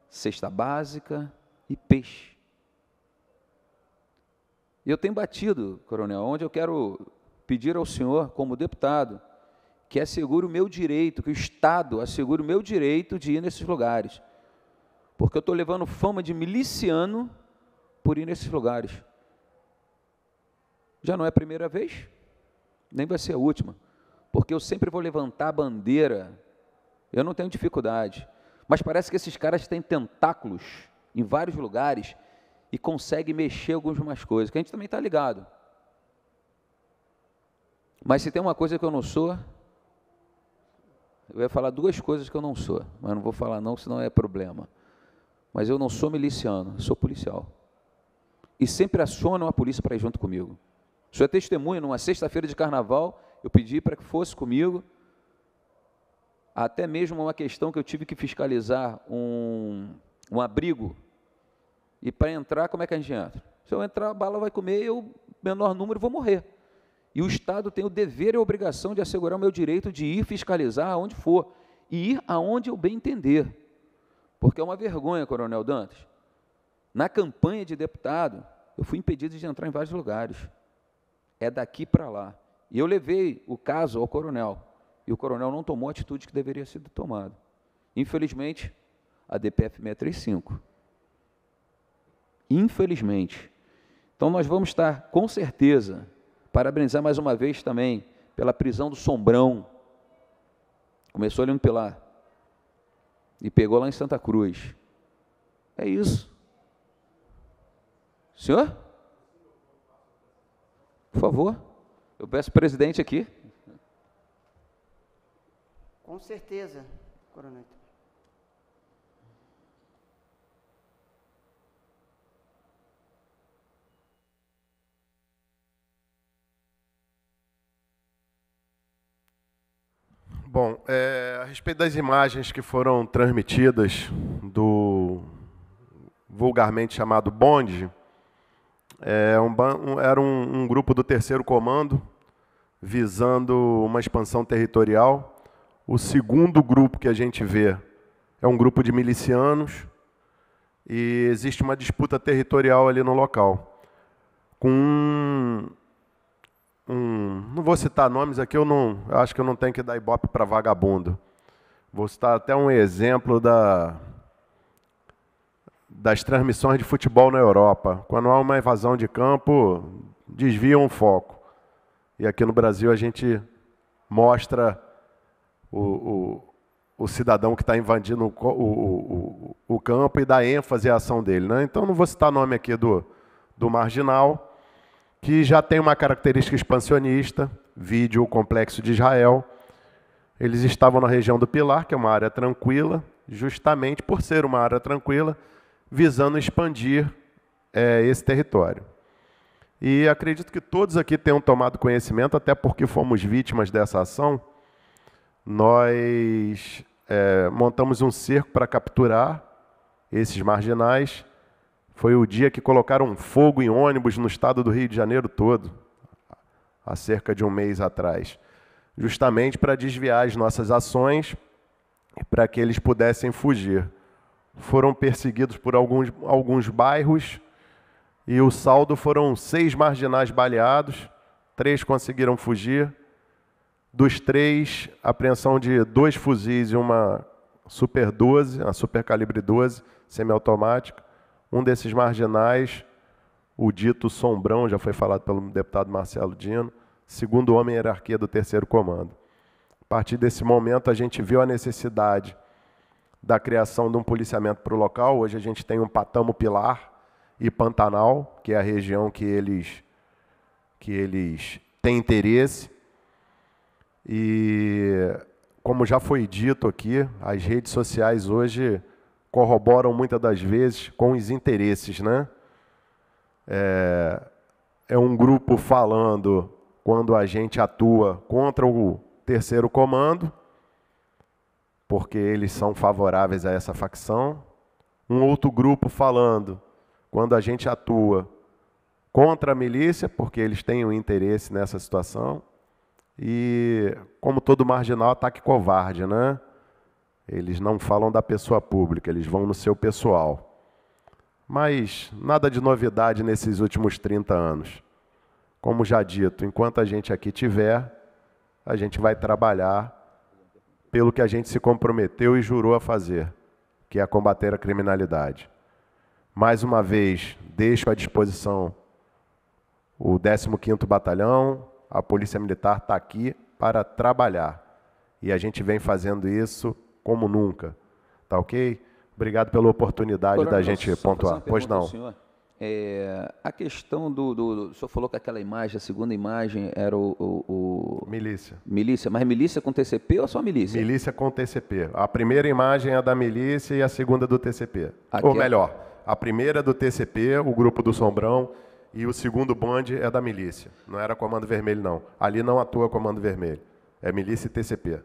cesta básica e peixe. Eu tenho batido, coronel, onde eu quero pedir ao senhor, como deputado, que assegure o meu direito, que o Estado assegure o meu direito de ir nesses lugares. Porque eu estou levando fama de miliciano por ir nesses lugares. Já não é a primeira vez, nem vai ser a última. Porque eu sempre vou levantar a bandeira. Eu não tenho dificuldade. Mas parece que esses caras têm tentáculos em vários lugares e conseguem mexer algumas coisas, que a gente também está ligado. Mas se tem uma coisa que eu não sou, eu ia falar duas coisas que eu não sou, mas não vou falar não, senão é problema. Mas eu não sou miliciano, sou policial. E sempre acionam a polícia para ir junto comigo. Isso é testemunho, numa sexta-feira de carnaval, eu pedi para que fosse comigo. Até mesmo uma questão que eu tive que fiscalizar um, um abrigo. E para entrar, como é que a gente entra? Se eu entrar, a bala vai comer, eu, menor número, vou morrer. E o Estado tem o dever e a obrigação de assegurar o meu direito de ir fiscalizar aonde for e ir aonde eu bem entender. Porque é uma vergonha, Coronel Dantas. Na campanha de deputado, eu fui impedido de entrar em vários lugares. É daqui para lá. E eu levei o caso ao coronel. E o coronel não tomou a atitude que deveria ser tomada. Infelizmente, a DPF 635. Infelizmente. Então, nós vamos estar, com certeza, Parabenizar mais uma vez também pela prisão do Sombrão. Começou ali no Pilar e pegou lá em Santa Cruz. É isso. Senhor? Por favor, eu peço presidente aqui. Com certeza, coronel. Bom, é, a respeito das imagens que foram transmitidas do vulgarmente chamado bonde, é um, era um, um grupo do terceiro comando visando uma expansão territorial. O segundo grupo que a gente vê é um grupo de milicianos e existe uma disputa territorial ali no local, com um, um. Não vou citar nomes aqui, eu não. Eu acho que eu não tenho que dar ibope para vagabundo. Vou citar até um exemplo da, das transmissões de futebol na Europa. Quando há uma invasão de campo, desviam o foco. E aqui no Brasil a gente mostra o, o, o cidadão que está invadindo o, o, campo e dá ênfase à ação dele. Né? Então não vou citar nome aqui do, do marginal que já tem uma característica expansionista, vídeo o complexo de Israel. Eles estavam na região do Pilar, que é uma área tranquila, justamente por ser uma área tranquila, visando expandir é, esse território. E acredito que todos aqui tenham tomado conhecimento, até porque fomos vítimas dessa ação. Nós é, montamos um cerco para capturar esses marginais foi o dia que colocaram fogo em ônibus no estado do Rio de Janeiro todo, há cerca de um mês atrás, justamente para desviar as nossas ações e para que eles pudessem fugir. Foram perseguidos por alguns, alguns bairros e o saldo foram seis marginais baleados, três conseguiram fugir. Dos três, apreensão de dois fuzis e uma Super 12, a Super Calibre 12, semiautomática. Um desses marginais, o dito sombrão, já foi falado pelo deputado Marcelo Dino, segundo homem hierarquia do terceiro comando. A partir desse momento, a gente viu a necessidade da criação de um policiamento para o local. Hoje a gente tem um Patamo Pilar e Pantanal, que é a região que eles, que eles têm interesse. E, como já foi dito aqui, as redes sociais hoje corroboram muitas das vezes com os interesses, né? É, é um grupo falando quando a gente atua contra o terceiro comando, porque eles são favoráveis a essa facção. Um outro grupo falando quando a gente atua contra a milícia, porque eles têm um interesse nessa situação. E, como todo marginal, ataque covarde, né? Eles não falam da pessoa pública, eles vão no seu pessoal. Mas nada de novidade nesses últimos 30 anos. Como já dito, enquanto a gente aqui tiver, a gente vai trabalhar pelo que a gente se comprometeu e jurou a fazer, que é combater a criminalidade. Mais uma vez, deixo à disposição o 15º Batalhão, a Polícia Militar está aqui para trabalhar. E a gente vem fazendo isso como nunca. Tá ok? Obrigado pela oportunidade Agora, da gente pontuar. Pois não. Senhor. É, a questão do, do, O senhor falou que aquela imagem, a segunda imagem, era o, o, o, Milícia. Milícia, mas milícia com TCP ou só milícia? Milícia com TCP. A primeira imagem é da milícia e a segunda do TCP. Aqui ou é- melhor, a primeira do TCP, o grupo do Sombrão, e o segundo bonde é da milícia. Não era Comando Vermelho, não. Ali não atua Comando Vermelho. É milícia e TCP.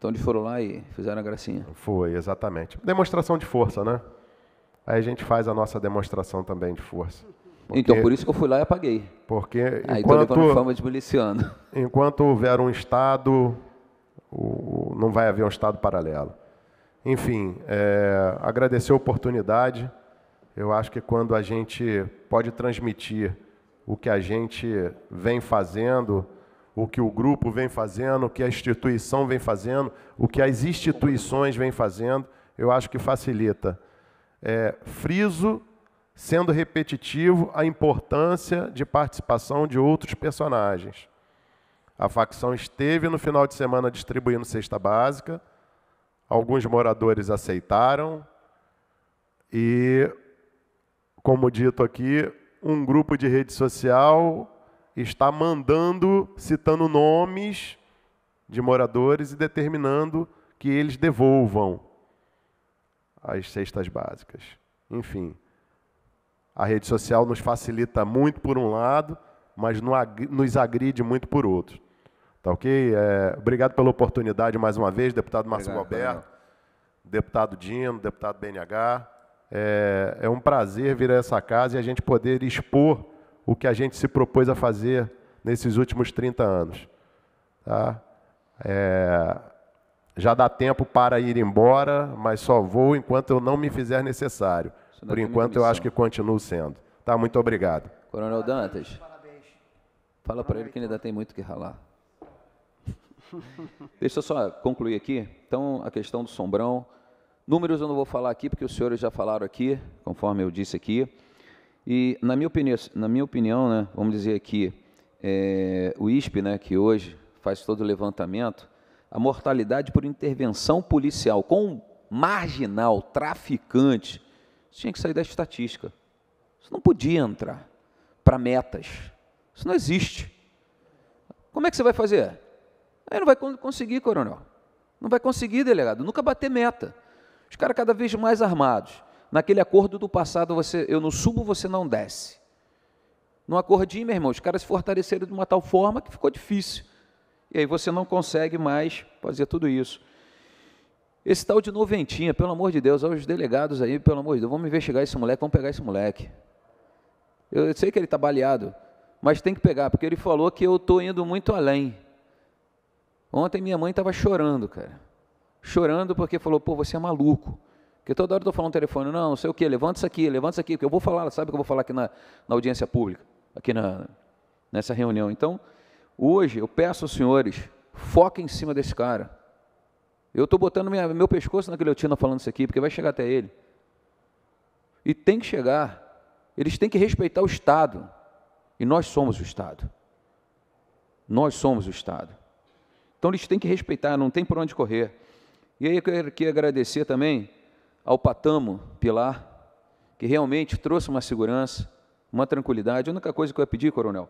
Então eles foram lá e fizeram a gracinha. Foi, exatamente. Demonstração de força, né? Aí a gente faz a nossa demonstração também de força. Então, Porque, então, por isso que eu fui lá e apaguei. Porque aí enquanto, tô fama de miliciano. Enquanto houver um Estado, não vai haver um Estado paralelo. Enfim, é, agradecer a oportunidade. Eu acho que quando a gente pode transmitir o que a gente vem fazendo, o que o grupo vem fazendo, o que a instituição vem fazendo, o que as instituições vêm fazendo, eu acho que facilita. É, friso, sendo repetitivo, a importância de participação de outros personagens. A facção esteve no final de semana distribuindo cesta básica, alguns moradores aceitaram, e, como dito aqui, um grupo de rede social está mandando, citando nomes de moradores e determinando que eles devolvam as cestas básicas. Enfim, a rede social nos facilita muito por um lado, mas nos agride muito por outro. Tá ok? É, obrigado pela oportunidade mais uma vez, deputado Marcelo Roberto, deputado Dino, deputado BNH. É, é um prazer vir a essa casa e a gente poder expor o que a gente se propôs a fazer nesses últimos 30 anos. Tá? É, já dá tempo para ir embora, mas só vou enquanto eu não me fizer necessário. É Por enquanto, eu acho que continuo sendo. Tá, muito obrigado. Coronel Dantas, Parabéns. fala para ele que ainda tem muito que ralar. Deixa eu só concluir aqui. Então, a questão do sombrão. Números eu não vou falar aqui, porque os senhores já falaram aqui, conforme eu disse aqui. E, na minha opinião, na minha opinião né, vamos dizer aqui, é, o ISP, né, que hoje faz todo o levantamento, a mortalidade por intervenção policial com marginal, traficante, isso tinha que sair da estatística. Isso não podia entrar para metas. Isso não existe. Como é que você vai fazer? Aí não vai conseguir, coronel. Não vai conseguir, delegado. Nunca bater meta. Os caras cada vez mais armados. Naquele acordo do passado, você, eu não subo, você não desce. Num acordinho, meu irmão, os caras se fortaleceram de uma tal forma que ficou difícil. E aí você não consegue mais fazer tudo isso. Esse tal de noventinha, pelo amor de Deus, aos delegados aí, pelo amor de Deus, vamos investigar esse moleque, vamos pegar esse moleque. Eu sei que ele está baleado, mas tem que pegar, porque ele falou que eu estou indo muito além. Ontem minha mãe estava chorando, cara. Chorando porque falou, pô, você é maluco. Porque toda hora eu estou falando no telefone, não, não sei o quê, levanta isso aqui, levanta isso aqui, porque eu vou falar, sabe o que eu vou falar aqui na, na audiência pública, aqui na, nessa reunião. Então, hoje eu peço aos senhores, foquem em cima desse cara. Eu estou botando minha, meu pescoço na guilhotina falando isso aqui, porque vai chegar até ele. E tem que chegar. Eles têm que respeitar o Estado. E nós somos o Estado. Nós somos o Estado. Então eles têm que respeitar, não tem por onde correr. E aí eu queria agradecer também ao patamo pilar, que realmente trouxe uma segurança, uma tranquilidade. A única coisa que eu ia pedir, coronel,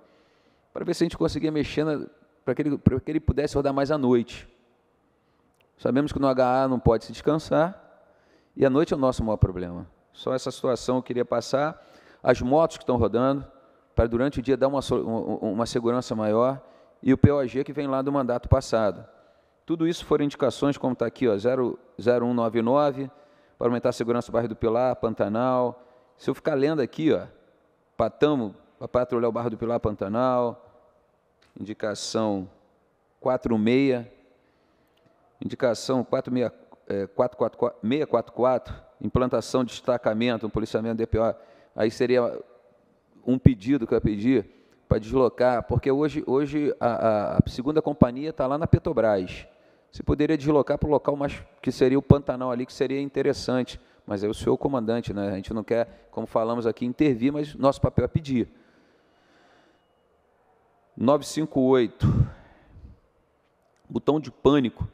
para ver se a gente conseguia mexer para que, ele, para que ele pudesse rodar mais à noite. Sabemos que no HA não pode se descansar e a noite é o nosso maior problema. Só essa situação eu queria passar. As motos que estão rodando, para durante o dia dar uma, uma segurança maior e o POG que vem lá do mandato passado. Tudo isso foram indicações, como está aqui, ó, 0, 0199, para aumentar a segurança do bairro do Pilar, Pantanal. Se eu ficar lendo aqui, ó, Patamo, para patrulhar é o bairro do Pilar, Pantanal, indicação 46, indicação 46, 644, é, implantação de destacamento, um policiamento DPO. Aí seria um pedido que eu ia pedir para deslocar, porque hoje, hoje a, a segunda companhia está lá na Petrobras se poderia deslocar para o local mais, que seria o Pantanal ali, que seria interessante. Mas é o senhor comandante, né? A gente não quer, como falamos aqui, intervir, mas nosso papel é pedir. 958. Botão de pânico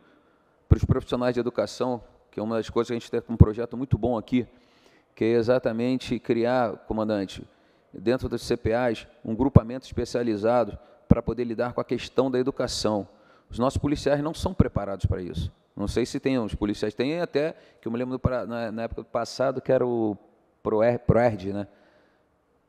para os profissionais de educação, que é uma das coisas que a gente tem um projeto muito bom aqui, que é exatamente criar, comandante, dentro dos CPAs, um grupamento especializado para poder lidar com a questão da educação os nossos policiais não são preparados para isso. Não sei se tem, uns policiais têm até, que eu me lembro na, época do passado, que era o Proerd, Proerd né?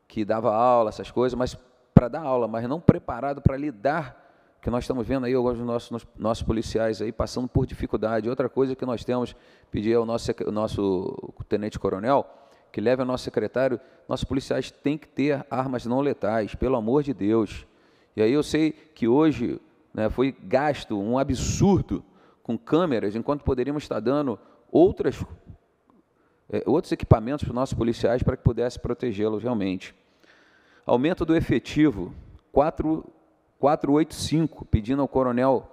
que dava aula, essas coisas, mas para dar aula, mas não preparado para lidar, que nós estamos vendo aí alguns dos nossos, nossos policiais aí passando por dificuldade. Outra coisa que nós temos, pedir ao nosso, nosso tenente-coronel, que leve ao nosso secretário, nossos policiais têm que ter armas não letais, pelo amor de Deus. E aí eu sei que hoje né, foi gasto um absurdo com câmeras, enquanto poderíamos estar dando outras, é, outros equipamentos para os nossos policiais para que pudesse protegê-los realmente. Aumento do efetivo, 4, 485, pedindo ao coronel,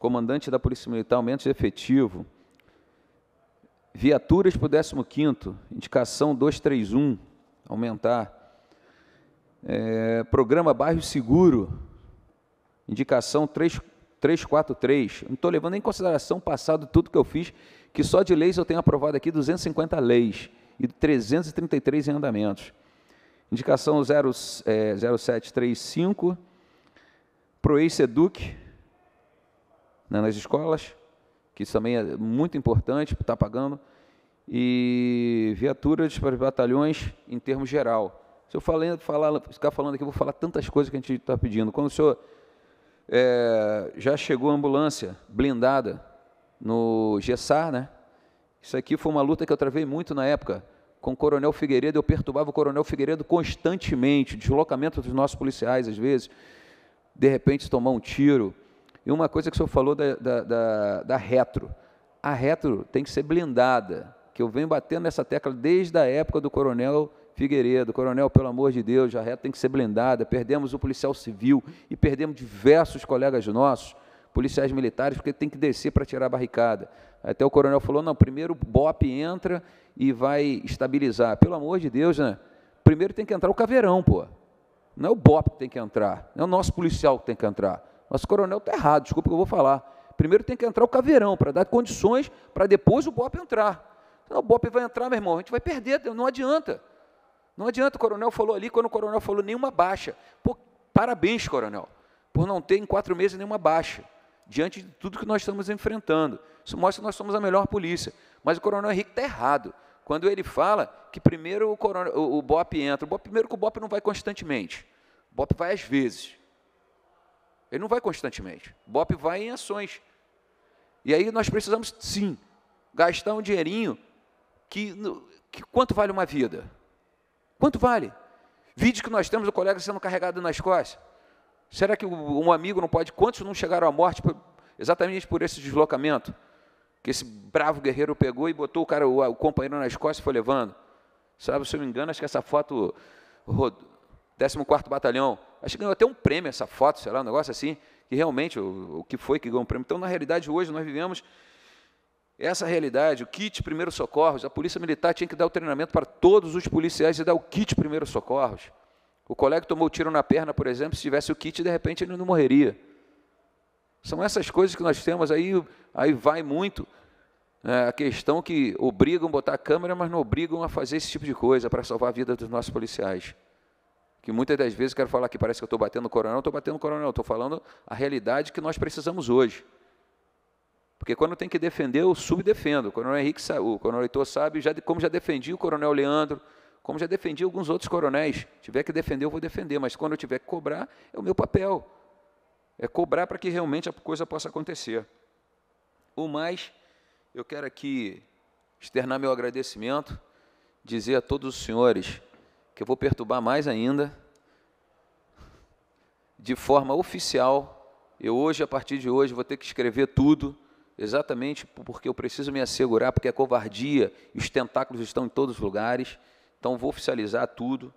comandante da Polícia Militar, aumento de efetivo. Viaturas para o 15 indicação 231, aumentar. É, programa Bairro Seguro, indicação 3, 343. Não estou levando em consideração passado tudo que eu fiz, que só de leis eu tenho aprovado aqui 250 leis e 333 em andamentos. Indicação 0, é, 0735, Proeis Seduc, né, nas escolas, que isso também é muito importante, está pagando, e viaturas para os batalhões em termos geral. Se eu falar, falar, ficar falando aqui, eu vou falar tantas coisas que a gente está pedindo. Quando o senhor é, já chegou a ambulância blindada no Gessar, né? Isso aqui foi uma luta que eu travei muito na época com o Coronel Figueiredo. Eu perturbava o Coronel Figueiredo constantemente, deslocamento dos nossos policiais às vezes, de repente tomar um tiro. E uma coisa que o senhor falou da, da, da, da retro. A retro tem que ser blindada, que eu venho batendo nessa tecla desde a época do Coronel Figueiredo, coronel, pelo amor de Deus, a reta tem que ser blindada. Perdemos o policial civil e perdemos diversos colegas nossos, policiais militares, porque tem que descer para tirar a barricada. Até o coronel falou: não, primeiro o BOP entra e vai estabilizar. Pelo amor de Deus, né? Primeiro tem que entrar o caveirão, pô. Não é o BOP que tem que entrar, não é o nosso policial que tem que entrar. Nosso coronel está errado, desculpa que eu vou falar. Primeiro tem que entrar o caveirão para dar condições para depois o BOP entrar. Então, o BOP vai entrar, meu irmão, a gente vai perder, não adianta. Não adianta, o coronel falou ali, quando o coronel falou nenhuma baixa. Pô, parabéns, coronel, por não ter em quatro meses nenhuma baixa, diante de tudo que nós estamos enfrentando. Isso mostra que nós somos a melhor polícia. Mas o coronel Henrique está errado. Quando ele fala que primeiro o, coronel, o, o BOP entra, o BOP, primeiro que o BOP não vai constantemente. O BOP vai às vezes. Ele não vai constantemente. O BOP vai em ações. E aí nós precisamos, sim, gastar um dinheirinho que, que quanto vale uma vida? Quanto vale? Vídeo que nós temos do colega sendo carregado nas costas. Será que um amigo não pode? Quantos não chegaram à morte por, exatamente por esse deslocamento? Que esse bravo guerreiro pegou e botou o cara, o, o companheiro nas costas e foi levando. Sabe, se eu me engano, acho que essa foto, 14 Batalhão, acho que ganhou até um prêmio essa foto, sei lá, um negócio assim, que realmente o, o que foi que ganhou um prêmio. Então, na realidade, hoje nós vivemos essa realidade, o kit primeiros socorros, a Polícia Militar tinha que dar o treinamento para todos os policiais e dar o kit primeiros socorros. O colega tomou tiro na perna, por exemplo, se tivesse o kit, de repente ele não morreria. São essas coisas que nós temos aí, aí vai muito né, a questão que obrigam a botar a câmera, mas não obrigam a fazer esse tipo de coisa para salvar a vida dos nossos policiais. Que muitas das vezes quero falar que parece que eu estou batendo o coronel, não estou batendo o coronel, estou falando a realidade que nós precisamos hoje. Porque quando tem que defender, eu subdefendo. O coronel Henrique, o coronel Heitor sabe, já, como já defendi o coronel Leandro, como já defendi alguns outros coronéis. Se tiver que defender, eu vou defender, mas quando eu tiver que cobrar, é o meu papel. É cobrar para que realmente a coisa possa acontecer. O mais, eu quero aqui externar meu agradecimento, dizer a todos os senhores que eu vou perturbar mais ainda, de forma oficial. Eu hoje, a partir de hoje, vou ter que escrever tudo exatamente porque eu preciso me assegurar, porque é covardia, os tentáculos estão em todos os lugares, então vou oficializar tudo,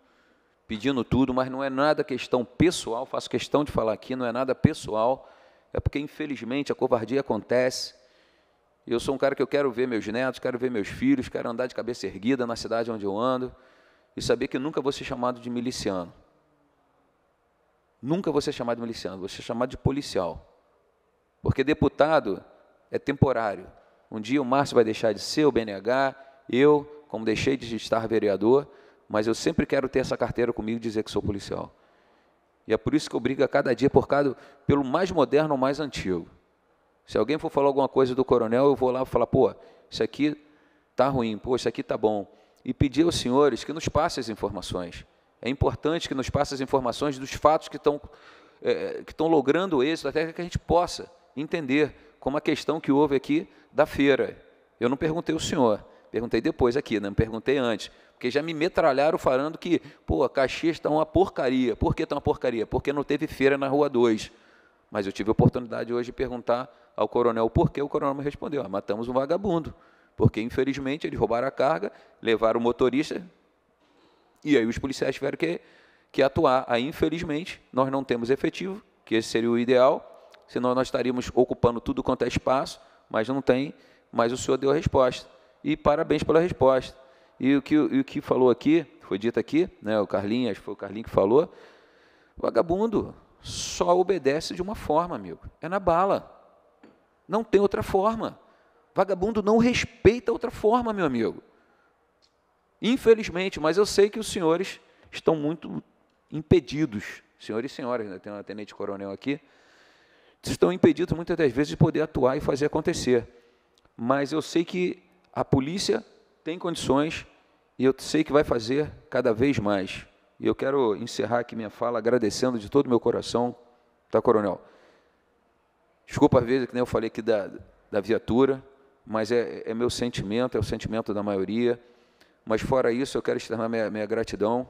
pedindo tudo, mas não é nada questão pessoal, faço questão de falar aqui, não é nada pessoal, é porque infelizmente a covardia acontece. Eu sou um cara que eu quero ver meus netos, quero ver meus filhos, quero andar de cabeça erguida na cidade onde eu ando e saber que nunca vou ser chamado de miliciano. Nunca vou ser chamado de miliciano, vou ser chamado de policial. Porque deputado é temporário. Um dia o Márcio vai deixar de ser o BNH, eu, como deixei de estar vereador, mas eu sempre quero ter essa carteira comigo e dizer que sou policial. E é por isso que eu brigo a cada dia por cada, pelo mais moderno ou mais antigo. Se alguém for falar alguma coisa do coronel, eu vou lá e falar, pô, isso aqui tá ruim, pô, isso aqui tá bom. E pedir aos senhores que nos passem as informações. É importante que nos passem as informações dos fatos que estão é, eh, que estão logrando êxito, até que a gente possa entender como a questão que houve aqui da feira. Eu não perguntei ao senhor, perguntei depois aqui, né? não perguntei antes, porque já me metralharam falando que, pô, Caxias está uma porcaria. Por que está uma porcaria? Porque não teve feira na Rua 2. Mas eu tive a oportunidade hoje de perguntar ao coronel por que o coronel me respondeu, ah, matamos um vagabundo, porque infelizmente eles roubaram a carga, levaram o motorista, e aí os policiais tiveram que, que atuar. Aí, infelizmente, nós não temos efetivo, que esse seria o ideal, senão nós estaríamos ocupando tudo quanto é espaço, mas não tem, mas o senhor deu a resposta. E parabéns pela resposta. E o que, e o que falou aqui, foi dito aqui, né, o Carlinhos, acho que foi o Carlinhos que falou, vagabundo só obedece de uma forma, amigo, é na bala. Não tem outra forma. Vagabundo não respeita outra forma, meu amigo. Infelizmente, mas eu sei que os senhores estão muito impedidos, senhores e senhoras, né? tem uma tenente coronel aqui, estão impedidos muitas das vezes de poder atuar e fazer acontecer. Mas eu sei que a polícia tem condições e eu sei que vai fazer cada vez mais. E eu quero encerrar aqui minha fala agradecendo de todo o meu coração, tá, coronel? Desculpa a vez que nem eu falei aqui da, da viatura, mas é, é meu sentimento, é o sentimento da maioria. Mas fora isso, eu quero externar minha, minha gratidão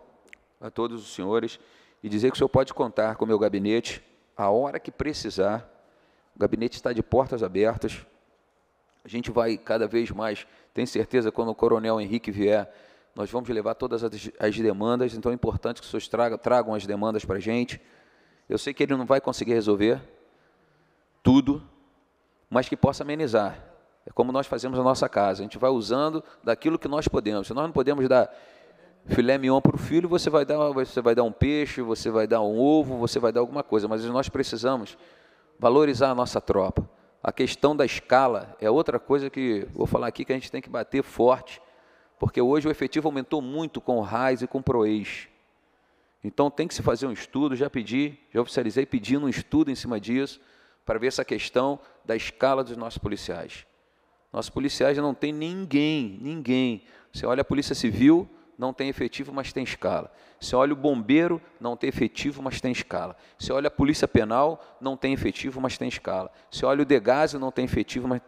a todos os senhores e dizer que o senhor pode contar com o meu gabinete a hora que precisar. O gabinete está de portas abertas. A gente vai cada vez mais, tenho certeza, quando o Coronel Henrique vier, nós vamos levar todas as, demandas, então é importante que vocês tragam, tragam as demandas para a gente. Eu sei que ele não vai conseguir resolver tudo, mas que possa amenizar. É como nós fazemos a nossa casa, a gente vai usando daquilo que nós podemos. Se nós não podemos dar filé mignon para o filho, você vai dar, você vai dar um peixe, você vai dar um ovo, você vai dar alguma coisa, mas nós precisamos valorizar a nossa tropa. A questão da escala é outra coisa que vou falar aqui que a gente tem que bater forte, porque hoje o efetivo aumentou muito com o RAIS e com o PROEX. Então tem que se fazer um estudo, já pedi, já oficializei pedindo um estudo em cima disso, para ver essa questão da escala dos nossos policiais. Nossos policiais não tem ninguém, ninguém. Você olha a Polícia Civil, não tem efetivo, mas tem escala. Você olha o bombeiro, não tem efetivo, mas tem escala. Você olha a polícia penal, não tem efetivo, mas tem escala. Você olha o degase, não tem efetivo, mas,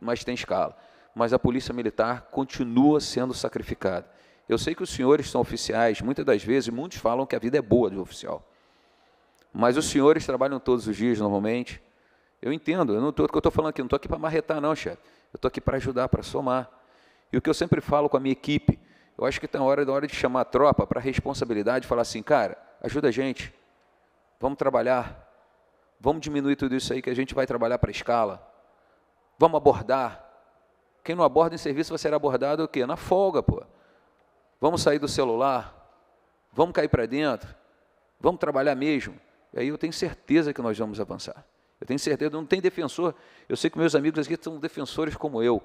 mas tem escala. Mas a polícia militar continua sendo sacrificada. Eu sei que os senhores são oficiais, muitas das vezes, muitos falam que a vida é boa de oficial. Mas os senhores trabalham todos os dias, normalmente. Eu entendo, eu não estou eu estou falando aqui, não estou aqui para marretar, não, chefe. Eu estou aqui para ajudar, para somar. E o que eu sempre falo com a minha equipe, eu acho que tem tá hora, hora de chamar a tropa para responsabilidade e falar assim, cara, ajuda a gente, vamos trabalhar, vamos diminuir tudo isso aí que a gente vai trabalhar para escala, vamos abordar. Quem não aborda em serviço vai ser abordado o quê? Na folga, pô. Vamos sair do celular, vamos cair para dentro, vamos trabalhar mesmo. E aí eu tenho certeza que nós vamos avançar. Eu tenho certeza, não tem defensor. Eu sei que meus amigos aqui são defensores como eu.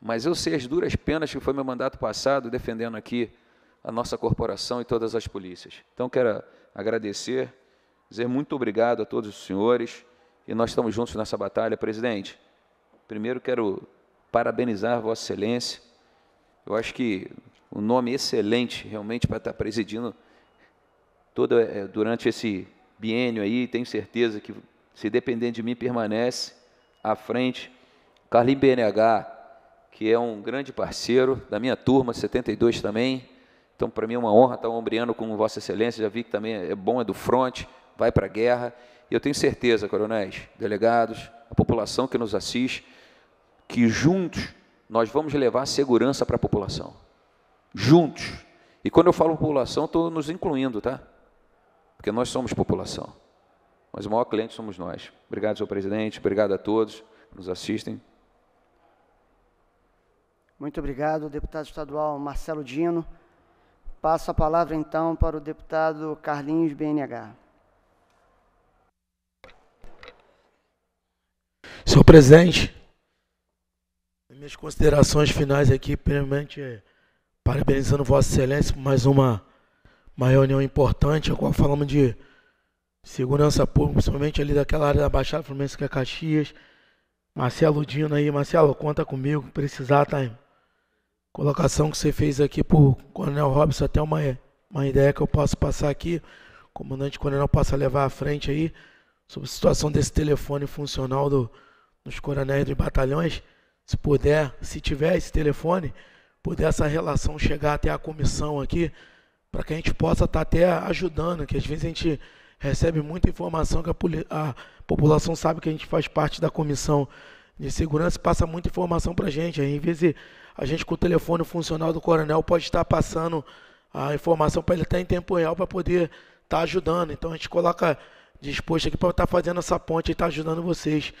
Mas eu sei as duras penas que foi meu mandato passado defendendo aqui a nossa corporação e todas as polícias. Então quero agradecer, dizer muito obrigado a todos os senhores e nós estamos juntos nessa batalha, presidente. Primeiro quero parabenizar Vossa Excelência. Eu acho que um nome excelente realmente para estar presidindo toda eh, durante esse biênio aí, tenho certeza que se depender de mim permanece à frente. Carlinhos BNH, que é um grande parceiro da minha turma, 72 também. Então, para mim é uma honra estar ombreando com Vossa Excelência. Já vi que também é bom, é do fronte, vai para a guerra. E eu tenho certeza, coronéis, delegados, a população que nos assiste, que juntos nós vamos levar segurança para a população. Juntos. E quando eu falo população, estou nos incluindo, tá? Porque nós somos população. Mas o maior cliente somos nós. Obrigado, senhor presidente. Obrigado a todos que nos assistem. Muito obrigado, deputado estadual Marcelo Dino. Passo a palavra então para o deputado Carlinhos BNH. Senhor presidente, minhas considerações finais aqui, primeiramente, parabenizando Vossa Excelência por mais uma, uma reunião importante, a qual falamos de segurança pública, principalmente ali daquela área da Baixada Fluminense, que é Caxias. Marcelo Dino aí, Marcelo, conta comigo, precisar, tá? colocação que você fez aqui por Coronel Robson, até uma, uma ideia que eu posso passar aqui, o comandante coronel possa levar à frente aí, sobre a situação desse telefone funcional do, dos coronéis dos batalhões, se puder, se tiver esse telefone, puder essa relação chegar até a comissão aqui, para que a gente possa estar tá até ajudando, que às vezes a gente recebe muita informação que a, a população sabe que a gente faz parte da comissão de segurança, passa muita informação para a gente, aí em vez de a gente com o telefone funcional do coronel pode estar passando a informação para ele estar em tempo real para poder estar tá ajudando. Então a gente coloca disposto aqui para estar tá fazendo essa ponte e estar tá ajudando vocês.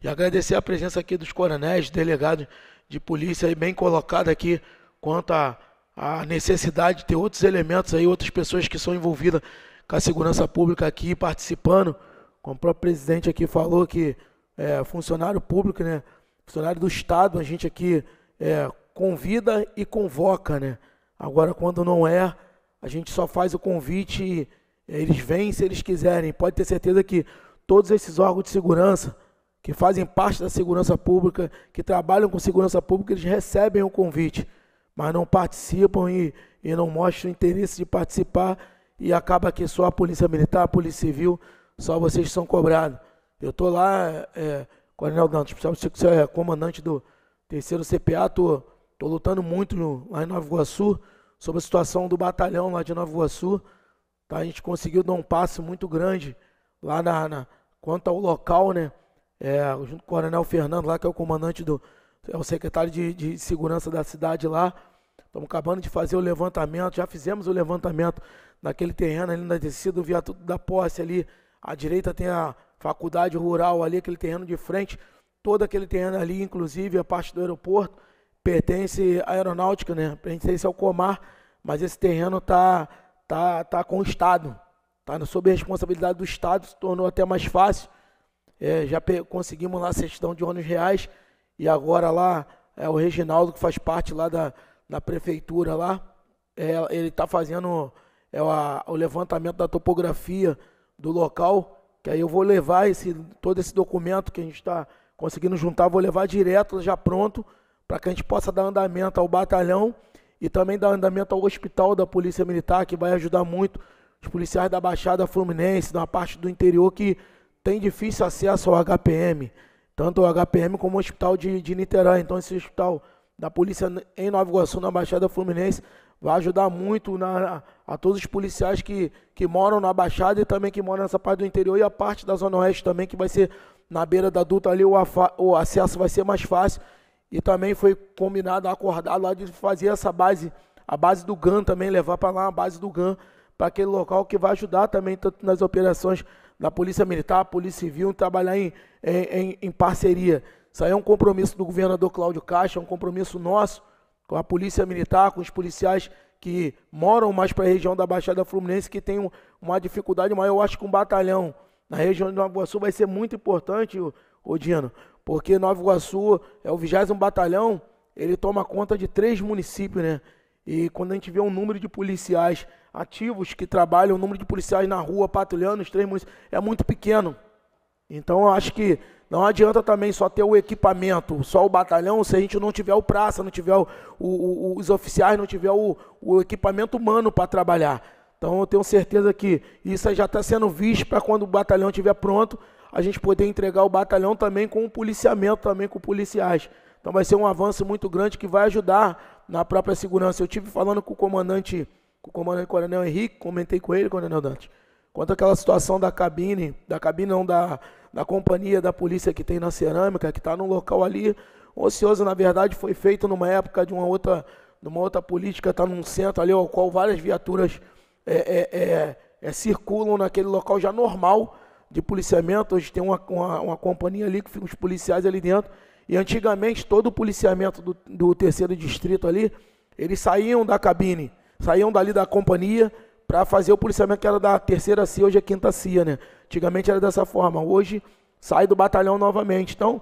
E agradecer a presença aqui dos coronéis, delegados de polícia aí bem colocado aqui quanto à, a necessidade de ter outros elementos aí, outras pessoas que são envolvidas com a segurança pública aqui participando. Como o próprio presidente aqui falou que é, funcionário público, né, funcionário do Estado, a gente aqui é, convida e convoca, né? Agora, quando não é, a gente só faz o convite, eh, eles vêm se eles quiserem. Pode ter certeza que todos esses órgãos de segurança, que fazem parte da segurança pública, que trabalham com segurança pública, eles recebem o convite, mas não participam e, e não mostram interesse de participar e acaba que só a Polícia Militar, a Polícia Civil, só vocês são cobrados. Eu estou lá, é, Coronel Dantas, é comandante do terceiro CPA, estou Estou lutando muito lá em Nova Iguaçu sobre a situação do batalhão lá de Nova Iguaçu. Tá? A gente conseguiu dar um passo muito grande lá na, na quanto ao local, né? É, junto com o Coronel Fernando lá, que é o comandante do. é o secretário de, de segurança da cidade lá. Estamos acabando de fazer o levantamento, já fizemos o levantamento naquele terreno ali na descida do viaduto da posse ali. À direita tem a faculdade rural ali, aquele terreno de frente, todo aquele terreno ali, inclusive a parte do aeroporto pertence à aeronáutica, né? Pertence ao Comar, mas esse terreno tá, tá, tá com o Estado. Está sob responsabilidade do Estado, se tornou até mais fácil. É, já conseguimos lá a certidão de ônibus reais e agora lá é o Reginaldo que faz parte lá da, da prefeitura lá. É, ele está fazendo é, a, o levantamento da topografia do local, que aí eu vou levar esse, todo esse documento que a gente está conseguindo juntar, vou levar direto, já pronto, para que a gente possa dar andamento ao batalhão e também dar andamento ao hospital da Polícia Militar, que vai ajudar muito os policiais da Baixada Fluminense, da parte do interior que tem difícil acesso ao HPM, tanto o HPM como o hospital de, de Niterói. Então, esse hospital da Polícia em Nova Iguaçu, na Baixada Fluminense, vai ajudar muito na, a todos os policiais que, que moram na Baixada e também que moram nessa parte do interior e a parte da Zona Oeste também, que vai ser na beira da adulta ali, o, o acesso vai ser mais fácil e também foi combinado, acordado lá de fazer essa base, a base do GAN também, levar para lá a base do GAN, para aquele local que vai ajudar também, tanto nas operações da Polícia Militar, Polícia Civil, trabalhar em, em, em parceria. Isso aí é um compromisso do governador Cláudio Caixa, é um compromisso nosso com a Polícia Militar, com os policiais que moram mais para a região da Baixada Fluminense, que tem uma dificuldade maior. Eu acho que um batalhão na região de Nova Iguaçu vai ser muito importante, Odino, porque Nova Iguaçu é o 20 Batalhão, ele toma conta de três municípios, né? E quando a gente vê o um número de policiais ativos que trabalham, o número de policiais na rua patrulhando os três municípios, é muito pequeno. Então eu acho que não adianta também só ter o equipamento, só o batalhão, se a gente não tiver o praça, não tiver o, o, os oficiais, não tiver o, o equipamento humano para trabalhar. Então eu tenho certeza que isso já está sendo visto para quando o batalhão estiver pronto, a gente poder entregar o batalhão também com o policiamento, também com policiais. Então vai ser um avanço muito grande que vai ajudar na própria segurança. Eu tive falando com o comandante, com o comandante Coronel Henrique, comentei com ele, Coronel Dante, quanto àquela situação da cabine, da cabine não, da, da companhia da polícia que tem na cerâmica, que está num local ali ocioso, na verdade, foi feito numa época de uma outra, numa outra política, está num centro ali, ao qual várias viaturas é, é, é, é circulam naquele local já normal, de policiamento, hoje tem uma, uma, uma companhia ali que fica os policiais ali dentro. E antigamente todo o policiamento do, do terceiro distrito ali, eles saíam da cabine, saíam dali da companhia para fazer o policiamento que era da terceira CIA, hoje é quinta CIA, né? Antigamente era dessa forma, hoje sai do batalhão novamente. Então,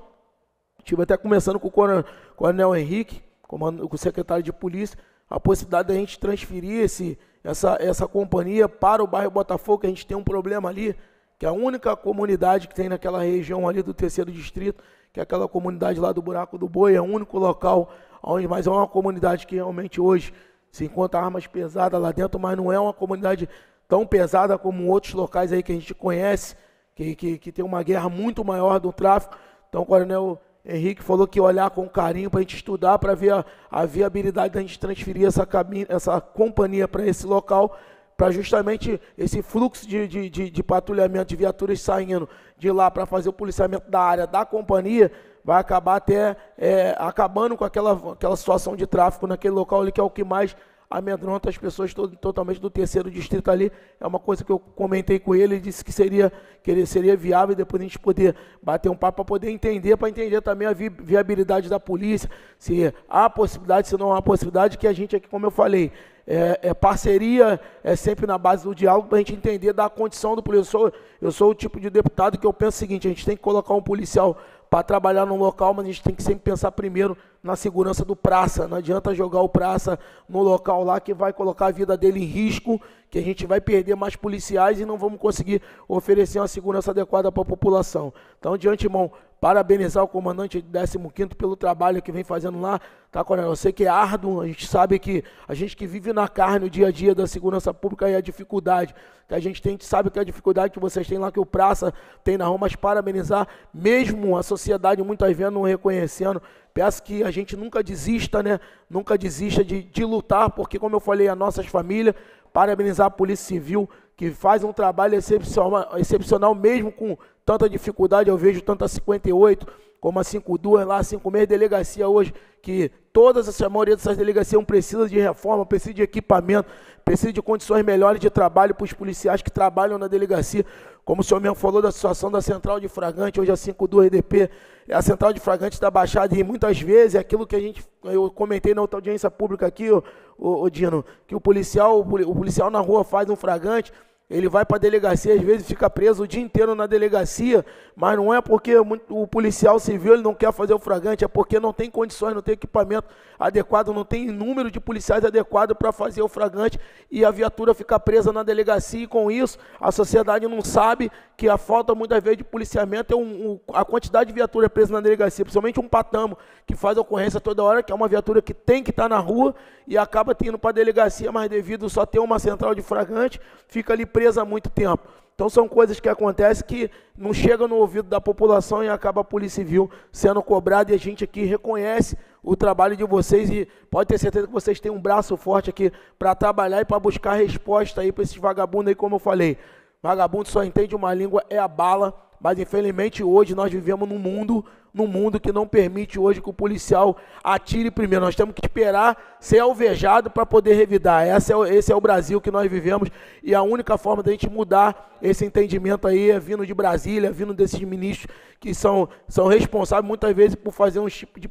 estive até começando com o coronel, coronel Henrique, comando, com o secretário de polícia, a possibilidade da gente transferir esse, essa, essa companhia para o bairro Botafogo, que a gente tem um problema ali que é a única comunidade que tem naquela região ali do terceiro distrito, que é aquela comunidade lá do Buraco do Boi, é o único local onde, mas é uma comunidade que realmente hoje se encontra armas pesadas lá dentro, mas não é uma comunidade tão pesada como outros locais aí que a gente conhece, que, que, que tem uma guerra muito maior do tráfico. Então, o coronel Henrique falou que olhar com carinho para a gente estudar, para ver a, a viabilidade da gente transferir essa, essa companhia para esse local, para justamente esse fluxo de, de, de, de, patrulhamento de viaturas saindo de lá para fazer o policiamento da área da companhia, vai acabar até é, acabando com aquela, aquela situação de tráfego naquele local ali, que é o que mais amedronta as pessoas totalmente do terceiro distrito ali. É uma coisa que eu comentei com ele, ele disse que seria, que ele seria viável, depois a gente poder bater um papo para poder entender, para entender também a vi, viabilidade da polícia, se há possibilidade, se não há possibilidade, que a gente aqui, como eu falei, é, é parceria, é sempre na base do diálogo para a gente entender da condição do policial. Eu sou o tipo de deputado que eu penso o seguinte: a gente tem que colocar um policial para trabalhar no local, mas a gente tem que sempre pensar primeiro na segurança do praça. Não adianta jogar o praça no local lá que vai colocar a vida dele em risco, que a gente vai perder mais policiais e não vamos conseguir oferecer uma segurança adequada para a população. Então, de antemão, parabenizar o comandante 15 pelo trabalho que vem fazendo lá, tá, Coronel? Eu sei que é árduo, a gente sabe que a gente que vive na carne o dia a dia da segurança pública é a dificuldade. Que a gente tem, a gente sabe que é a dificuldade que vocês têm lá, que o Praça tem na rua, mas parabenizar mesmo a sociedade, muitas vezes não reconhecendo. Peço que a gente nunca desista, né? Nunca desista de, de lutar, porque, como eu falei, as nossas famílias, parabenizar a Polícia Civil, que faz um trabalho excepcional, excepcional mesmo com tanta dificuldade, eu vejo tanto a 58 como a 52 lá, 56 delegacia hoje, que todas essa maioria dessas delegacias precisam de reforma, precisa de equipamento, precisa de condições melhores de trabalho para os policiais que trabalham na delegacia. Como o senhor mesmo falou da situação da central de Fragante, hoje a 52 DP, é a central de Fragante da Baixada, e muitas vezes é aquilo que a gente, eu comentei na outra audiência pública aqui, ô, o Dino, que o policial, o policial na rua faz um fragante, ele vai para a delegacia, às vezes fica preso o dia inteiro na delegacia, mas não é porque o policial civil ele não quer fazer o fragante, é porque não tem condições, não tem equipamento adequado, não tem número de policiais adequado para fazer o fragante e a viatura fica presa na delegacia. E com isso, a sociedade não sabe que a falta muitas vezes de policiamento é um, um, a quantidade de viatura presa na delegacia, principalmente um patamo que faz ocorrência toda hora, que é uma viatura que tem que estar tá na rua e acaba tendo para a delegacia, mas devido só ter uma central de flagrante, fica ali presa há muito tempo. Então são coisas que acontecem que não chegam no ouvido da população e acaba a Polícia Civil sendo cobrada e a gente aqui reconhece o trabalho de vocês e pode ter certeza que vocês têm um braço forte aqui para trabalhar e para buscar resposta aí para esses vagabundos aí, como eu falei. Vagabundo só entende uma língua, é a bala, mas infelizmente hoje nós vivemos num mundo num mundo que não permite hoje que o policial atire primeiro. Nós temos que esperar ser alvejado para poder revidar. Esse é, o, esse é o Brasil que nós vivemos e a única forma da gente mudar esse entendimento aí é vindo de Brasília, vindo desses ministros que são, são responsáveis muitas vezes por fazer um tipo de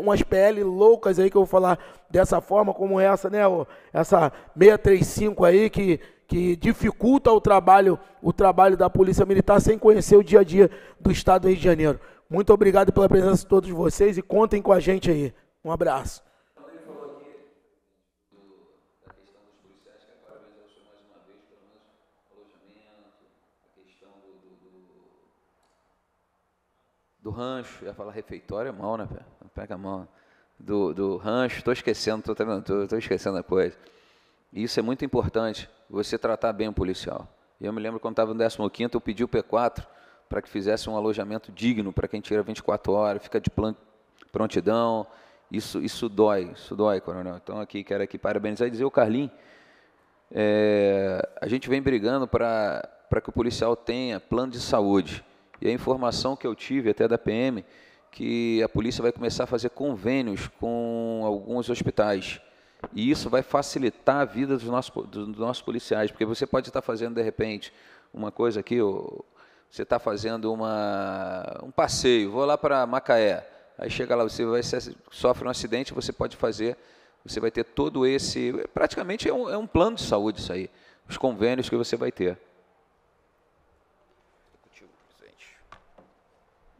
umas PL loucas aí que eu vou falar dessa forma, como essa, né? Essa 635 aí que que dificulta o trabalho, o trabalho da Polícia Militar sem conhecer o dia a dia do Estado do Rio de Janeiro. Muito obrigado pela presença de todos vocês e contem com a gente aí. Um abraço. do rancho, ia falar refeitório é mal, né, pé? Pega a mão. Do, do rancho, estou esquecendo, estou tá vendo? Tô, tô, esquecendo a coisa. E isso é muito importante, você tratar bem o policial. Eu me lembro quando estava no 15 eu pedi o P4, para que fizesse um alojamento digno para quem tira 24 horas, fica de prontidão. Isso, isso dói, isso dói, coronel. Então, aqui quero aqui parabenizar e dizer o Carlinho. É, a gente vem brigando para que o policial tenha plano de saúde. E a informação que eu tive até da PM, que a polícia vai começar a fazer convênios com alguns hospitais. E isso vai facilitar a vida dos nossos, dos nossos policiais, porque você pode estar fazendo, de repente, uma coisa aqui, o, você está fazendo uma, um passeio, vou lá para Macaé, aí chega lá, você vai, sofre um acidente, você pode fazer, você vai ter todo esse. Praticamente é um, é um plano de saúde isso aí, os convênios que você vai ter.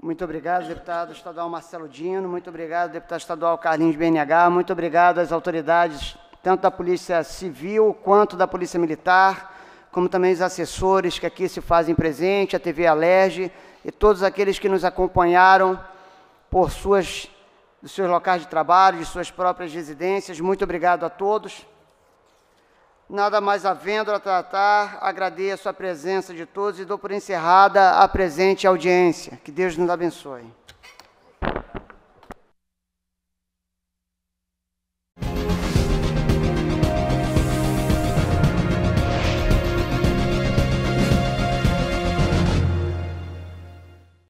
Muito obrigado, deputado estadual Marcelo Dino. Muito obrigado, deputado estadual Carlinhos BNH. Muito obrigado às autoridades, tanto da Polícia Civil quanto da Polícia Militar como também os assessores que aqui se fazem presente, a TV Alerge e todos aqueles que nos acompanharam por suas, dos seus locais de trabalho, de suas próprias residências. Muito obrigado a todos. Nada mais havendo a tratar, agradeço a presença de todos e dou por encerrada a presente audiência. Que Deus nos abençoe.